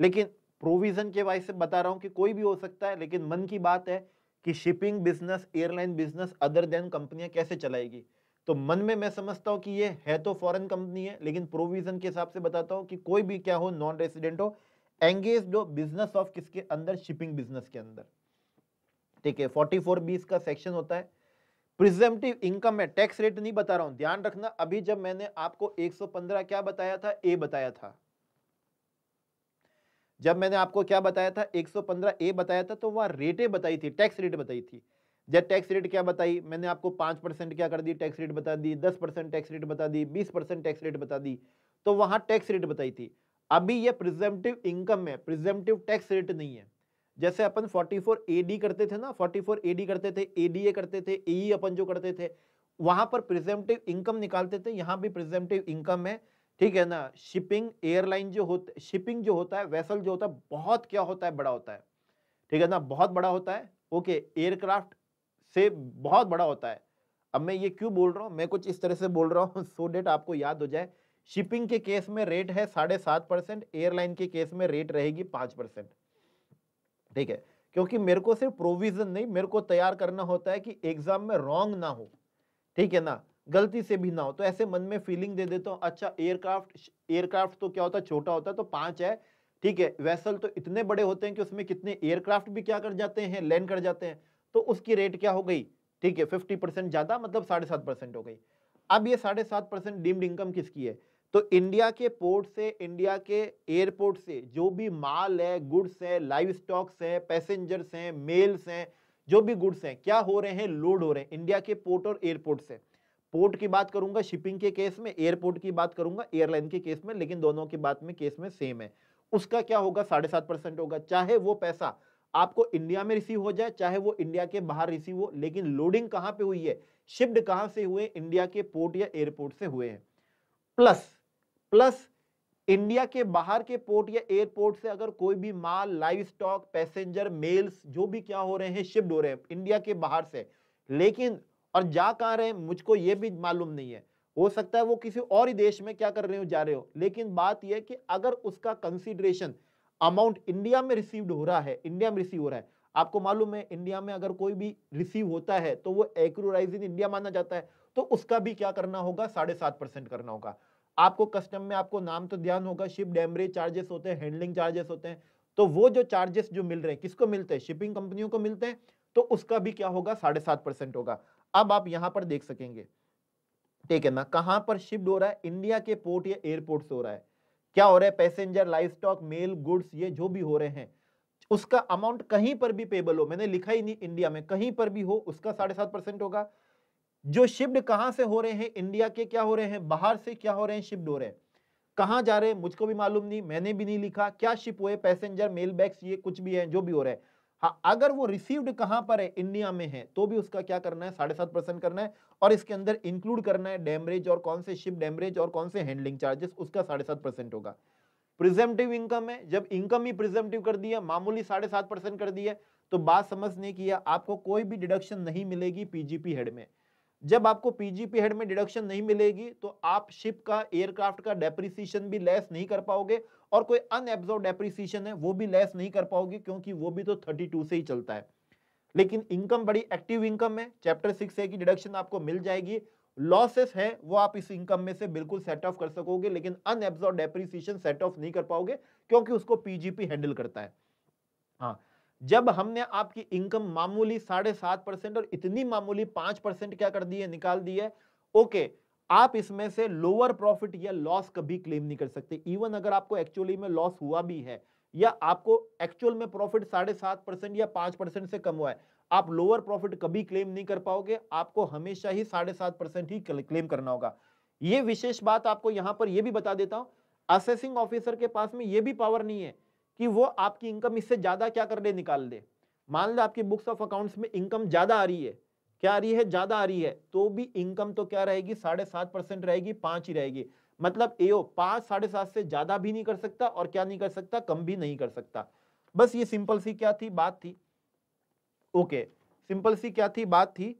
लेकिन प्रोविजन के वाइज से बता रहा हूँ कि कोई भी हो सकता है लेकिन मन की बात है कि shipping business airline business other than कंपनियां कैसे चलाएगी तो मन में मैं समझता हूँ कि ये है तो फॉरेन कंपनी है लेकिन प्रोविजन के हिसाब से बताता हूँ कि कोई भी क्या हो नॉन रेसिडेंट हो एंगेज हो बिजनेस ऑफ किसके अंदर शिपिंग बिजनेस के अंदर ठीक है फोर्टी फोर बीस का सेक्शन होता है प्रिजेंटिव इनकम है टैक्स रेट नहीं बता रहा हूं ध्यान रखना अभी जब मैंने आपको एक क्या बताया था ए बताया था जब मैंने आपको क्या बताया था 115 ए बताया था तो वह रेटें बताई थी टैक्स रेट बताई थी जब टैक्स रेट क्या बताई मैंने आपको पाँच परसेंट क्या कर दी टैक्स रेट बता दी दस परसेंट टैक्स रेट बता दी बीस परसेंट टैक्स रेट बता दी तो वहाँ टैक्स रेट बताई थी अभी यह प्रिजेंटिव इनकम है प्रिजेंटिव टैक्स रेट नहीं है जैसे अपन ए डी करते थे ना ए डी करते थे ए करते थे ई e अपन जो करते थे वहाँ पर प्रिजेंटिव इनकम निकालते थे यहाँ भी प्रिजेंटिव इनकम है ठीक है ना शिपिंग एयरलाइन जो होता शिपिंग जो होता है वेसल जो होता है बहुत क्या होता है बड़ा होता है ठीक है ना बहुत बड़ा होता है ओके एयरक्राफ्ट से बहुत बड़ा होता है अब मैं ये क्यों बोल रहा हूँ मैं कुछ इस तरह से बोल रहा हूँ सो डेट आपको याद हो जाए शिपिंग के केस में रेट है साढ़े सात परसेंट एयरलाइन के केस में रेट रहेगी पाँच परसेंट ठीक है क्योंकि मेरे को सिर्फ प्रोविजन नहीं मेरे को तैयार करना होता है कि एग्जाम में रॉन्ग ना हो ठीक है ना गलती से भी ना हो तो ऐसे मन में फीलिंग दे देता हूँ अच्छा एयरक्राफ्ट एयरक्राफ्ट तो क्या होता है छोटा होता है तो पांच है ठीक है वेसल तो इतने बड़े होते हैं कि उसमें कितने एयरक्राफ्ट भी क्या कर जाते हैं लैंड कर जाते हैं तो उसकी रेट क्या हो गई ठीक है फिफ्टी परसेंट ज़्यादा मतलब साढ़े सात परसेंट हो गई अब ये साढ़े सात परसेंट डीम्ड इनकम किसकी है तो इंडिया के पोर्ट से इंडिया के एयरपोर्ट से जो भी माल है गुड्स है लाइव स्टॉक्स है पैसेंजर्स हैं मेल्स हैं जो भी गुड्स हैं क्या हो रहे हैं लोड हो रहे हैं इंडिया के पोर्ट और एयरपोर्ट से पोर्ट की बात करूंगा शिपिंग के केस में एयरपोर्ट की बात करूंगा एयरलाइन के केस में लेकिन दोनों की बात में केस में सेम है उसका क्या होगा साढ़े सात परसेंट होगा चाहे वो पैसा आपको इंडिया में रिसीव हो जाए चाहे वो इंडिया के बाहर रिसीव हो लेकिन लोडिंग कहां पे हुई है शिफ्ट कहां से हुए इंडिया के पोर्ट या एयरपोर्ट से हुए हैं प्लस प्लस इंडिया के बाहर के पोर्ट या एयरपोर्ट से अगर कोई भी माल लाइव स्टॉक पैसेंजर मेल्स जो भी क्या हो रहे हैं शिफ्ट हो रहे हैं इंडिया के बाहर से लेकिन और जा कहाँ रहे मुझको ये भी मालूम नहीं है हो सकता है वो किसी और ही देश में क्या कर रहे हो जा रहे हो लेकिन बात यह कि अगर उसका कंसिडरेशन अमाउंट इंडिया में रिसीव हो रहा है इंडिया में रिसीव हो रहा है आपको मालूम है इंडिया में अगर कोई भी रिसीव होता है तो वो एक्रोराइज इन इंडिया माना जाता है तो उसका भी क्या करना होगा साढ़े सात परसेंट करना होगा आपको कस्टम में आपको नाम तो ध्यान होगा शिप डैमरेज चार्जेस होते हैं हैंडलिंग चार्जेस होते हैं तो वो जो चार्जेस जो मिल रहे हैं किसको मिलते हैं शिपिंग कंपनियों को मिलते हैं तो उसका भी क्या होगा साढ़े सात परसेंट होगा अब आप यहां पर देख सकेंगे ठीक है ना कहां पर शिफ्ट हो रहा है इंडिया के पोर्ट या एयरपोर्ट से हो रहा है क्या हो रहा है passenger life stock mail goods ये जो भी हो रहे हैं उसका अमाउंट कहीं पर भी पेबल हो मैंने लिखा ही नहीं इंडिया में कहीं पर भी हो उसका साढ़े सात परसेंट होगा जो शिफ्ट कहां से हो रहे हैं इंडिया के क्या हो रहे हैं बाहर से क्या हो रहे हैं शिफ्ट हो रहे हैं कहां जा रहे हैं मुझको भी मालूम नहीं मैंने भी नहीं लिखा क्या शिप हुए पैसेंजर मेल बैग्स ये कुछ भी है जो भी हो रहा है हाँ अगर वो रिसीव्ड कहां पर है इंडिया में है तो भी उसका क्या करना है साढ़े सात परसेंट करना है और इसके अंदर इंक्लूड करना है डैमरेज और कौन से शिप डैमरेज और कौन से हैंडलिंग चार्जेस उसका साढ़े सात परसेंट होगा प्रिजेंटिव इनकम है जब इनकम ही प्रिजेंटिव कर दिया मामूली साढ़े सात परसेंट कर दिया तो बात समझने की आपको कोई भी डिडक्शन नहीं मिलेगी पीजीपी हेड में जब आपको पीजीपी हेड में डिडक्शन नहीं मिलेगी तो आप शिप का एयरक्राफ्ट का डेप्रिसिएशन भी लेस नहीं कर पाओगे और कोई अनएब्जॉर्ब डेप्रिसिएशन है वो भी लेस नहीं कर पाओगे क्योंकि वो भी तो 32 से ही चलता है लेकिन इनकम बड़ी एक्टिव इनकम है चैप्टर सिक्स है की डिडक्शन आपको मिल जाएगी लॉसेस है वो आप इस इनकम में से बिल्कुल सेट ऑफ कर सकोगे लेकिन अनएब्जॉर्ब डेप्रिसिएशन सेट ऑफ नहीं कर पाओगे क्योंकि उसको पीजीपी हैंडल करता है हाँ जब हमने आपकी इनकम मामूली साढ़े सात परसेंट और इतनी मामूली पांच परसेंट क्या कर दी है निकाल दी है ओके आप इसमें से लोअर प्रॉफिट या लॉस कभी क्लेम नहीं कर सकते इवन अगर आपको एक्चुअली में लॉस हुआ भी है या आपको एक्चुअल में प्रॉफिट साढ़े सात परसेंट या पांच परसेंट से कम हुआ है आप लोअर प्रॉफिट कभी क्लेम नहीं कर पाओगे आपको हमेशा ही साढ़े सात परसेंट ही क्लेम करना होगा ये विशेष बात आपको यहां पर यह भी बता देता हूं असेसिंग ऑफिसर के पास में यह भी पावर नहीं है कि वो आपकी इनकम इससे ज़्यादा क्या कर ले निकाल ले मान लो आपकी बुक्स ऑफ अकाउंट्स में इनकम ज़्यादा आ रही है क्या आ रही है ज़्यादा आ रही है तो भी इनकम तो क्या रहेगी साढ़े सात परसेंट रहेगी पांच ही रहेगी मतलब एओ पांच साढ़े सात से ज़्यादा भी नहीं कर सकता और क्या नहीं कर सकता कम भी नहीं कर सकता बस ये सिंपल सी क्या थी बात थी ओके सिंपल सी क्या थी बात थी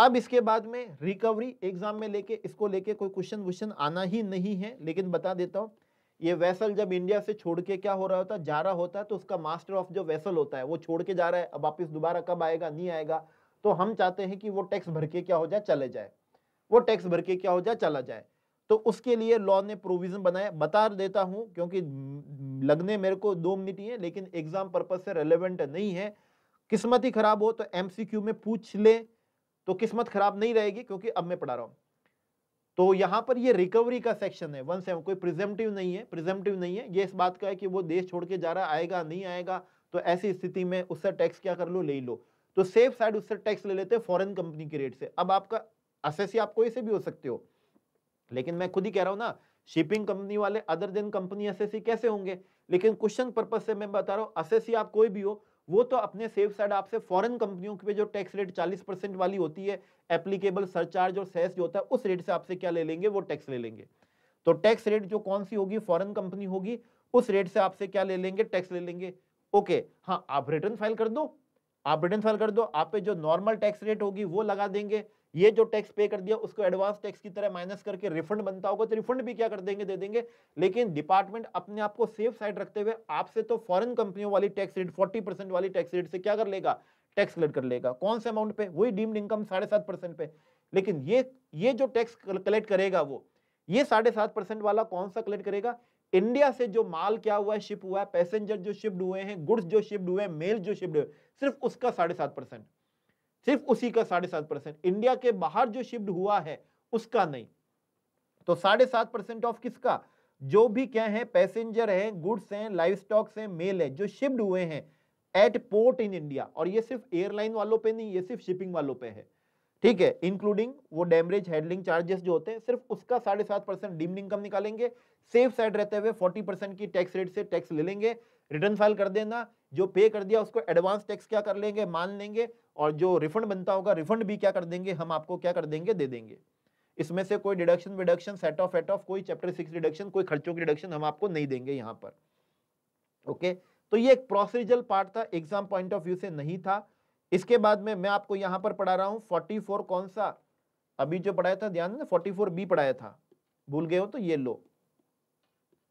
अब इसके बाद में रिकवरी एग्जाम में लेके इसको लेके कोई क्वेश्चन वुश्चन आना ही नहीं है लेकिन बता देता हूं ये वेसल जब इंडिया से छोड़ के क्या हो रहा होता है जा रहा होता है तो उसका मास्टर ऑफ जो वेसल होता है वो छोड़ के जा रहा है अब वापिस दोबारा कब आएगा नहीं आएगा तो हम चाहते हैं कि वो टैक्स भर के क्या हो जाए चले जाए वो टैक्स भर के क्या हो जाए चला जाए तो उसके लिए लॉ ने प्रोविजन बनाया बता देता हूँ क्योंकि लगने मेरे को दो मिनट ही है लेकिन एग्जाम पर्पज से रेलिवेंट नहीं है किस्मत ही खराब हो तो एमसीक्यू में पूछ ले तो किस्मत खराब नहीं रहेगी क्योंकि अब मैं पढ़ा रहा हूँ तो यहाँ पर ये रिकवरी का सेक्शन है वन सेवन कोई प्रिजेंटिव नहीं है प्रिजेंटिव नहीं है ये इस बात का है कि वो देश छोड़ के जा रहा आएगा नहीं आएगा तो ऐसी स्थिति में उससे टैक्स क्या कर लो ले लो तो सेफ साइड उससे टैक्स ले लेते हैं फॉरेन कंपनी के रेट से अब आपका असेस आप कोई से भी हो सकते हो लेकिन मैं खुद ही कह रहा हूँ ना शिपिंग कंपनी वाले अदर देन कंपनी असेसी कैसे होंगे लेकिन क्वेश्चन पर्पज से मैं बता रहा हूँ असेसी आप कोई भी हो वो तो अपने सेफ साइड आपसे फॉरेन कंपनियों के पे जो टैक्स रेट 40 परसेंट वाली होती है एप्लीकेबल सरचार्ज और सेस जो होता है उस रेट से आपसे क्या ले लेंगे वो टैक्स ले लेंगे तो टैक्स रेट जो कौन सी होगी फॉरेन कंपनी होगी उस रेट से आपसे क्या ले लेंगे टैक्स ले लेंगे ओके हाँ आप रिटर्न फाइल कर दो आप रिटर्न फाइल कर दो आप पे जो नॉर्मल टैक्स रेट होगी वो लगा देंगे ये जो टैक्स पे कर दिया उसको एडवांस टैक्स की तरह माइनस करके रिफंड बनता होगा तो रिफंड भी क्या कर देंगे दे देंगे लेकिन डिपार्टमेंट अपने आप को सेफ साइड रखते हुए आपसे तो फॉरेन कंपनियों वाली टैक्स रेट फोर्टी परसेंट वाली टैक्स रेट से क्या कर लेगा टैक्स कलेक्ट कर लेगा कौन से अमाउंट पे वही डीम्ड इनकम साढ़े सात परसेंट पे लेकिन ये ये जो टैक्स कलेक्ट करेगा वो ये साढ़े सात परसेंट वाला कौन सा कलेक्ट करेगा इंडिया से जो माल क्या हुआ है शिप हुआ है पैसेंजर जो शिफ्ट हुए हैं गुड्स जो शिफ्ट हुए हैं मेल जो शिफ्ट हुए सिर्फ उसका साढ़े सात परसेंट सिर्फ उसी का साढ़े सात परसेंट इंडिया के बाहर जो शिफ्ट हुआ है उसका नहीं तो साढ़े सात परसेंट ऑफ किसका जो भी क्या है पैसेंजर है गुड्स हैं लाइव स्टॉक्स हैं मेल है जो शिफ्ट हुए हैं एट पोर्ट इन इंडिया और ये सिर्फ एयरलाइन वालों पे नहीं ये सिर्फ शिपिंग वालों पे है ठीक है इंक्लूडिंग वो डैमरेज हैंडलिंग चार्जेस जो होते हैं सिर्फ उसका साढ़े सात परसेंट डीम्ड इनकम निकालेंगे सेफ साइड रहते हुए फोर्टी परसेंट की टैक्स रेट से टैक्स ले लेंगे रिटर्न फाइल कर देना जो पे कर दिया उसको एडवांस टैक्स क्या कर लेंगे मान लेंगे और जो रिफंड बनता होगा रिफंड भी क्या कर देंगे हम आपको क्या कर देंगे दे देंगे इसमें से कोई डिडक्शन विडक्शन सेट ऑफ एट ऑफ कोई चैप्टर सिक्स डिडक्शन कोई खर्चों की डिडक्शन हम आपको नहीं देंगे यहाँ पर ओके तो ये एक प्रोसीजर पार्ट था एग्जाम पॉइंट ऑफ व्यू से नहीं था इसके बाद में मैं आपको यहाँ पर पढ़ा रहा हूँ फोर्टी फोर कौन सा अभी जो पढ़ाया था ध्यान फोर्टी फोर बी पढ़ाया था भूल गए हो तो ये लो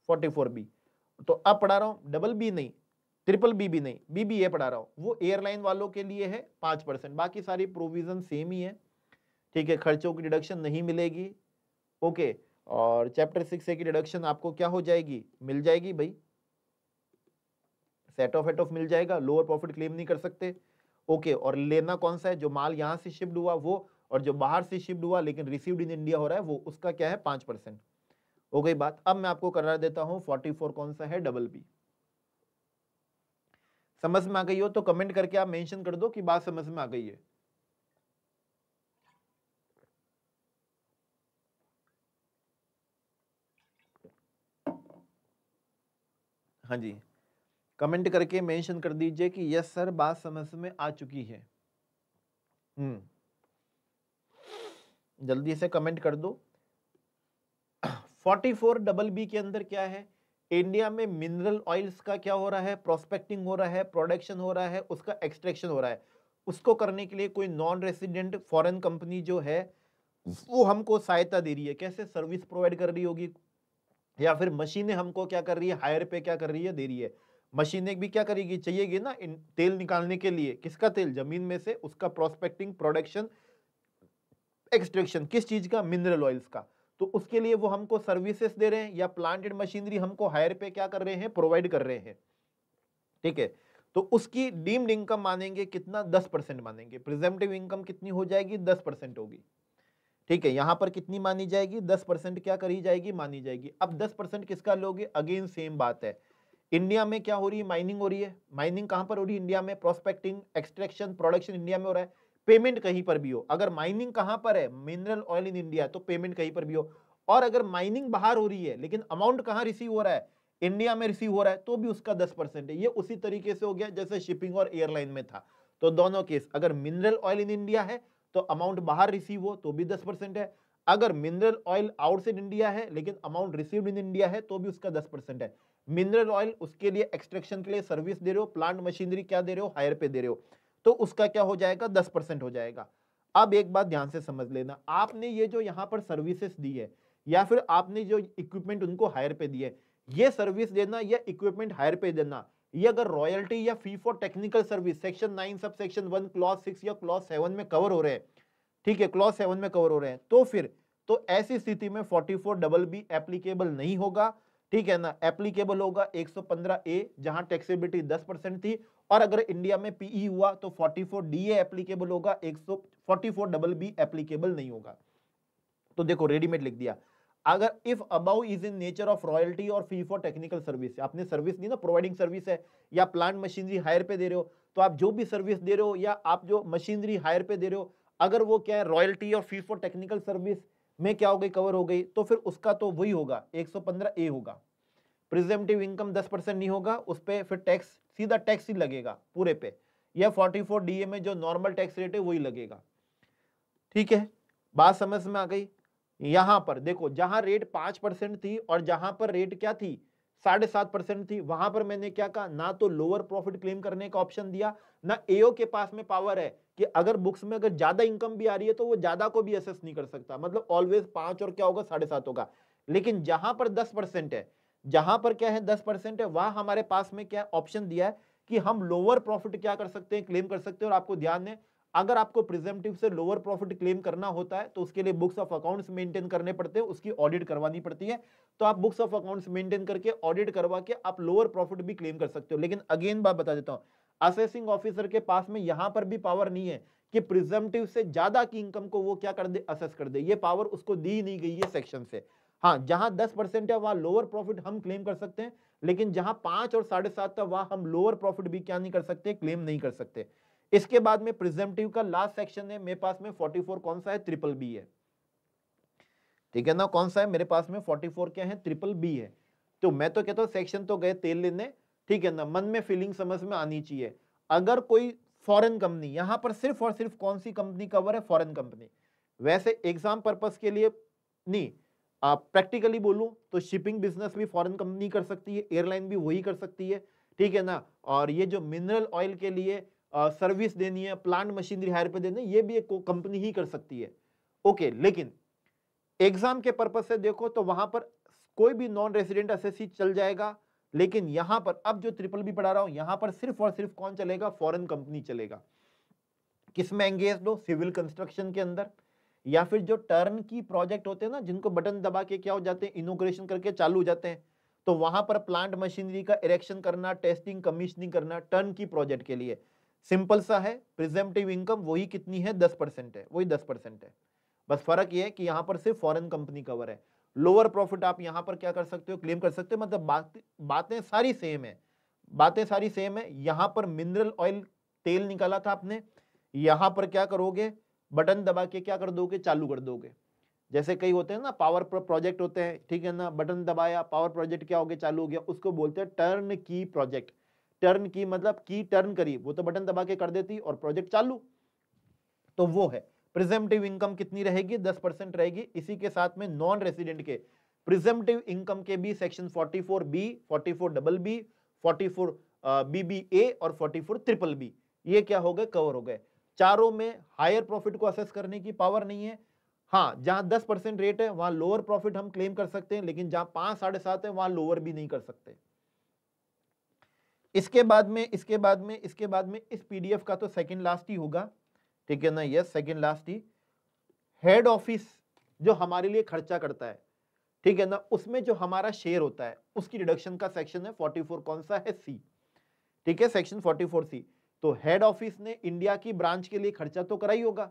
फोर्टी फोर बी तो अब पढ़ा रहा हूं डबल बी नहीं ट्रिपल बी भी नहीं बी बी ए पढ़ा रहा हूं वो एयरलाइन वालों के लिए है पांच परसेंट बाकी सारी प्रोविजन सेम ही है ठीक है खर्चों की डिडक्शन नहीं मिलेगी ओके और चैप्टर सिक्स ए की डिडक्शन आपको क्या हो जाएगी मिल जाएगी भाई सेट ऑफ एट ऑफ मिल जाएगा लोअर प्रॉफिट क्लेम नहीं कर सकते ओके और लेना कौन सा है जो माल यहाँ से शिफ्ट हुआ वो और जो बाहर से शिफ्ट हुआ लेकिन रिसीव्ड इन इंडिया हो रहा है वो उसका क्या है पाँच परसेंट हो गई बात अब मैं आपको करार देता हूं 44 कौन सा है डबल बी समझ में आ गई हो तो कमेंट करके आप मेंशन कर दो कि बात समझ में आ गई है हाँ जी कमेंट करके मेंशन कर दीजिए कि यस सर बात समझ में आ चुकी है हम्म जल्दी से कमेंट कर दो फोर्टी फोर डबल बी के अंदर क्या है इंडिया में मिनरल ऑयल्स का क्या हो रहा है प्रोस्पेक्टिंग हो रहा है प्रोडक्शन हो रहा है उसका एक्सट्रैक्शन हो रहा है उसको करने के लिए कोई नॉन रेसिडेंट फॉरेन कंपनी जो है वो हमको सहायता दे रही है कैसे सर्विस प्रोवाइड कर रही होगी या फिर मशीनें हमको क्या कर रही है हायर पे क्या कर रही है दे रही है मशीनें भी क्या करेगी चाहिएगी ना इन तेल निकालने के लिए किसका तेल जमीन में से उसका प्रोस्पेक्टिंग प्रोडक्शन एक्सट्रैक्शन किस चीज का मिनरल ऑयल्स का तो उसके लिए वो हमको सर्विसेस दे रहे हैं या प्लांट एंड मशीनरी हमको हायर पे क्या कर रहे हैं प्रोवाइड कर रहे हैं ठीक है तो उसकी डीम्ड इनकम मानेंगे कितना दस परसेंट मानेंगे प्रिजेंटिव इनकम कितनी हो जाएगी दस परसेंट होगी ठीक है यहां पर कितनी मानी जाएगी दस परसेंट क्या करी जाएगी मानी जाएगी अब दस परसेंट किसका लोगे अगेन सेम बात है इंडिया में क्या हो रही है माइनिंग हो रही है माइनिंग कहां पर हो रही है इंडिया में प्रोस्पेक्टिंग एक्सट्रैक्शन प्रोडक्शन इंडिया में हो रहा है पेमेंट कहीं पर भी हो अगर माइनिंग कहां पर है मिनरल ऑयल इन इंडिया तो पेमेंट कहीं पर भी हो और अगर माइनिंग बाहर हो रही है लेकिन अमाउंट कहां रिसीव हो रहा है इंडिया में रिसीव हो रहा है तो भी उसका दस परसेंट है ये उसी तरीके से हो गया जैसे शिपिंग और एयरलाइन में था तो दोनों केस अगर मिनरल ऑयल इन इंडिया है तो अमाउंट बाहर रिसीव हो तो भी दस है अगर मिनरल ऑयल आउटसाइड इंडिया है लेकिन अमाउंट रिसीव इन इंडिया है तो भी उसका दस है मिनरल ऑयल उसके लिए एक्सट्रेक्शन के लिए सर्विस दे रहे हो प्लांट मशीनरी क्या दे रहे हो हायर पे दे रहे हो तो उसका क्या हो जाएगा दस परसेंट हो जाएगा अब एक बात ध्यान से समझ लेना आपने ये जो यहाँ पर सर्विसेस दी है या फिर आपने जो इक्विपमेंट उनको हायर पे दिए ये सर्विस देना या इक्विपमेंट हायर पे देना ये अगर रॉयल्टी या fee for technical service section nine sub section one clause six या क्लॉज सेवन में कवर हो रहे हैं ठीक है क्लॉज सेवन में कवर हो रहे हैं तो फिर तो ऐसी स्थिति में forty four double B applicable नहीं होगा ठीक है ना एप्लीकेबल होगा 115 ए जहां टैक्सेबिलिटी 10 परसेंट थी और अगर इंडिया में पीई e हुआ तो 44 डीए एप्लीकेबल होगा 144 डबल बी एप्लीकेबल नहीं होगा तो देखो रेडीमेड लिख दिया अगर if about is in nature of royalty और फी फॉर टेक्निकल सर्विस आपने सर्विस दी ना प्रोवाइडिंग सर्विस है या प्लांट मशीनरी हायर पे दे रहे हो तो आप जो भी सर्विस दे रहे हो या आप जो मशीनरी हायर पे दे रहे हो अगर वो क्या है रॉयल्टी और फी फॉर टेक्निकल सर्विस में क्या हो गई कवर हो गई तो फिर उसका तो वही होगा 115 ए होगा प्रिजेंटिव इनकम 10 परसेंट नहीं होगा उस पर फिर टैक्स सीधा टैक्स ही लगेगा पूरे पे यह 44 डीए में जो नॉर्मल टैक्स रेट है वही लगेगा ठीक है बात समझ में आ गई यहां पर देखो जहां रेट पांच परसेंट थी और जहां पर रेट क्या थी साढ़े सात परसेंट थी वहां पर मैंने क्या कहा ना तो लोअर प्रॉफिट क्लेम करने का ऑप्शन दिया ना एओ के पास में पावर है कि अगर बुक्स में अगर ज्यादा इनकम भी आ रही है तो वो ज्यादा को भी असेस नहीं कर सकता मतलब ऑलवेज पांच और क्या होगा साढ़े सात होगा लेकिन जहां पर दस परसेंट है जहां पर क्या है दस परसेंट है वहां हमारे पास में क्या ऑप्शन दिया है कि हम लोअर प्रॉफिट क्या कर सकते हैं क्लेम कर सकते हैं और आपको ध्यान दें अगर आपको प्रिजेंटिव से लोअर प्रॉफिट क्लेम करना होता है तो उसके लिए बुक्स ऑफ अकाउंट्स मेंटेन करने पड़ते हैं उसकी ऑडिट करवानी पड़ती है तो आप बुक्स ऑफ अकाउंट्स मेंटेन करके ऑडिट करवा के आप लोअर प्रॉफिट भी क्लेम कर सकते हो लेकिन अगेन बात बता देता हूँ असेसिंग ऑफिसर के पास में यहां पर भी पावर नहीं है कि प्रिजेंटिव से ज्यादा की इनकम को वो क्या कर दे असेस कर दे ये पावर उसको दी नहीं गई है सेक्शन से हाँ जहां दस परसेंट है वहां लोअर प्रॉफिट हम क्लेम कर सकते हैं लेकिन जहां पांच और साढ़े सात था वहां हम लोअर प्रॉफिट भी क्या नहीं कर सकते क्लेम नहीं कर सकते इसके बाद में प्रिजेंटिव का लास्ट सेक्शन है मेरे पास में 44 कौन सा है ट्रिपल बी है ठीक है ना कौन सा है मेरे पास में 44 क्या है ट्रिपल बी है तो मैं तो कहता हूँ सेक्शन तो गए तेल लेने ठीक है ना मन में फीलिंग समझ में आनी चाहिए अगर कोई फॉरेन कंपनी यहाँ पर सिर्फ और सिर्फ कौन सी कंपनी कवर है फॉरेन कंपनी वैसे एग्जाम पर्पस के लिए नहीं आप प्रैक्टिकली बोलूँ तो शिपिंग बिजनेस भी फॉरेन कंपनी कर सकती है एयरलाइन भी वही कर सकती है ठीक है ना और ये जो मिनरल ऑयल के लिए सर्विस देनी है प्लांट मशीनरी हायर पे देनी है ये भी एक कंपनी ही कर सकती है ओके लेकिन एग्जाम के पर्पज से देखो तो वहां पर कोई भी नॉन रेसिडेंट एस चल जाएगा लेकिन यहां पर अब जो ट्रिपल बी पढ़ा रहा हूं यहां पर सिर्फ और सिर्फ कौन चलेगा फॉरेन कंपनी चलेगा किसमें एंगेज हो सिविल कंस्ट्रक्शन के अंदर या फिर जो टर्न की प्रोजेक्ट होते हैं ना जिनको बटन दबा के क्या हो जाते हैं इनोग्रेशन करके चालू हो जाते हैं तो वहां पर प्लांट मशीनरी का इरेक्शन करना टेस्टिंग कमीशनिंग करना टर्न की प्रोजेक्ट के लिए सिंपल सा है प्रिजेंटिव इनकम वही कितनी है दस परसेंट है वही दस परसेंट है बस फर्क ये है कि यहाँ पर सिर्फ फॉरेन कंपनी कवर है लोअर प्रॉफिट आप यहाँ पर क्या कर सकते हो क्लेम कर सकते हो मतलब बात बातें सारी सेम है बातें सारी सेम है यहाँ पर मिनरल ऑयल तेल निकाला था आपने यहाँ पर क्या करोगे बटन दबा के क्या कर दोगे चालू कर दोगे जैसे कई होते हैं ना पावर प्रोजेक्ट होते हैं ठीक है ना बटन दबाया पावर प्रोजेक्ट क्या हो गया चालू हो गया उसको बोलते हैं टर्न की प्रोजेक्ट टर्न की मतलब की टर्न करी वो तो बटन दबा के कर देती और प्रोजेक्ट चालू तो वो है प्रिजेंटिव इनकम कितनी रहेगी दस परसेंट रहेगी इसी के साथ में नॉन रेसिडेंट के प्रिजेंटिव इनकम के भी section four B four double B four B B A और फोर ट्रिपल बी ये क्या हो गए कवर हो गए चारों में हायर प्रॉफिट को असेस करने की पावर नहीं है हाँ जहां दस परसेंट रेट है वहां लोअर प्रॉफिट हम क्लेम कर सकते हैं लेकिन जहां पांच साढ़े सात है वहां लोअर भी नहीं कर सकते इसके बाद में इसके बाद में इसके बाद में इस पीडीएफ का तो सेकंड लास्ट ही होगा ठीक है ना यस सेकंड लास्ट ही हेड ऑफिस जो हमारे लिए खर्चा करता है ठीक है ना उसमें जो हमारा शेयर होता है उसकी डिडक्शन का सेक्शन है 44 कौन सा है सी ठीक है सेक्शन 44 सी तो हेड ऑफिस ने इंडिया की ब्रांच के लिए खर्चा तो करा ही होगा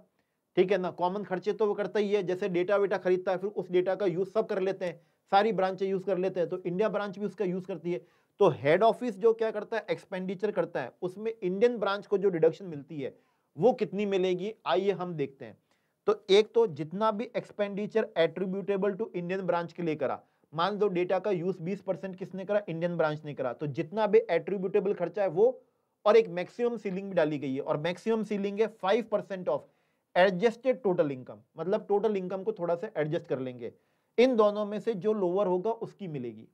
ठीक है ना कॉमन खर्चे तो वो करता ही है जैसे डेटा वेटा खरीदता है फिर उस डेटा का यूज सब कर लेते हैं सारी ब्रांचें यूज कर लेते हैं तो इंडिया ब्रांच भी उसका यूज करती है तो हेड ऑफिस जो क्या करता है एक्सपेंडिचर करता है उसमें इंडियन ब्रांच को जो डिडक्शन मिलती है वो कितनी मिलेगी आइए हम देखते हैं तो एक तो जितना भी expenditure attributable to Indian branch के लिए करा मान लो डेटा का यूज 20 परसेंट किसने करा इंडियन ब्रांच ने करा तो जितना भी एट्रीब्यूटेबल खर्चा है वो और एक मैक्सिमम सीलिंग भी डाली गई है और मैक्सिमम सीलिंग है five percent of adjusted total income मतलब टोटल इनकम को थोड़ा सा एडजस्ट कर लेंगे इन दोनों में से जो लोअर होगा उसकी मिलेगी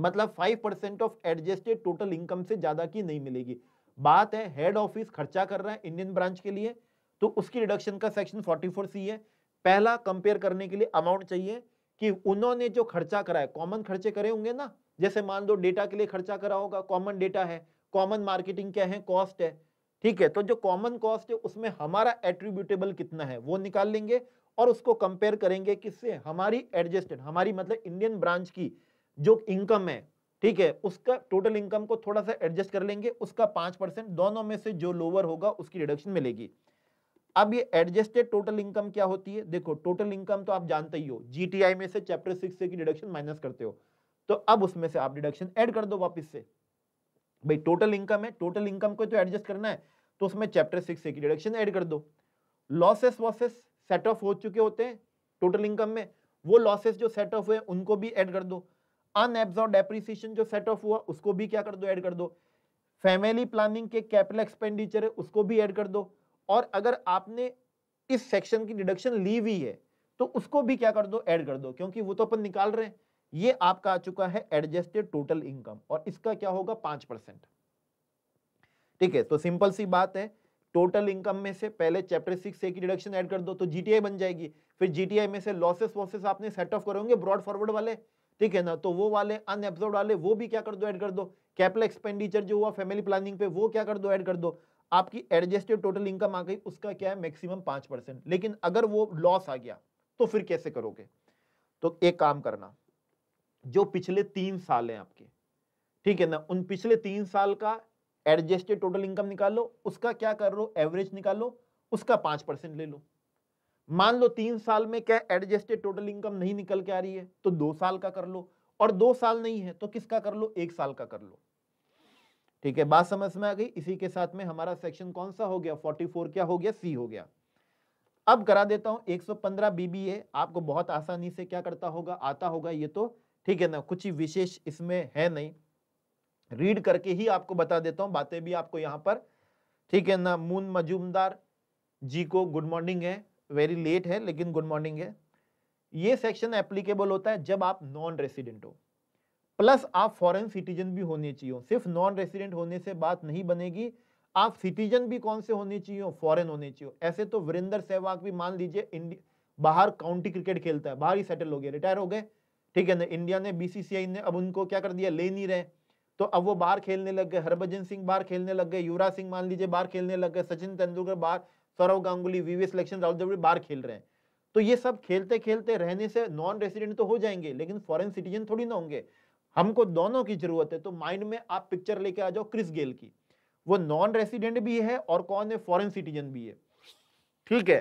मतलब five percent of adjusted total income से ज्यादा की नहीं मिलेगी बात है हेड ऑफिस खर्चा कर रहा है इंडियन ब्रांच के लिए तो उसकी रिडक्शन का सेक्शन 44 सी है पहला कंपेयर करने के लिए अमाउंट चाहिए कि उन्होंने जो खर्चा करा है कॉमन खर्चे करे होंगे ना जैसे मान लो डेटा के लिए खर्चा करा होगा कॉमन डेटा है कॉमन मार्केटिंग क्या है कॉस्ट है ठीक है तो जो कॉमन कॉस्ट है उसमें हमारा एट्रीब्यूटेबल कितना है वो निकाल लेंगे और उसको कंपेयर करेंगे किससे हमारी एडजस्टेड हमारी मतलब इंडियन ब्रांच की जो इनकम है ठीक है उसका टोटल इनकम को थोड़ा सा एडजस्ट कर लेंगे उसका पांच परसेंट दोनों में से जो लोअर होगा उसकी रिडक्शन मिलेगी अब ये एडजस्टेड टोटल इनकम क्या होती है देखो टोटल इनकम तो आप जानते ही हो जीटीआई में से चैप्टर सिक्स से की डिडक्शन माइनस करते हो तो अब उसमें से आप डिडक्शन एड कर दो वापिस से भाई टोटल इनकम है टोटल इनकम को तो एडजस्ट करना है तो उसमें चैप्टर सिक्स की डिडक्शन ऐड कर दो लॉसेस वॉसेस सेट ऑफ हो चुके होते हैं टोटल इनकम में वो लॉसेस जो सेट ऑफ हुए उनको भी ऐड कर दो अनएब्जॉर्ब डेप्रिसिएशन जो सेट ऑफ हुआ उसको भी क्या कर दो ऐड कर दो फैमिली प्लानिंग के कैपिटल एक्सपेंडिचर है उसको भी ऐड कर दो और अगर आपने इस सेक्शन की डिडक्शन ली हुई है तो उसको भी क्या कर दो ऐड कर दो क्योंकि वो तो अपन निकाल रहे हैं ये आपका आ चुका है एडजस्टेड टोटल इनकम और इसका क्या होगा पांच परसेंट ठीक है तो सिंपल सी बात है टोटल इनकम में से पहले चैप्टर सिक्स ए की डिडक्शन ऐड कर दो तो जीटीआई बन जाएगी फिर जीटीआई में से लॉसेस वॉसेस आपने सेट ऑफ करोगे ब्रॉड फॉरवर्ड वाले ठीक है ना तो वो वाले अनएब्जॉर्ब वाले वो भी क्या कर दो ऐड कर दो कैपिटल एक्सपेंडिचर जो हुआ फैमिली प्लानिंग पे वो क्या कर दो ऐड कर दो आपकी एडजस्टेड टोटल इनकम आ गई उसका क्या है मैक्सिमम पांच परसेंट लेकिन अगर वो लॉस आ गया तो फिर कैसे करोगे तो एक काम करना जो पिछले तीन साल हैं आपके ठीक है ना उन पिछले तीन साल का एडजस्टेड टोटल इनकम निकालो उसका क्या कर लो एवरेज निकालो उसका पांच परसेंट ले लो मान लो तीन साल में क्या एडजस्टेड टोटल इनकम नहीं निकल के आ रही है तो दो साल का कर लो और दो साल नहीं है तो किसका कर लो एक साल का कर लो ठीक है बात समझ में आ गई इसी के साथ में हमारा सेक्शन कौन सा हो गया 44 क्या हो गया सी हो गया अब करा देता हूं 115 बीबीए आपको बहुत आसानी से क्या करता होगा आता होगा ये तो ठीक है ना कुछ विशेष इसमें है नहीं रीड करके ही आपको बता देता हूँ बातें भी आपको यहाँ पर ठीक है ना मून मजूमदार जी को गुड मॉर्निंग है वेरी लेट है लेकिन गुड मॉर्निंग है ये सेक्शन एप्लीकेबल होता है जब आप नॉन रेसिडेंट हो प्लस आप फॉरेन सिटीजन भी होने चाहिए सिर्फ नॉन रेसिडेंट होने से बात नहीं बनेगी आप सिटीजन भी कौन से होने चाहिए फॉरेन होने चाहिए ऐसे तो वीरेंद्र सहवाग भी मान लीजिए बाहर काउंटी क्रिकेट खेलता है बाहर ही सेटल हो गया रिटायर हो गए ठीक है ना इंडिया ने बीसीसीआई ने अब उनको क्या कर दिया ले नहीं रहे तो अब वो बाहर खेलने लग गए हरभजन सिंह बाहर खेलने लग गए युवराज सिंह मान लीजिए बाहर खेलने लग गए सचिन तेंदुलकर बाहर सौरव गांगुली वीवीएस इलेक्शन राहुल द्रविड़ बाहर खेल रहे हैं तो ये सब खेलते खेलते रहने से नॉन रेसिडेंट तो हो जाएंगे लेकिन फॉरेन सिटीजन थोड़ी ना होंगे हमको दोनों की जरूरत है तो माइंड में आप पिक्चर लेके आ जाओ क्रिस गेल की वो नॉन रेसिडेंट भी है और कौन है फॉरेन सिटीजन भी है ठीक है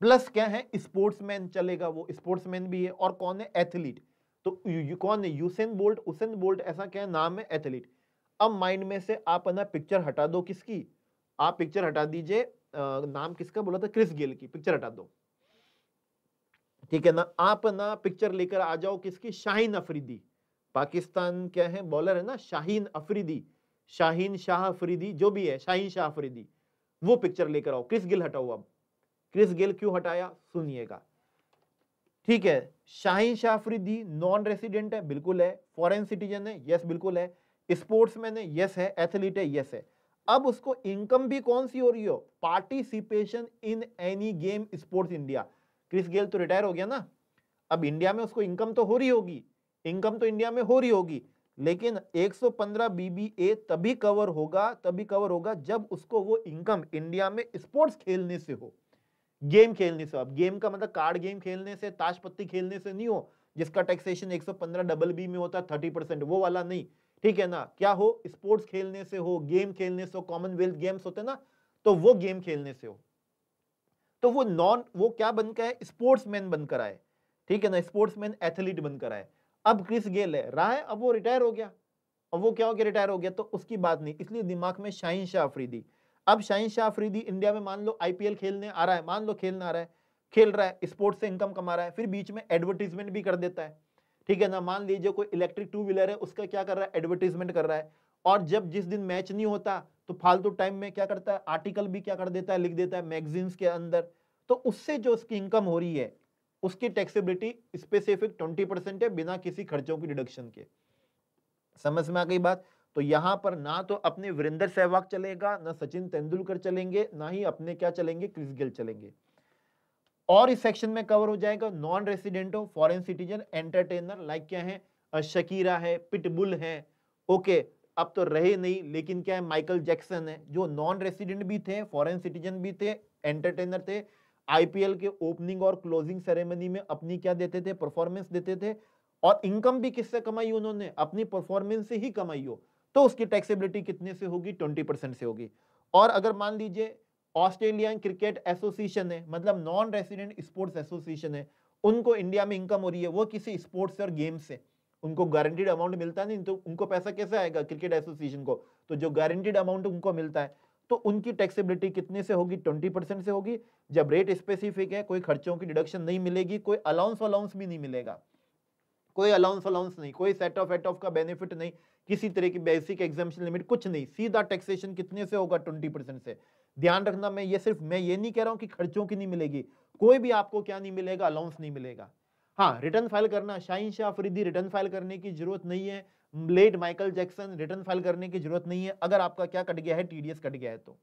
प्लस क्या है स्पोर्ट्समैन चलेगा वो स्पोर्ट्समैन भी है और कौन है एथलीट तो कौन है यूसेन बोल्ट उसेन बोल्ट ऐसा क्या है नाम है एथलीट अब माइंड में से आप ना पिक्चर हटा दो किसकी आप पिक्चर हटा दीजिए नाम किसका बोला था क्रिस गेल की पिक्चर हटा दो ठीक है ना आप ना पिक्चर लेकर आ जाओ किसकी शाहीन अफरीदी पाकिस्तान क्या है बॉलर है ना शाहीन अफरीदी शाहीन शाह अफरीदी जो भी है शाहीन शाह अफरीदी वो पिक्चर लेकर आओ क्रिस गिल हटाओ अब क्रिस गेल क्यों हटाया सुनिएगा ठीक है शाहीन शाफरीदी नॉन रेसिडेंट है बिल्कुल है फॉरेन सिटीजन है यस बिल्कुल है स्पोर्ट्समैन है यस है एथलीट है यस है अब उसको इनकम भी कौन सी हो रही हो participation in any game sports India Chris Gayle तो रिटायर हो गया ना अब इंडिया में उसको इनकम तो हो रही होगी इनकम तो इंडिया में हो रही होगी लेकिन 115 बीबीए तभी कवर होगा तभी कवर होगा जब उसको वो इनकम इंडिया में स्पोर्ट्स खेलने से हो गेम खेलने से अब गेम का मतलब कार्ड गेम खेलने से ताश पत्ती खेलने से नहीं हो जिसका टैक्सेशन 115 डबल बी में होता है 30 परसेंट वो वाला नहीं ठीक है ना क्या हो स्पोर्ट्स खेलने से हो गेम खेलने से हो कॉमनवेल्थ गेम्स होते ना तो वो गेम खेलने से हो तो वो नॉन वो क्या बनकर है स्पोर्ट्समैन बनकर आए ठीक है ना स्पोर्ट्समैन एथलीट बनकर आए अब क्रिस गेल है रहा है अब वो रिटायर हो गया अब वो क्या हो गया रिटायर हो गया तो उसकी बात नहीं इसलिए दिमाग में शाहिन शाह अफरीदी अब शाहिन शाह अफरीदी इंडिया में मान लो आईपीएल खेलने आ रहा है मान लो खेलने आ रहा है खेल रहा है स्पोर्ट्स से इनकम कमा रहा है फिर बीच में एडवर्टीजमेंट भी कर देता है ठीक है ना मान लीजिए कोई इलेक्ट्रिक टू व्हीलर है उसका क्या कर रहा है एडवर्टीजमेंट कर रहा है और जब जिस दिन मैच नहीं होता तो फालतू तो टाइम में क्या करता है आर्टिकल भी क्या कर देता है लिख देता है मैगजीन्स के अंदर तो उससे जो उसकी इनकम हो रही है उसकी टैक्सेबिलिटी स्पेसिफिक ट्वेंटी परसेंट है बिना किसी खर्चों की डिडक्शन के समझ में आ गई बात तो यहाँ पर ना तो अपने वीरेंद्र सहवाग चलेगा ना सचिन तेंदुलकर चलेंगे ना ही अपने क्या चलेंगे क्रिस गिल चलेंगे और इस सेक्शन में कवर हो जाएगा नॉन रेसिडेंटो फॉरेन सिटीजन एंटरटेनर लाइक क्या है शकीरा है पिटबुल है ओके अब तो रहे नहीं लेकिन क्या है माइकल जैक्सन है जो नॉन रेसिडेंट भी थे फॉरेन सिटीजन भी थे एंटरटेनर थे आईपीएल के ओपनिंग और क्लोजिंग सेरेमनी में अपनी क्या देते थे परफॉर्मेंस देते थे और इनकम भी किससे कमाई उन्होंने अपनी परफॉर्मेंस से ही कमाई हो तो उसकी टैक्सेबिलिटी कितने से होगी ट्वेंटी परसेंट से होगी और अगर मान लीजिए ऑस्ट्रेलियन क्रिकेट एसोसिएशन है मतलब नॉन रेसिडेंट स्पोर्ट्स एसोसिएशन है उनको इंडिया में इनकम हो रही है वो किसी स्पोर्ट्स और गेम से उनको गारंटीड अमाउंट मिलता नहीं तो उनको पैसा कैसे आएगा क्रिकेट एसोसिएशन को तो जो गारंटीड अमाउंट उनको मिलता है तो उनकी टैक्सेबिलिटी कितने से होगी ट्वेंटी परसेंट से होगी जब रेट स्पेसिफिक है कोई खर्चों की डिडक्शन नहीं मिलेगी कोई अलाउंस अलाउंस भी नहीं मिलेगा कोई अलाउंस अलाउंस नहीं कोई सेट ऑफ एट ऑफ का बेनिफिट नहीं किसी तरह की बेसिक एग्जामेशन लिमिट कुछ नहीं सीधा टैक्सेशन कितने से होगा ट्वेंटी परसेंट से ध्यान रखना मैं ये सिर्फ मैं ये नहीं कह रहा हूँ कि खर्चों की नहीं मिलेगी कोई भी आपको क्या नहीं मिलेगा अलाउंस नहीं मिलेगा हाँ रिटर्न फाइल करना शाहिन शाह फरीदी रिटर्न फाइल करने की जरूरत नहीं है let Michael Jackson return file करने की जरूरत नहीं है अगर आपका क्या कट गया है टीडीएस कट गया है तो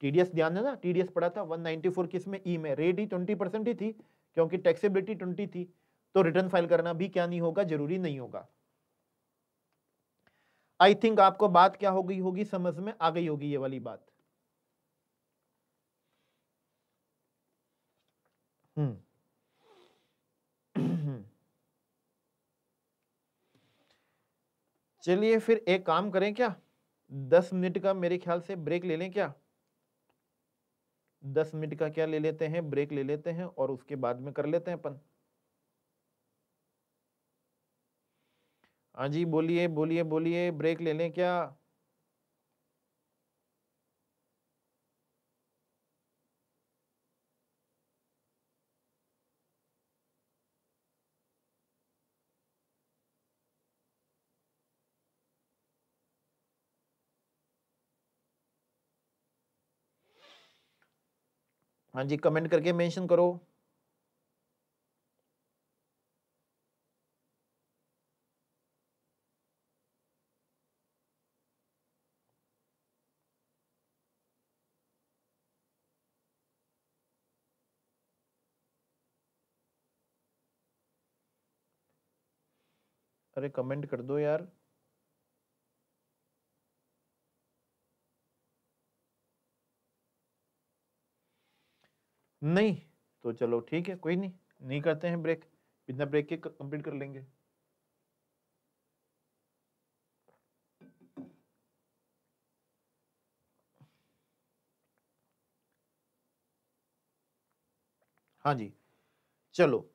टीडीएस ध्यान देना टीडीएस पड़ा था 194 किस में ई e में रेट ही 20 परसेंट ही थी क्योंकि टैक्सेबिलिटी 20 थी तो रिटर्न फाइल करना भी क्या नहीं होगा जरूरी नहीं होगा आई थिंक आपको बात क्या हो गई होगी समझ में आ गई होगी ये वाली बात हम्म। चलिए फिर एक काम करें क्या दस मिनट का मेरे ख्याल से ब्रेक ले लें क्या दस मिनट का क्या ले लेते हैं ब्रेक ले लेते हैं और उसके बाद में कर लेते हैं अपन हाँ जी बोलिए बोलिए बोलिए ब्रेक ले लें क्या हाँ जी कमेंट करके मेंशन करो अरे कमेंट कर दो यार नहीं तो चलो ठीक है कोई नहीं नहीं करते हैं ब्रेक बिना ब्रेक के कंप्लीट कर लेंगे हाँ जी चलो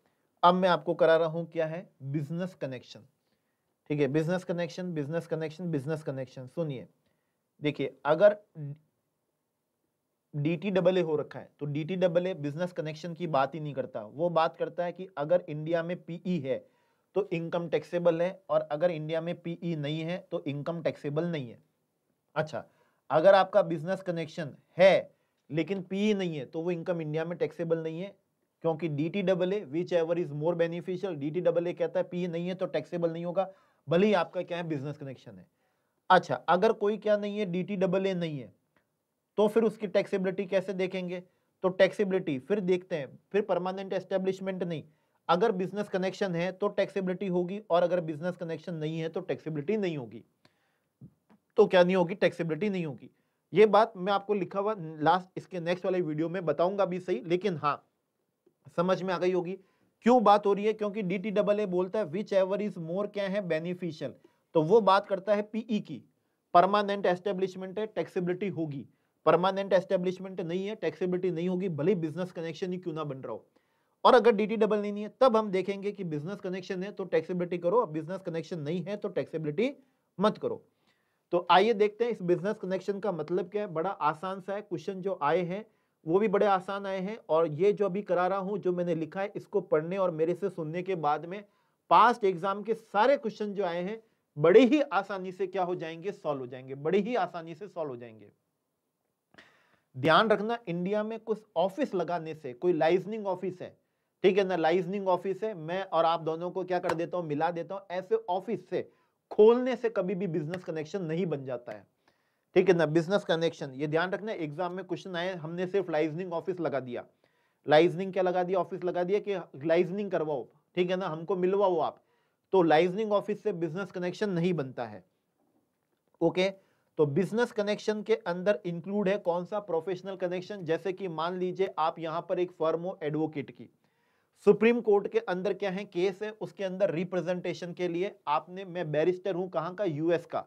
अब मैं आपको करा रहा हूं क्या है बिजनेस कनेक्शन ठीक है business connection business connection business connection सुनिए देखिए अगर डी टी डबल हो रखा है तो D T double A business connection की बात ही नहीं करता वो बात करता है कि अगर इंडिया में पीई e है तो इनकम टैक्सेबल है और अगर इंडिया में पीई e नहीं है तो इनकम टैक्सेबल नहीं है अच्छा अगर आपका बिजनेस कनेक्शन है लेकिन पीई e नहीं है तो वो इनकम इंडिया में टैक्सेबल नहीं है क्योंकि D T double A whichever is more beneficial D T double A कहता है पीई नहीं है तो टैक्सेबल नहीं होगा भले ही आपका क्या है बिजनेस कनेक्शन है अच्छा अगर कोई क्या नहीं है डी डबल ए नहीं है तो फिर उसकी टैक्सीबिलिटी कैसे देखेंगे तो टैक्सीबिलिटी फिर देखते हैं फिर परमानेंट एस्टेब्लिशमेंट नहीं अगर बिजनेस कनेक्शन है तो टैक्सीबिलिटी होगी और अगर बिजनेस कनेक्शन नहीं है तो टैक्सीबिलिटी नहीं होगी तो क्या नहीं होगी टैक्सीबिलिटी नहीं होगी ये बात मैं आपको लिखा हुआ लास्ट इसके नेक्स्ट वाले वीडियो में बताऊंगा भी सही लेकिन हाँ समझ में आ गई होगी क्यों बात हो रही है क्योंकि डी टी डबल ए बोलता है विच एवर इज मोर क्या है बेनिफिशियल तो वो बात करता है पीई e की परमानेंट एस्टेब्लिशमेंट है टैक्सेबिलिटी होगी परमानेंट एस्टेब्लिशमेंट नहीं है टैक्सेबिलिटी नहीं होगी भले बिजनेस कनेक्शन ही क्यों ना बन रहा हो और अगर डी टी डबल नहीं है तब हम देखेंगे कि बिजनेस कनेक्शन है तो टैक्सेबिलिटी करो बिजनेस कनेक्शन नहीं है तो टैक्सेबिलिटी मत करो तो आइए देखते हैं इस बिजनेस कनेक्शन का मतलब क्या है बड़ा आसान सा है क्वेश्चन जो आए हैं वो भी बड़े आसान आए हैं और ये जो अभी करा रहा हूँ जो मैंने लिखा है इसको पढ़ने और मेरे से सुनने के बाद में पास्ट एग्जाम के सारे क्वेश्चन जो आए हैं बड़े ही आसानी से क्या हो जाएंगे सॉल्व हो जाएंगे बड़े ही आसानी से सॉल्व हो जाएंगे ध्यान रखना इंडिया में कुछ ऑफिस लगाने से कोई लाइजनिंग ऑफिस है ठीक है ना लाइजनिंग ऑफिस है मैं और आप दोनों को क्या कर देता हूँ मिला देता हूँ ऐसे ऑफिस से खोलने से कभी भी बिजनेस कनेक्शन नहीं बन जाता है ठीक है ना बिजनेस कनेक्शन ये ध्यान रखना एग्जाम में क्वेश्चन आए हमने सिर्फ लाइजनिंग ऑफिस लगा दिया लाइजनिंग क्या लगा दिया ऑफिस लगा दिया कि लाइजनिंग करवाओ ठीक है ना हमको मिलवाओ आप तो लाइजनिंग ऑफिस से बिजनेस कनेक्शन नहीं बनता है ओके तो बिजनेस कनेक्शन के अंदर इंक्लूड है कौन सा प्रोफेशनल कनेक्शन जैसे कि मान लीजिए आप यहां पर एक फर्म हो एडवोकेट की सुप्रीम कोर्ट के अंदर क्या है केस है उसके अंदर रिप्रेजेंटेशन के लिए आपने मैं बैरिस्टर हूं कहां का यूएस का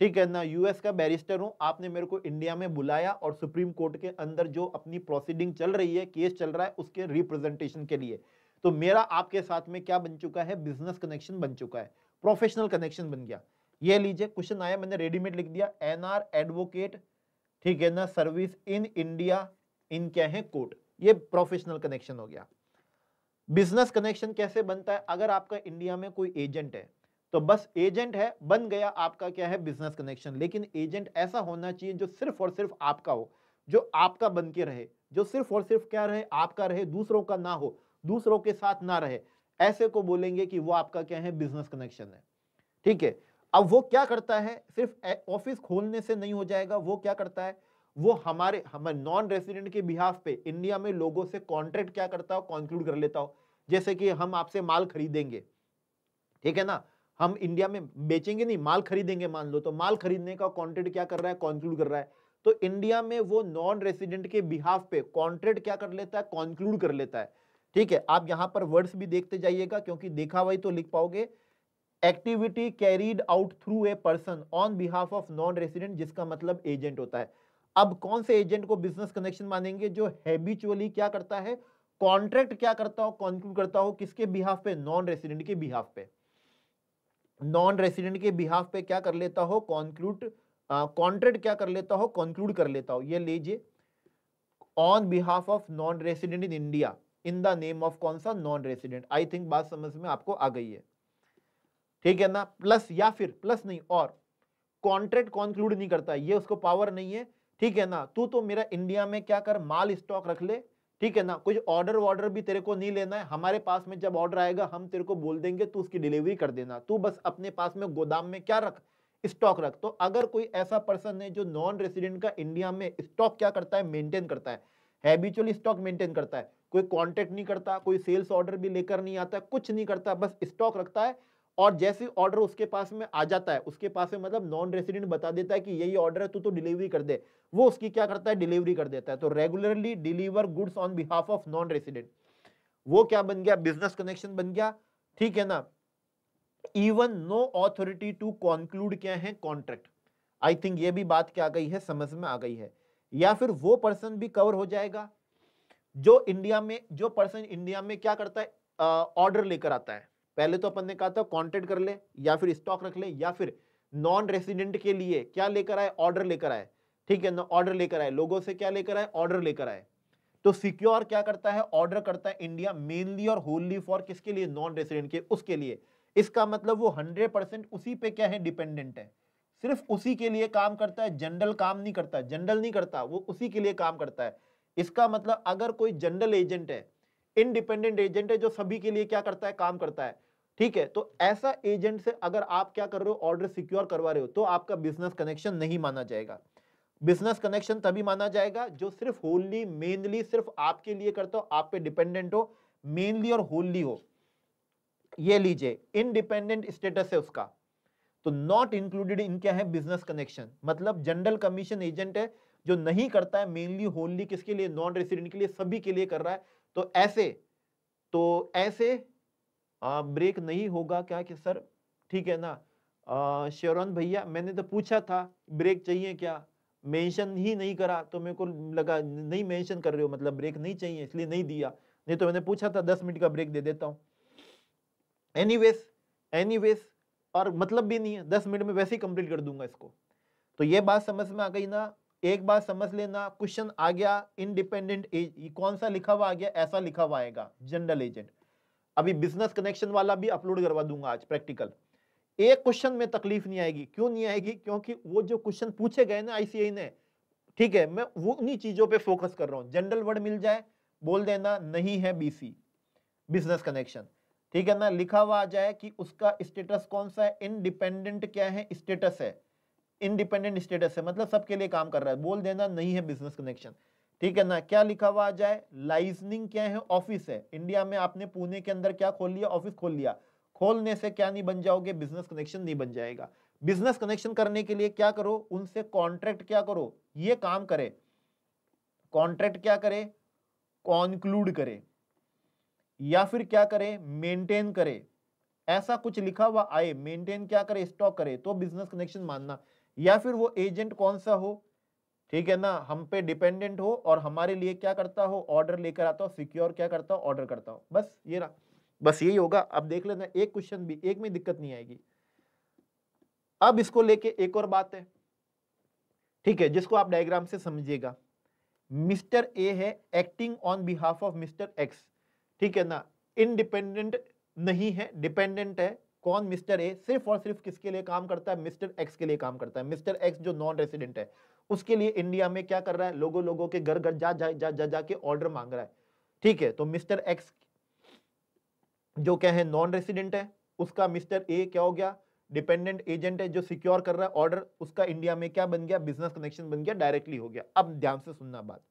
ठीक है ना यूएस का बैरिस्टर हूं आपने मेरे को इंडिया में बुलाया और सुप्रीम कोर्ट के अंदर जो अपनी प्रोसीडिंग चल रही है केस चल रहा है उसके रिप्रेजेंटेशन के लिए तो मेरा आपके साथ में क्या बन चुका है बिजनेस कनेक्शन बन चुका है प्रोफेशनल कनेक्शन बन गया ये लीजिए क्वेश्चन आया मैंने रेडीमेड लिख दिया एनआर एडवोकेट ठीक है ना सर्विस इन इंडिया इन क्या है कोर्ट ये प्रोफेशनल कनेक्शन हो गया बिजनेस कनेक्शन कैसे बनता है अगर आपका इंडिया में कोई एजेंट है तो बस एजेंट है बन गया आपका क्या है बिजनेस कनेक्शन लेकिन एजेंट ऐसा होना चाहिए जो सिर्फ और सिर्फ आपका हो जो आपका बन के रहे जो सिर्फ और सिर्फ क्या रहे आपका रहे दूसरों का ना हो दूसरों के साथ ना रहे ऐसे को बोलेंगे कि वो आपका क्या है बिजनेस कनेक्शन है ठीक है अब वो क्या करता है सिर्फ ऑफिस खोलने से नहीं हो जाएगा वो क्या करता है वो हमारे हमारे नॉन रेसिडेंट के बिहाफ पे इंडिया में लोगों से कॉन्ट्रैक्ट क्या करता हो कॉन्क्लूड कर लेता हो जैसे कि हम आपसे माल खरीदेंगे ठीक है ना हम इंडिया में बेचेंगे नहीं माल खरीदेंगे मान लो तो माल खरीदने का कॉन्ट्रेक्ट क्या कर रहा है कॉन्क्लूड कर रहा है तो इंडिया में वो नॉन रेसिडेंट के बिहाफ पे कॉन्ट्रेक्ट क्या कर लेता है कॉन्क्लूड कर लेता है ठीक है आप यहाँ पर वर्ड्स भी देखते जाइएगा क्योंकि देखा वही तो लिख पाओगे activity carried out through a person on behalf of non resident जिसका मतलब एजेंट होता है अब कौन से एजेंट को बिजनेस कनेक्शन मानेंगे जो हैबिचुअली क्या करता है कॉन्ट्रैक्ट क्या करता हो कॉन्क्लूड करता हो किसके बिहाफ पे नॉन रेसिडेंट के बिहाफ पे नॉन रेसिडेंट के बिहाफ पे क्या कर लेता हो कॉन्क्लूड कॉन्ट्रैक्ट क्या कर लेता हो कॉन्क्लूड कर लेता हो ये लीजिए on behalf of non resident in India in the name of कौन सा नॉन रेसिडेंट आई थिंक बात समझ में आपको आ गई है ठीक है ना प्लस या फिर प्लस नहीं और कॉन्ट्रैक्ट कॉन्क्लूड नहीं करता ये उसको पावर नहीं है ठीक है ना तू तो मेरा इंडिया में क्या कर माल स्टॉक रख ले ठीक है ना कुछ ऑर्डर वॉर्डर भी तेरे को नहीं लेना है हमारे पास में जब ऑर्डर आएगा हम तेरे को बोल देंगे तू उसकी डिलीवरी कर देना तू बस अपने पास में गोदाम में क्या रख स्टॉक रख तो अगर कोई ऐसा पर्सन है जो नॉन रेसिडेंट का इंडिया में स्टॉक क्या करता है मेंटेन करता है हैबिचुअली स्टॉक मेंटेन करता है कोई कॉन्टेक्ट नहीं करता कोई सेल्स ऑर्डर भी लेकर नहीं आता कुछ नहीं करता बस स्टॉक रखता है और जैसे ऑर्डर उसके पास में आ जाता है उसके पास में मतलब नॉन रेसिडेंट बता देता है कि यही ऑर्डर है तू तो डिलीवरी कर दे वो उसकी क्या करता है डिलीवरी कर देता है तो regularly deliver goods on behalf of non resident वो क्या बन गया बिजनेस कनेक्शन बन गया ठीक है ना even no authority to conclude क्या है कॉन्ट्रैक्ट आई थिंक ये भी बात क्या आ गई है समझ में आ गई है या फिर वो पर्सन भी कवर हो जाएगा जो इंडिया में जो पर्सन इंडिया में क्या करता है ऑर्डर लेकर आता है पहले तो अपन ने कहा था कॉन्टेक्ट कर ले या फिर स्टॉक रख ले या फिर नॉन रेसिडेंट के लिए क्या लेकर आए ऑर्डर लेकर आए ठीक है ऑर्डर लेकर आए लोगों से क्या लेकर आए ऑर्डर लेकर आए तो सिक्योर क्या करता है ऑर्डर करता है इंडिया मेनली और होली फॉर किसके लिए नॉन रेसिडेंट के उसके लिए इसका मतलब वो हंड्रेड परसेंट उसी पे क्या है डिपेंडेंट है सिर्फ उसी के लिए काम करता है जनरल काम नहीं करता जनरल नहीं करता वो उसी के लिए काम करता है इसका मतलब अगर कोई जनरल एजेंट है इनडिपेंडेंट एजेंट है जो सभी के लिए क्या करता है काम करता है ठीक है तो ऐसा एजेंट से अगर आप क्या कर रहे हो ऑर्डर सिक्योर करवा रहे हो तो आपका बिजनेस कनेक्शन नहीं माना जाएगा बिजनेस कनेक्शन तभी माना जाएगा जो सिर्फ होली मेनली सिर्फ आपके लिए करता हो आप पे डिपेंडेंट हो मेनली और होली हो ये लीजिए इनडिपेंडेंट स्टेटस है उसका तो नॉट इंक्लूडेड इन क्या है बिजनेस कनेक्शन मतलब जनरल कमीशन एजेंट है जो नहीं करता है मेनली होली किसके लिए नॉन रेसिडेंट के लिए सभी के लिए कर रहा है तो ऐसे तो ऐसे आ, ब्रेक नहीं होगा क्या कि सर ठीक है ना शेरन भैया मैंने तो पूछा था ब्रेक चाहिए क्या मेंशन ही नहीं करा तो मेरे को लगा नहीं मेंशन कर रहे हो मतलब ब्रेक नहीं चाहिए इसलिए नहीं दिया नहीं तो मैंने पूछा था दस मिनट का ब्रेक दे देता हूँ एनी वेस और मतलब भी नहीं है दस मिनट में वैसे ही कंप्लीट कर दूंगा इसको तो ये बात समझ में आ गई ना एक बार समझ लेना क्वेश्चन आ गया इनडिपेंडेंट एज कौन सा लिखा हुआ आ गया ऐसा लिखा हुआ आएगा जनरल एजेंट अभी बिजनेस कनेक्शन वाला भी अपलोड करवा दूंगा आज प्रैक्टिकल एक क्वेश्चन में तकलीफ नहीं आएगी क्यों नहीं आएगी क्योंकि वो जो क्वेश्चन पूछे गए ना आईसीआई ने ठीक है मैं वो उन्हीं चीजों पे फोकस कर रहा हूं जनरल वर्ड मिल जाए बोल देना नहीं है बीसी बिजनेस कनेक्शन ठीक है ना लिखा हुआ आ जाए कि उसका स्टेटस कौन सा है इनडिपेंडेंट क्या है स्टेटस है इंडिपेंडेंट स्टेटस है मतलब सबके लिए काम कर रहा है बोल देना नहीं है बिजनेस कनेक्शन ठीक है ना क्या लिखा हुआ आ जाए लाइजनिंग क्या है ऑफिस है इंडिया में आपने पुणे के अंदर क्या खोल लिया ऑफिस खोल लिया खोलने से क्या नहीं बन जाओगे बिजनेस कनेक्शन नहीं बन जाएगा बिजनेस कनेक्शन करने के लिए क्या करो उनसे कॉन्ट्रैक्ट क्या करो ये काम करे कॉन्ट्रैक्ट क्या करे कॉन्क्लूड करे या फिर क्या करे मेंटेन करे ऐसा कुछ लिखा हुआ आए मेंटेन क्या करे स्टॉक करे तो बिजनेस कनेक्शन मानना या फिर वो एजेंट कौन सा हो ठीक है ना हम पे डिपेंडेंट हो और हमारे लिए क्या करता हो ऑर्डर लेकर आता हो सिक्योर क्या करता हो ऑर्डर करता हो बस ये रहा बस यही होगा अब देख लेना एक क्वेश्चन भी एक में दिक्कत नहीं आएगी अब इसको लेके एक और बात है ठीक है जिसको आप डायग्राम से समझिएगा मिस्टर ए है acting on behalf of mister X ठीक है ना इनडिपेंडेंट नहीं है डिपेंडेंट है कौन मिस्टर ए सिर्फ और सिर्फ किसके लिए काम करता है मिस्टर एक्स के लिए काम करता है मिस्टर एक्स जो नॉन रेसिडेंट है उसके लिए इंडिया में क्या कर रहा है लोगों लोगों के घर घर जा जा जा जा जाके ऑर्डर मांग रहा है ठीक है तो मिस्टर एक्स जो क्या है नॉन रेसिडेंट है उसका मिस्टर ए क्या हो गया डिपेंडेंट एजेंट है जो सिक्योर कर रहा है ऑर्डर उसका इंडिया में क्या बन गया बिजनेस कनेक्शन बन गया डायरेक्टली हो गया अब ध्यान से सुनना बात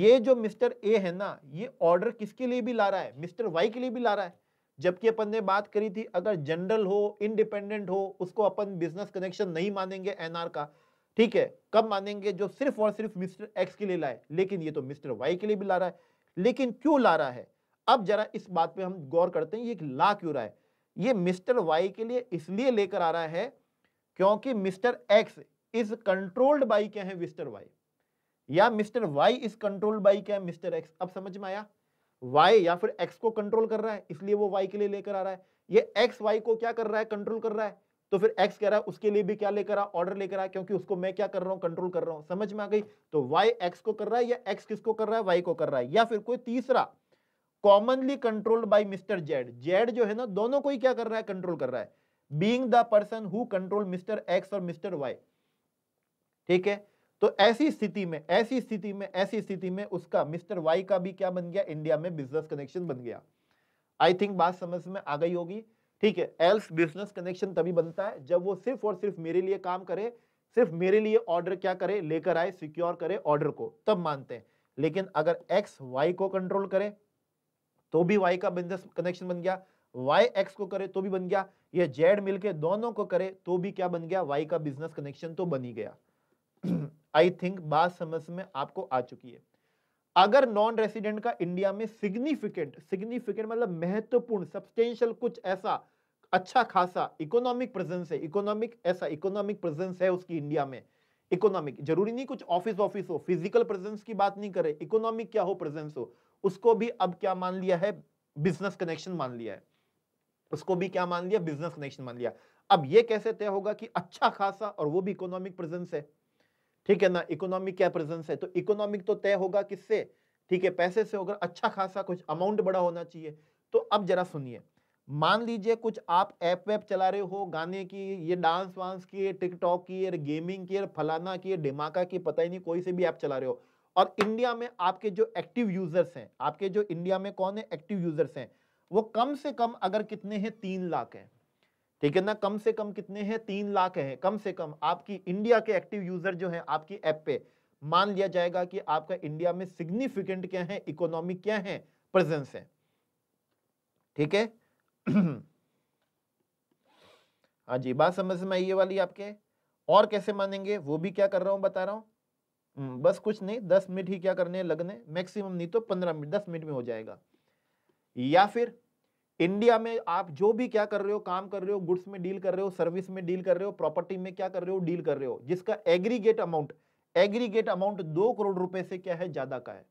ये जो मिस्टर ए है ना ये ऑर्डर किसके लिए भी ला रहा है मिस्टर वाई के लिए भी ला रहा है जबकि अपन ने बात करी थी अगर जनरल हो इंडिपेंडेंट हो उसको अपन बिजनेस कनेक्शन नहीं मानेंगे एनआर का ठीक है कब मानेंगे जो सिर्फ और सिर्फ मिस्टर एक्स के लिए लाए लेकिन ये तो मिस्टर वाई के लिए भी ला रहा है लेकिन क्यों ला रहा है अब जरा इस बात पे हम गौर करते हैं ये ला क्यों रहा है ये मिस्टर वाई के लिए इसलिए लेकर आ रहा है क्योंकि mister X is controlled by क्या है मिस्टर वाई या mister Y is controlled by क्या है मिस्टर एक्स अब समझ में आया वाई या फिर एक्स को कंट्रोल कर रहा है इसलिए वो वाई के लिए लेकर आ रहा है ये एक्स वाई को क्या कर रहा है कंट्रोल कर रहा है तो फिर एक्स कह रहा है उसके लिए भी क्या लेकर आ ऑर्डर लेकर आ क्योंकि उसको मैं क्या कर रहा हूँ कंट्रोल कर रहा हूँ समझ में आ गई तो वाई एक्स को कर रहा है या एक्स किसको कर रहा है वाई को कर रहा है या फिर कोई तीसरा commonly controlled by mister Z Z जो है ना दोनों को ही क्या कर रहा है कंट्रोल कर रहा है being the person who control mister X और मिस्टर वाई ठीक है तो ऐसी स्थिति में ऐसी स्थिति में ऐसी स्थिति में उसका मिस्टर वाई का भी क्या बन गया इंडिया में बिजनेस कनेक्शन बन गया आई थिंक बात समझ में आ गई होगी ठीक है एल्स बिजनेस कनेक्शन तभी बनता है जब वो सिर्फ और सिर्फ मेरे लिए काम करे सिर्फ मेरे लिए ऑर्डर क्या करे लेकर आए सिक्योर करे ऑर्डर को तब मानते हैं लेकिन अगर एक्स वाई को कंट्रोल करे तो भी वाई का बिजनेस कनेक्शन बन गया वाई एक्स को करे तो भी बन गया ये जेड मिलके दोनों को करे तो भी क्या बन गया वाई का बिजनेस कनेक्शन तो बन ही गया आई थिंक बात समझ में आपको आ चुकी है अगर नॉन रेसिडेंट का इंडिया में सिग्निफिकेंट सिग्निफिकेंट मतलब महत्वपूर्ण सब्सटेंशियल कुछ ऐसा अच्छा खासा इकोनॉमिक प्रेजेंस है इकोनॉमिक ऐसा इकोनॉमिक प्रेजेंस है उसकी इंडिया में इकोनॉमिक जरूरी नहीं कुछ ऑफिस ऑफिस हो फिजिकल प्रेजेंस की बात नहीं करे इकोनॉमिक क्या हो प्रेजेंस हो उसको भी अब क्या मान लिया है बिजनेस कनेक्शन मान लिया है उसको भी क्या मान लिया बिजनेस कनेक्शन मान लिया अब ये कैसे तय होगा कि अच्छा खासा और वो भी इकोनॉमिक प्रेजेंस है ठीक है ना इकोनॉमिक क्या प्रेजेंस है तो इकोनॉमिक तो तय होगा किससे ठीक है पैसे से होगा अच्छा खासा कुछ अमाउंट बड़ा होना चाहिए तो अब जरा सुनिए मान लीजिए कुछ आप ऐप वैप चला रहे हो गाने की ये डांस वांस की टिकटॉक की ये गेमिंग की फलाना की डिमाका की पता ही नहीं कोई से भी ऐप चला रहे हो और इंडिया में आपके जो एक्टिव यूजर्स हैं आपके जो इंडिया में कौन है एक्टिव यूजर्स हैं वो कम से कम अगर कितने हैं तीन लाख हैं ठीक है ना कम से कम कितने हैं तीन लाख हैं कम से कम आपकी इंडिया के एक्टिव यूजर जो हैं आपकी ऐप पे मान लिया जाएगा कि आपका इंडिया में सिग्निफिकेंट क्या है इकोनॉमी क्या है प्रेजेंस है ठीक है हाँ जी बात समझ में आई ये वाली आपके और कैसे मानेंगे वो भी क्या कर रहा हूं बता रहा हूं हम्म, बस कुछ नहीं दस मिनट ही क्या करने लगने मैक्सिमम नहीं तो पंद्रह मिनट दस मिनट में हो जाएगा या फिर इंडिया में आप जो भी क्या कर रहे हो काम कर रहे हो गुड्स में डील कर रहे हो सर्विस में डील कर रहे हो प्रॉपर्टी में क्या कर रहे हो डील कर रहे हो जिसका एग्रीगेट अमाउंट एग्रीगेट अमाउंट दो करोड़ रुपए से क्या है ज्यादा का है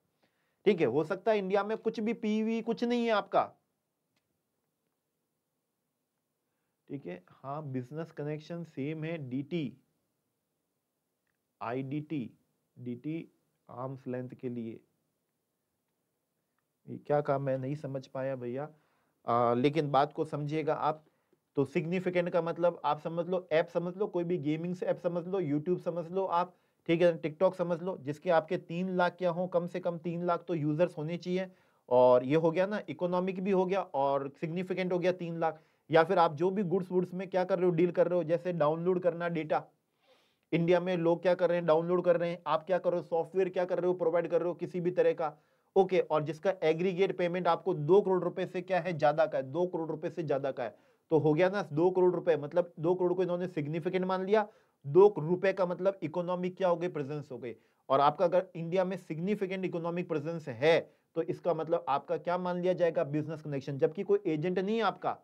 ठीक है हो सकता है इंडिया में कुछ भी पीवी कुछ नहीं है आपका ठीक है हाँ बिजनेस कनेक्शन सेम है DT IDT DT arm's length के लिए ये क्या काम मैं नहीं समझ पाया भैया आ, लेकिन बात को समझिएगा आप तो सिग्निफिकेंट का मतलब आप समझ लो ऐप समझ लो कोई भी गेमिंग ऐप समझ लो यूट्यूब समझ लो आप ठीक है टिकटॉक समझ लो जिसके आपके तीन लाख क्या हो कम से कम तीन लाख तो यूजर्स होने चाहिए और ये हो गया ना इकोनॉमिक भी हो गया और सिग्निफिकेंट हो गया तीन लाख या फिर आप जो भी गुड्स वुड्स में क्या कर रहे हो डील कर रहे हो जैसे डाउनलोड करना डेटा इंडिया में लोग क्या कर रहे हैं डाउनलोड कर रहे हैं आप क्या कर रहे हो सॉफ्टवेयर क्या कर रहे हो प्रोवाइड कर रहे हो किसी भी तरह का ओके और जिसका एग्रीगेट पेमेंट आपको दो करोड़ रुपए से क्या है ज्यादा का है दो करोड़ रुपए से ज्यादा का है तो हो गया ना दो करोड़ रुपए मतलब दो करोड़ को इन्होंने सिग्निफिकेंट मान लिया दो रुपए का मतलब इकोनॉमिक क्या हो गई प्रेजेंस हो गई और आपका अगर इंडिया में सिग्निफिकेंट इकोनॉमिक प्रेजेंस है तो इसका मतलब आपका क्या मान लिया जाएगा बिजनेस कनेक्शन जबकि कोई एजेंट नहीं है आपका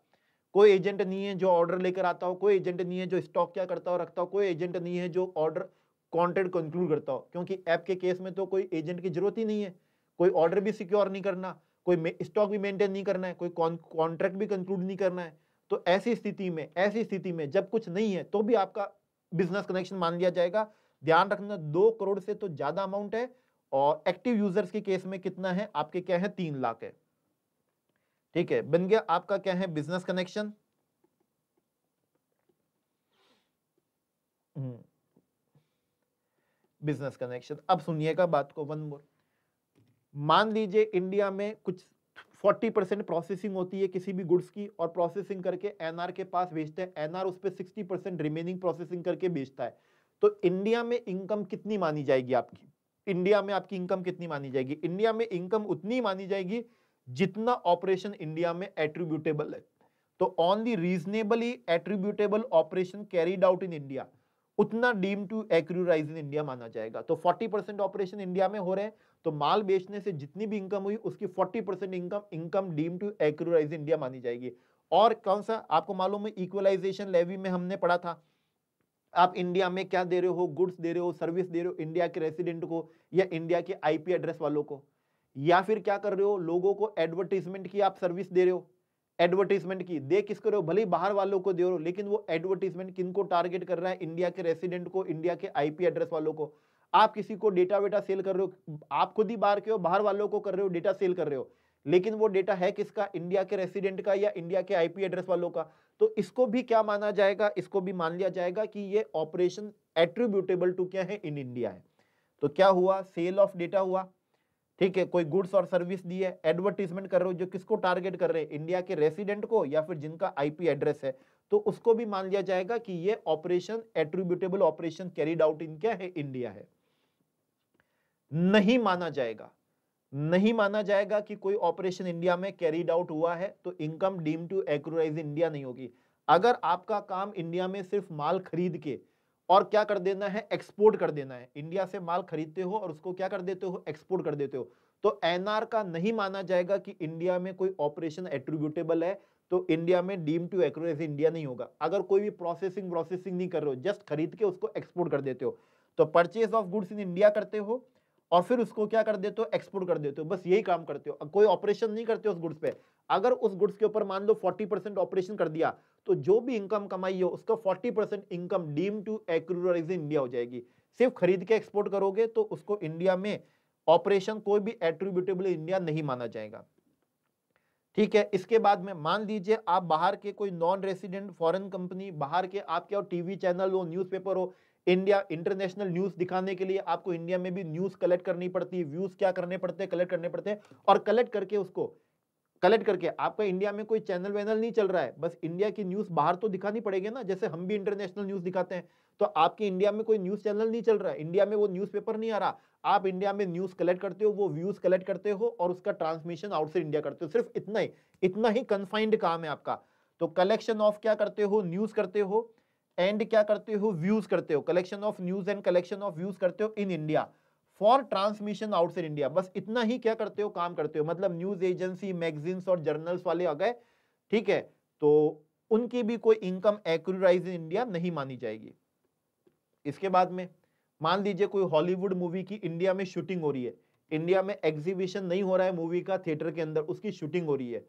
कोई एजेंट नहीं है जो ऑर्डर लेकर आता हो कोई एजेंट नहीं है जो स्टॉक क्या करता हो रखता हो कोई एजेंट नहीं है जो ऑर्डर कॉन्टेड कंक्लूड करता हो क्योंकि ऐप के केस में तो कोई एजेंट की जरूरत ही नहीं है कोई ऑर्डर भी सिक्योर नहीं करना कोई स्टॉक भी मेंटेन नहीं करना है कोई कॉन्ट्रैक्ट भी कंक्लूड नहीं करना है तो ऐसी स्थिति में ऐसी स्थिति में जब कुछ नहीं है तो भी आपका बिजनेस कनेक्शन मान लिया जाएगा ध्यान रखना दो करोड़ से तो ज्यादा अमाउंट है और एक्टिव यूजर्स के केस में कितना है आपके क्या है तीन लाख है ठीक है बन गया आपका क्या है बिजनेस कनेक्शन बिजनेस कनेक्शन अब सुनिएगा बात को वन मोर मान लीजिए इंडिया में कुछ 40 परसेंट प्रोसेसिंग होती है किसी भी गुड्स की और प्रोसेसिंग करके एनआर के पास भेजते हैं एनआर उस पर सिक्सटी परसेंट रिमेनिंग प्रोसेसिंग करके बेचता है तो इंडिया में इनकम कितनी मानी जाएगी आपकी इंडिया में आपकी इनकम कितनी मानी जाएगी इंडिया में इनकम उतनी मानी जाएगी जितना ऑपरेशन इंडिया में एट्रीब्यूटेबल है तो on the reasonably attributable operation carried out in India उतना deem to accrue in India माना जाएगा तो 40 परसेंट ऑपरेशन इंडिया में हो रहे हैं तो माल बेचने से जितनी भी इनकम हुई उसकी 40 percent income income deem to accrue India मानी जाएगी और कौन सा आपको मालूम है इक्वलाइजेशन लेवी में हमने पढ़ा था आप इंडिया में क्या दे रहे हो गुड्स दे रहे हो सर्विस दे रहे हो इंडिया के रेसिडेंट को या इंडिया के आईपी एड्रेस वालों को या फिर क्या कर रहे हो लोगों को एडवर्टीजमेंट की आप सर्विस दे रहे हो एडवर्टीजमेंट की दे किसको रहे हो भले बाहर वालों को दे रहे हो लेकिन वो एडवर्टीजमेंट किनको टारगेट कर रहा है इंडिया के रेसिडेंट को इंडिया के आईपी एड्रेस वालों को आप किसी को डेटा वेटा सेल कर रहे हो आप खुद ही बाहर के हो बाहर वालों को कर रहे हो डेटा सेल कर रहे हो लेकिन वो डेटा है किसका इंडिया के रेसिडेंट का या इंडिया के आईपी एड्रेस वालों का तो इसको भी क्या माना जाएगा इसको भी मान लिया जाएगा कि ये ऑपरेशन एट्रीब्यूटेबल टू क्या है इन इंडिया है तो क्या हुआ सेल ऑफ डेटा हुआ ठीक है कोई गुड्स और सर्विस दी है एडवर्टीजमेंट कर रहे हो जो किसको टारगेट कर रहे हैं इंडिया के रेसिडेंट को या फिर जिनका आईपी एड्रेस है तो उसको भी मान लिया जाएगा कि ये operation attributable operation carried out in क्या है इंडिया है नहीं माना जाएगा नहीं माना जाएगा कि कोई ऑपरेशन इंडिया में कैरिड आउट हुआ है तो income deem to accrue India नहीं होगी अगर आपका काम इंडिया में सिर्फ माल खरीद के और क्या कर देना है एक्सपोर्ट कर देना है इंडिया से माल खरीदते हो और उसको क्या कर देते हो एक्सपोर्ट कर देते हो तो एनआर का नहीं माना जाएगा कि इंडिया में कोई ऑपरेशन एट्रीब्यूटेबल है तो इंडिया में डीम टू एक्रोरेस इंडिया नहीं होगा अगर कोई भी प्रोसेसिंग प्रोसेसिंग नहीं कर रहे हो जस्ट खरीद के उसको एक्सपोर्ट कर देते हो तो purchase of goods in India करते हो और फिर उसको क्या कर देते हो एक्सपोर्ट कर देते हो बस यही काम करते हो कोई ऑपरेशन नहीं करते हो उस गुड्स पे अगर उस गुड्स के ऊपर मान लो 40 परसेंट ऑपरेशन कर दिया तो जो भी इनकम कमाई हो उसका 40 percent income deem to accrue India हो जाएगी सिर्फ खरीद के एक्सपोर्ट करोगे तो उसको इंडिया में ऑपरेशन कोई भी एट्रीब्यूटेबल इंडिया नहीं माना जाएगा ठीक है इसके बाद में मान लीजिए आप बाहर के कोई नॉन रेसिडेंट फॉरेन कंपनी बाहर के आपके और टीवी चैनल हो न्यूज़पेपर हो इंडिया इंटरनेशनल न्यूज़ दिखाने के लिए आपको इंडिया में भी न्यूज़ कलेक्ट करनी पड़ती है व्यूज़ क्या करने पड़ते हैं कलेक्ट करने पड़ते हैं और कलेक्ट करके उसको कलेक्ट करके आपका इंडिया में कोई चैनल वैनल नहीं चल रहा है बस इंडिया की न्यूज बाहर तो दिखानी पड़ेगी ना जैसे हम भी इंटरनेशनल न्यूज दिखाते हैं तो आपके इंडिया में कोई न्यूज चैनल नहीं चल रहा है इंडिया में वो न्यूज पेपर नहीं आ रहा आप इंडिया में न्यूज कलेक्ट करते हो वो व्यूज कलेक्ट करते हो और उसका ट्रांसमिशन आउटसाइड इंडिया करते हो सिर्फ इतना ही इतना ही कन्फाइंड काम है आपका तो कलेक्शन ऑफ क्या करते हो न्यूज करते हो एंड क्या करते हो व्यूज करते हो collection of news and collection of views करते हो in India for transmission outside India बस इतना ही क्या करते हो काम करते हो मतलब न्यूज एजेंसी मैगजीन्स और जर्नल्स वाले आ गए ठीक है तो उनकी भी कोई इनकम एक्यूराइज इन इंडिया नहीं मानी जाएगी इसके बाद में मान लीजिए कोई हॉलीवुड मूवी की इंडिया में शूटिंग हो रही है इंडिया में एग्जीबिशन नहीं हो रहा है मूवी का थिएटर के अंदर उसकी शूटिंग हो रही है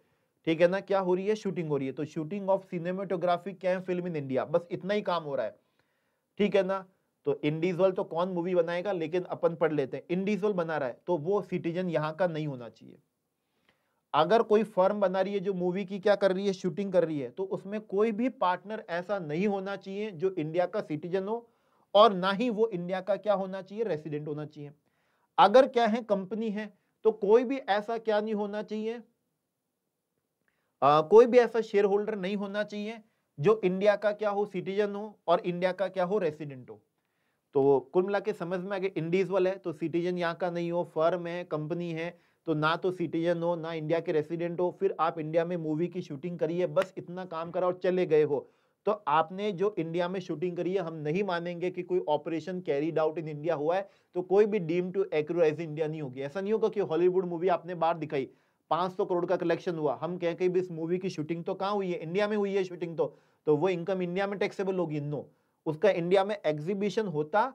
ठीक है ना क्या हो रही है शूटिंग हो रही है तो shooting of cinematography cam film in India बस इतना ही काम हो रहा है ठीक है ना तो इंडिविजुअल तो कौन मूवी बनाएगा लेकिन अपन पढ़ लेते हैं इंडिविजुअल बना रहा है तो वो सिटीजन यहाँ का नहीं होना चाहिए अगर कोई फर्म बना रही है जो मूवी की क्या कर रही है शूटिंग कर रही है तो उसमें कोई भी पार्टनर ऐसा नहीं होना चाहिए जो इंडिया का सिटीजन हो और ना ही वो इंडिया का क्या होना चाहिए रेसिडेंट होना चाहिए अगर क्या है कंपनी है तो कोई भी ऐसा क्या नहीं होना चाहिए आ, कोई भी ऐसा शेयर होल्डर नहीं होना चाहिए जो इंडिया का क्या हो सिटीजन हो और इंडिया का क्या हो रेसिडेंट हो तो कुल मिला के समझ में आगे इंडिविजुअल है तो सिटीजन यहाँ का नहीं हो फर्म है कंपनी है तो ना तो सिटीजन हो ना इंडिया के रेसिडेंट हो फिर आप इंडिया में मूवी की शूटिंग करिए बस इतना काम करा और चले गए हो तो आपने जो इंडिया में शूटिंग करी है हम नहीं मानेंगे कि कोई operation carried out in India हुआ है तो कोई भी डीम टू एक्राइज इंडिया नहीं होगी ऐसा नहीं होगा कि हॉलीवुड मूवी आपने बाहर दिखाई 500 करोड़ का कलेक्शन हुआ हम कहें कि इस मूवी की शूटिंग तो कहाँ हुई है इंडिया में हुई है शूटिंग तो, तो वो इनकम इंडिया में टैक्सेबल होगी नो no. उसका इंडिया में एग्जीबिशन होता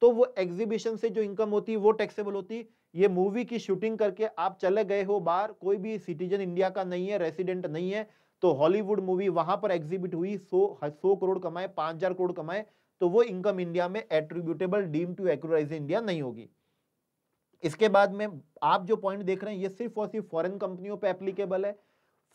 तो वो एग्जीबिशन से जो इनकम होती वो टैक्सेबल होती ये मूवी की शूटिंग करके आप चले गए हो बाहर कोई भी सिटीजन इंडिया का नहीं है रेसिडेंट नहीं है तो हॉलीवुड मूवी वहां पर एग्जीबिट हुई सो सौ करोड़ कमाए पांच हजार करोड़ कमाए तो वो इनकम इंडिया में attributable deem to accrue arise India नहीं होगी इसके बाद में आप जो पॉइंट देख रहे हैं ये सिर्फ और सिर्फ फॉरेन कंपनियों पे एप्लीकेबल है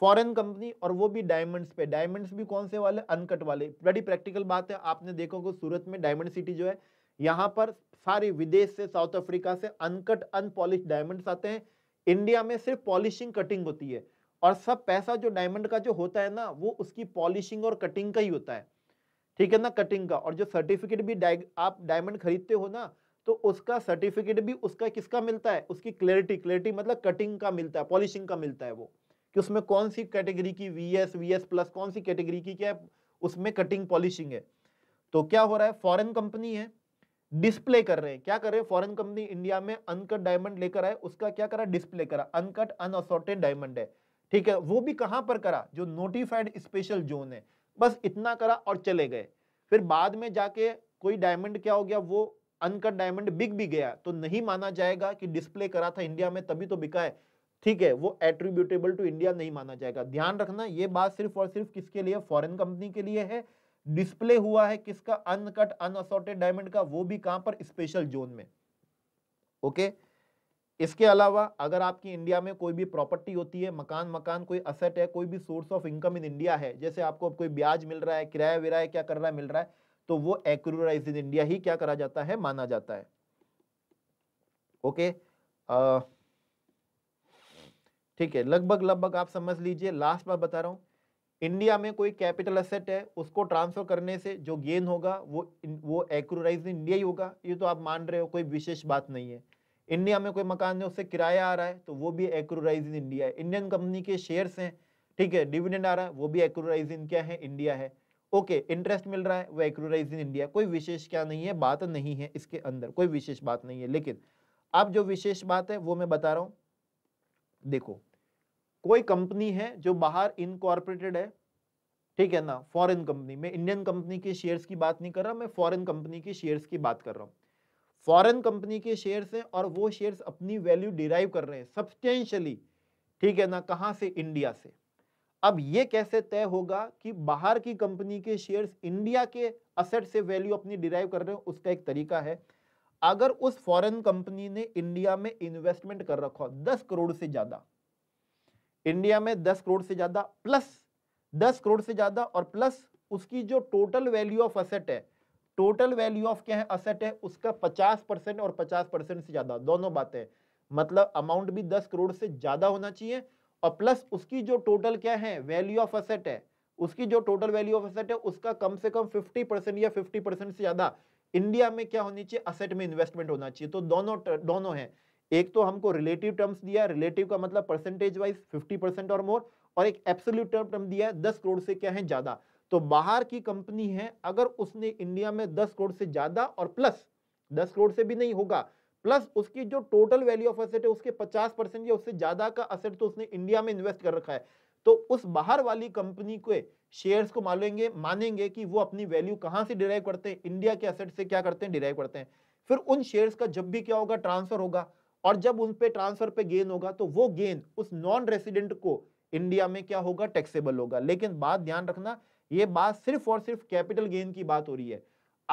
फॉरेन कंपनी और वो भी डायमंड्स पे डायमंड्स भी कौन से वाले अनकट वाले बड़ी प्रैक्टिकल बात है आपने देखोगे सूरत में डायमंड सिटी जो है यहाँ पर सारे विदेश से साउथ अफ्रीका से अनकट अनपॉलिश डायमंड्स आते हैं इंडिया में सिर्फ पॉलिशिंग कटिंग होती है और सब पैसा जो डायमंड का जो होता है ना वो उसकी पॉलिशिंग और कटिंग का ही होता है ठीक है ना कटिंग का और जो सर्टिफिकेट भी आप डायमंड खरीदते हो ना तो उसका सर्टिफिकेट भी उसका किसका मिलता है उसकी क्लैरिटी क्लैरिटी मतलब कटिंग का मिलता है पॉलिशिंग का मिलता है वो कि उसमें कौन सी कैटेगरी की V S V S plus कौन सी कैटेगरी की क्या उसमें कटिंग पॉलिशिंग है तो क्या हो रहा है फॉरेन कंपनी है डिस्प्ले कर रहे हैं क्या कर रहे हैं फॉरेन कंपनी इंडिया में अनकट डायमंड लेकर आए उसका क्या करा डिस्प्ले करा अनकट अनअसोर्टेड डायमंड है ठीक है वो भी कहां पर करा जो नोटिफाइड स्पेशल जोन है बस इतना करा और चले गए फिर बाद में जाके कोई डायमंड क्या हो गया वो अनकट डायमंड बिक भी गया तो नहीं माना जाएगा कि डिस्प्ले करा था इंडिया में तभी तो बिका है ठीक है वो एट्रीब्यूटेबल टू इंडिया नहीं माना जाएगा ध्यान रखना ये बात सिर्फ और सिर्फ किसके लिए फॉरेन कंपनी के लिए है डिस्प्ले हुआ है किसका अनकट अनअसॉर्टेड डायमंड का वो भी कहां पर स्पेशल जोन में ओके इसके अलावा अगर आपकी इंडिया में कोई भी प्रॉपर्टी होती है मकान मकान कोई असेट है कोई भी source of income in India है जैसे आपको कोई ब्याज मिल रहा है किराया विराया क्या कर रहा है मिल रहा है तो वो एक्यूराइज इन इंडिया ही क्या करा जाता है माना जाता है ओके okay? uh, ठीक है लगभग लगभग आप समझ लीजिए लास्ट बार बता रहा हूँ इंडिया में कोई कैपिटल असेट है उसको ट्रांसफर करने से जो गेन होगा वो वो एक्रोराइज इंडिया ही होगा ये तो आप मान रहे हो कोई विशेष बात नहीं है इंडिया में कोई मकान है उससे किराया आ रहा है तो वो भी एक्रोराइज इंडिया है इंडियन कंपनी के शेयर्स हैं ठीक है डिविडेंड आ रहा है वो भी एक्रोराइज क्या है इंडिया है ओके okay, इंटरेस्ट मिल रहा है वो एक्रोराइज इंडिया कोई विशेष क्या नहीं है बात नहीं है इसके अंदर कोई विशेष बात नहीं है लेकिन अब जो विशेष बात है वो मैं बता रहा हूँ देखो कोई कंपनी है जो बाहर इनकॉर्पोरेटेड है ठीक है ना फॉरेन कंपनी मैं इंडियन कंपनी के शेयर्स की बात नहीं कर रहा मैं फॉरेन कंपनी के शेयर्स की बात कर रहा हूँ फॉरेन कंपनी के शेयर्स हैं और वो शेयर्स अपनी वैल्यू डिराइव कर रहे हैं सब्सटेंशली ठीक है ना कहाँ से इंडिया से अब ये कैसे तय होगा कि बाहर की कंपनी के शेयर्स इंडिया के असेट से वैल्यू अपनी डिराइव कर रहे हैं उसका एक तरीका है अगर उस फॉरेन कंपनी ने इंडिया में इन्वेस्टमेंट कर रखा हो दस करोड़ से ज्यादा इंडिया में दस करोड़ से ज्यादा प्लस दस करोड़ से ज्यादा और प्लस उसकी जो टोटल वैल्यू ऑफ असेट है टोटल वैल्यू ऑफ क्या है असेट है उसका पचास परसेंट और पचास परसेंट से ज्यादा दोनों बातें मतलब अमाउंट भी दस करोड़ से ज्यादा होना चाहिए और प्लस उसकी जो टोटल क्या है वैल्यू ऑफ असेट है उसकी जो टोटल वैल्यू ऑफ असेट है उसका कम से कम फिफ्टी परसेंट या फिफ्टी परसेंट से ज्यादा इंडिया में क्या होनी चाहिए असेट में इन्वेस्टमेंट होना चाहिए तो दोनों दोनों है एक तो हमको रिलेटिव टर्म्स दिया रिलेटिव का मतलब परसेंटेज वाइज 50 परसेंट और मोर और एक एब्सोल्यूट टर्म टर्म दिया है दस करोड़ से क्या है ज्यादा तो बाहर की कंपनी है अगर उसने इंडिया में दस करोड़ से ज्यादा और प्लस दस करोड़ से भी नहीं होगा प्लस उसकी जो टोटल वैल्यू ऑफ असेट है उसके पचास परसेंट या उससे ज्यादा का असेट तो उसने इंडिया में इन्वेस्ट कर रखा है तो उस बाहर वाली कंपनी को शेयर्स को मानेंगे मानेंगे कि वो अपनी वैल्यू कहाँ से डिराइव करते हैं इंडिया के असेट से क्या करते हैं डिराइव करते हैं फिर उन शेयर्स का जब भी क्या होगा ट्रांसफर होगा और जब उन पे ट्रांसफर पे गेन होगा तो वो गेन उस नॉन रेसिडेंट को इंडिया में क्या होगा टैक्सेबल होगा लेकिन बात ध्यान रखना ये बात सिर्फ और सिर्फ कैपिटल गेन की बात हो रही है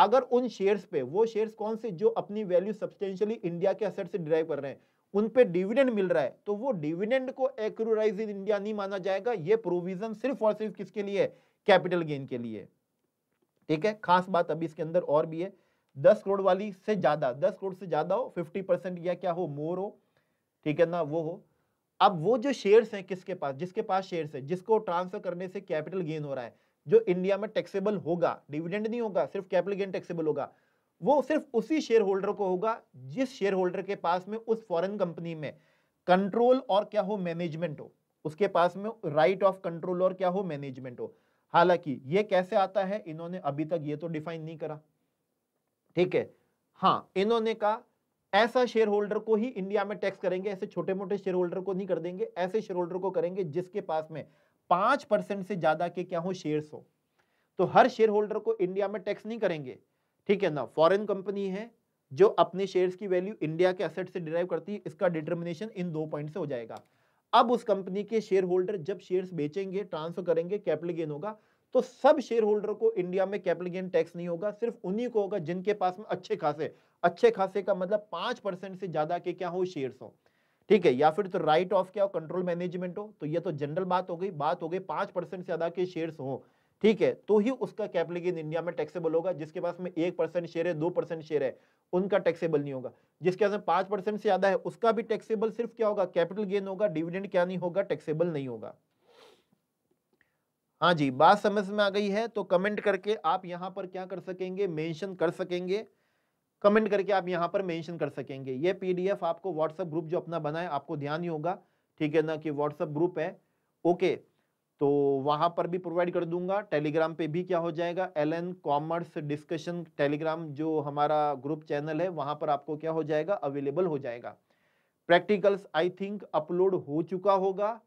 अगर उन शेयर्स पे वो शेयर्स कौन से जो अपनी वैल्यू सब्सटेंशियली इंडिया के असर से डिराइव कर रहे हैं उन पे डिविडेंड मिल रहा है तो वो डिविडेंड को एक्रूराइज इन इंडिया नहीं माना जाएगा ये प्रोविजन सिर्फ और सिर्फ किसके लिए कैपिटल गेन के लिए ठीक है खास बात अभी इसके अंदर और भी है दस करोड़ वाली से ज्यादा दस करोड़ से ज्यादा हो फिफ्टी परसेंट या क्या हो मोर हो ठीक है ना वो हो अब वो जो शेयर्स हैं किसके पास जिसके पास शेयर्स है जिसको ट्रांसफर करने से कैपिटल गेन हो रहा है जो इंडिया में टैक्सेबल होगा डिविडेंड नहीं होगा सिर्फ कैपिटल गेन टैक्सेबल होगा वो सिर्फ उसी शेयर होल्डर को होगा जिस शेयर होल्डर के पास में उस फॉरेन कंपनी में कंट्रोल और क्या हो मैनेजमेंट हो उसके पास में राइट ऑफ कंट्रोल और क्या हो मैनेजमेंट हो हालांकि ये कैसे आता है इन्होंने अभी तक ये तो डिफाइन नहीं करा ठीक है हाँ इन्होंने कहा ऐसा शेयर होल्डर को ही इंडिया में टैक्स करेंगे ऐसे छोटे मोटे शेयर होल्डर को नहीं कर देंगे ऐसे शेयर होल्डर को करेंगे जिसके पास में पांच परसेंट से ज्यादा के क्या हो शेयर्स हो तो हर शेयर होल्डर को इंडिया में टैक्स नहीं करेंगे ठीक है ना फॉरेन कंपनी है जो अपने शेयर्स की वैल्यू इंडिया के एसेट से डिराइव करती है इसका डिटर्मिनेशन इन दो पॉइंट से हो जाएगा अब उस कंपनी के शेयर होल्डर जब शेयर्स बेचेंगे ट्रांसफर करेंगे कैपिटल गेन होगा तो सब शेयर होल्डर को इंडिया में कैपिटल गेन टैक्स नहीं होगा सिर्फ उन्हीं को होगा जिनके पास में अच्छे खासे अच्छे खासे का मतलब पांच परसेंट से ज्यादा के क्या हो शेयर हो ठीक है या फिर तो राइट ऑफ क्या हो कंट्रोल मैनेजमेंट हो तो यह तो जनरल बात हो गई बात हो गई पांच से ज्यादा के शेयर हो ठीक है तो ही उसका कैपिटल गेन इंडिया में टैक्सेबल होगा जिसके पास में एक परसेंट शेयर है दो परसेंट शेयर है उनका टैक्सेबल नहीं होगा जिसके पास में पांच परसेंट से ज्यादा है उसका भी टैक्सेबल सिर्फ क्या होगा कैपिटल गेन होगा डिविडेंड क्या नहीं होगा टैक्सेबल नहीं होगा हाँ जी बात समझ में आ गई है तो कमेंट करके आप यहाँ पर क्या कर सकेंगे मेंशन कर सकेंगे कमेंट करके आप यहाँ पर मेंशन कर सकेंगे ये पीडीएफ आपको व्हाट्सएप ग्रुप जो अपना बना है आपको ध्यान ही होगा ठीक है ना कि व्हाट्सएप ग्रुप है ओके तो वहां पर भी प्रोवाइड कर दूंगा टेलीग्राम पे भी क्या हो जाएगा L N commerce discussion Telegram जो हमारा ग्रुप चैनल है वहां पर आपको क्या हो जाएगा अवेलेबल हो जाएगा प्रैक्टिकल्स आई थिंक अपलोड हो चुका होगा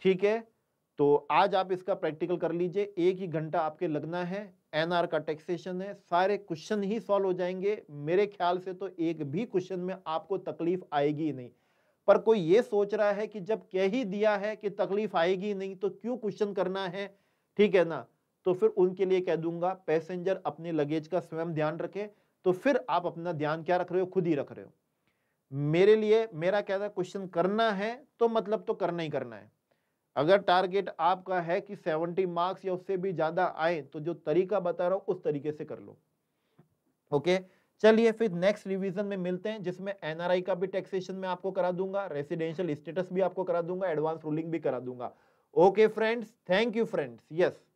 ठीक है तो आज आप इसका प्रैक्टिकल कर लीजिए एक ही घंटा आपके लगना है एनआर का टैक्सेशन है सारे क्वेश्चन ही सॉल्व हो जाएंगे मेरे ख्याल से तो एक भी क्वेश्चन में आपको तकलीफ आएगी नहीं पर कोई ये सोच रहा है कि जब कह ही दिया है कि तकलीफ आएगी नहीं तो क्यों क्वेश्चन करना है ठीक है ना तो फिर उनके लिए कह दूंगा पैसेंजर अपने लगेज का स्वयं ध्यान रखे तो फिर आप अपना ध्यान क्या रख रहे हो खुद ही रख रहे हो मेरे लिए मेरा है क्वेश्चन करना है तो मतलब तो करना ही करना है अगर टारगेट आपका है कि 70 मार्क्स या उससे भी ज्यादा आए तो जो तरीका बता रहा हूं उस तरीके से कर लो ओके okay? चलिए फिर नेक्स्ट रिवीजन में मिलते हैं जिसमें एनआरआई का भी टैक्सेशन में आपको करा दूंगा रेसिडेंशियल स्टेटस भी आपको करा दूंगा एडवांस रूलिंग भी करा दूंगा okay friends thank you friends yes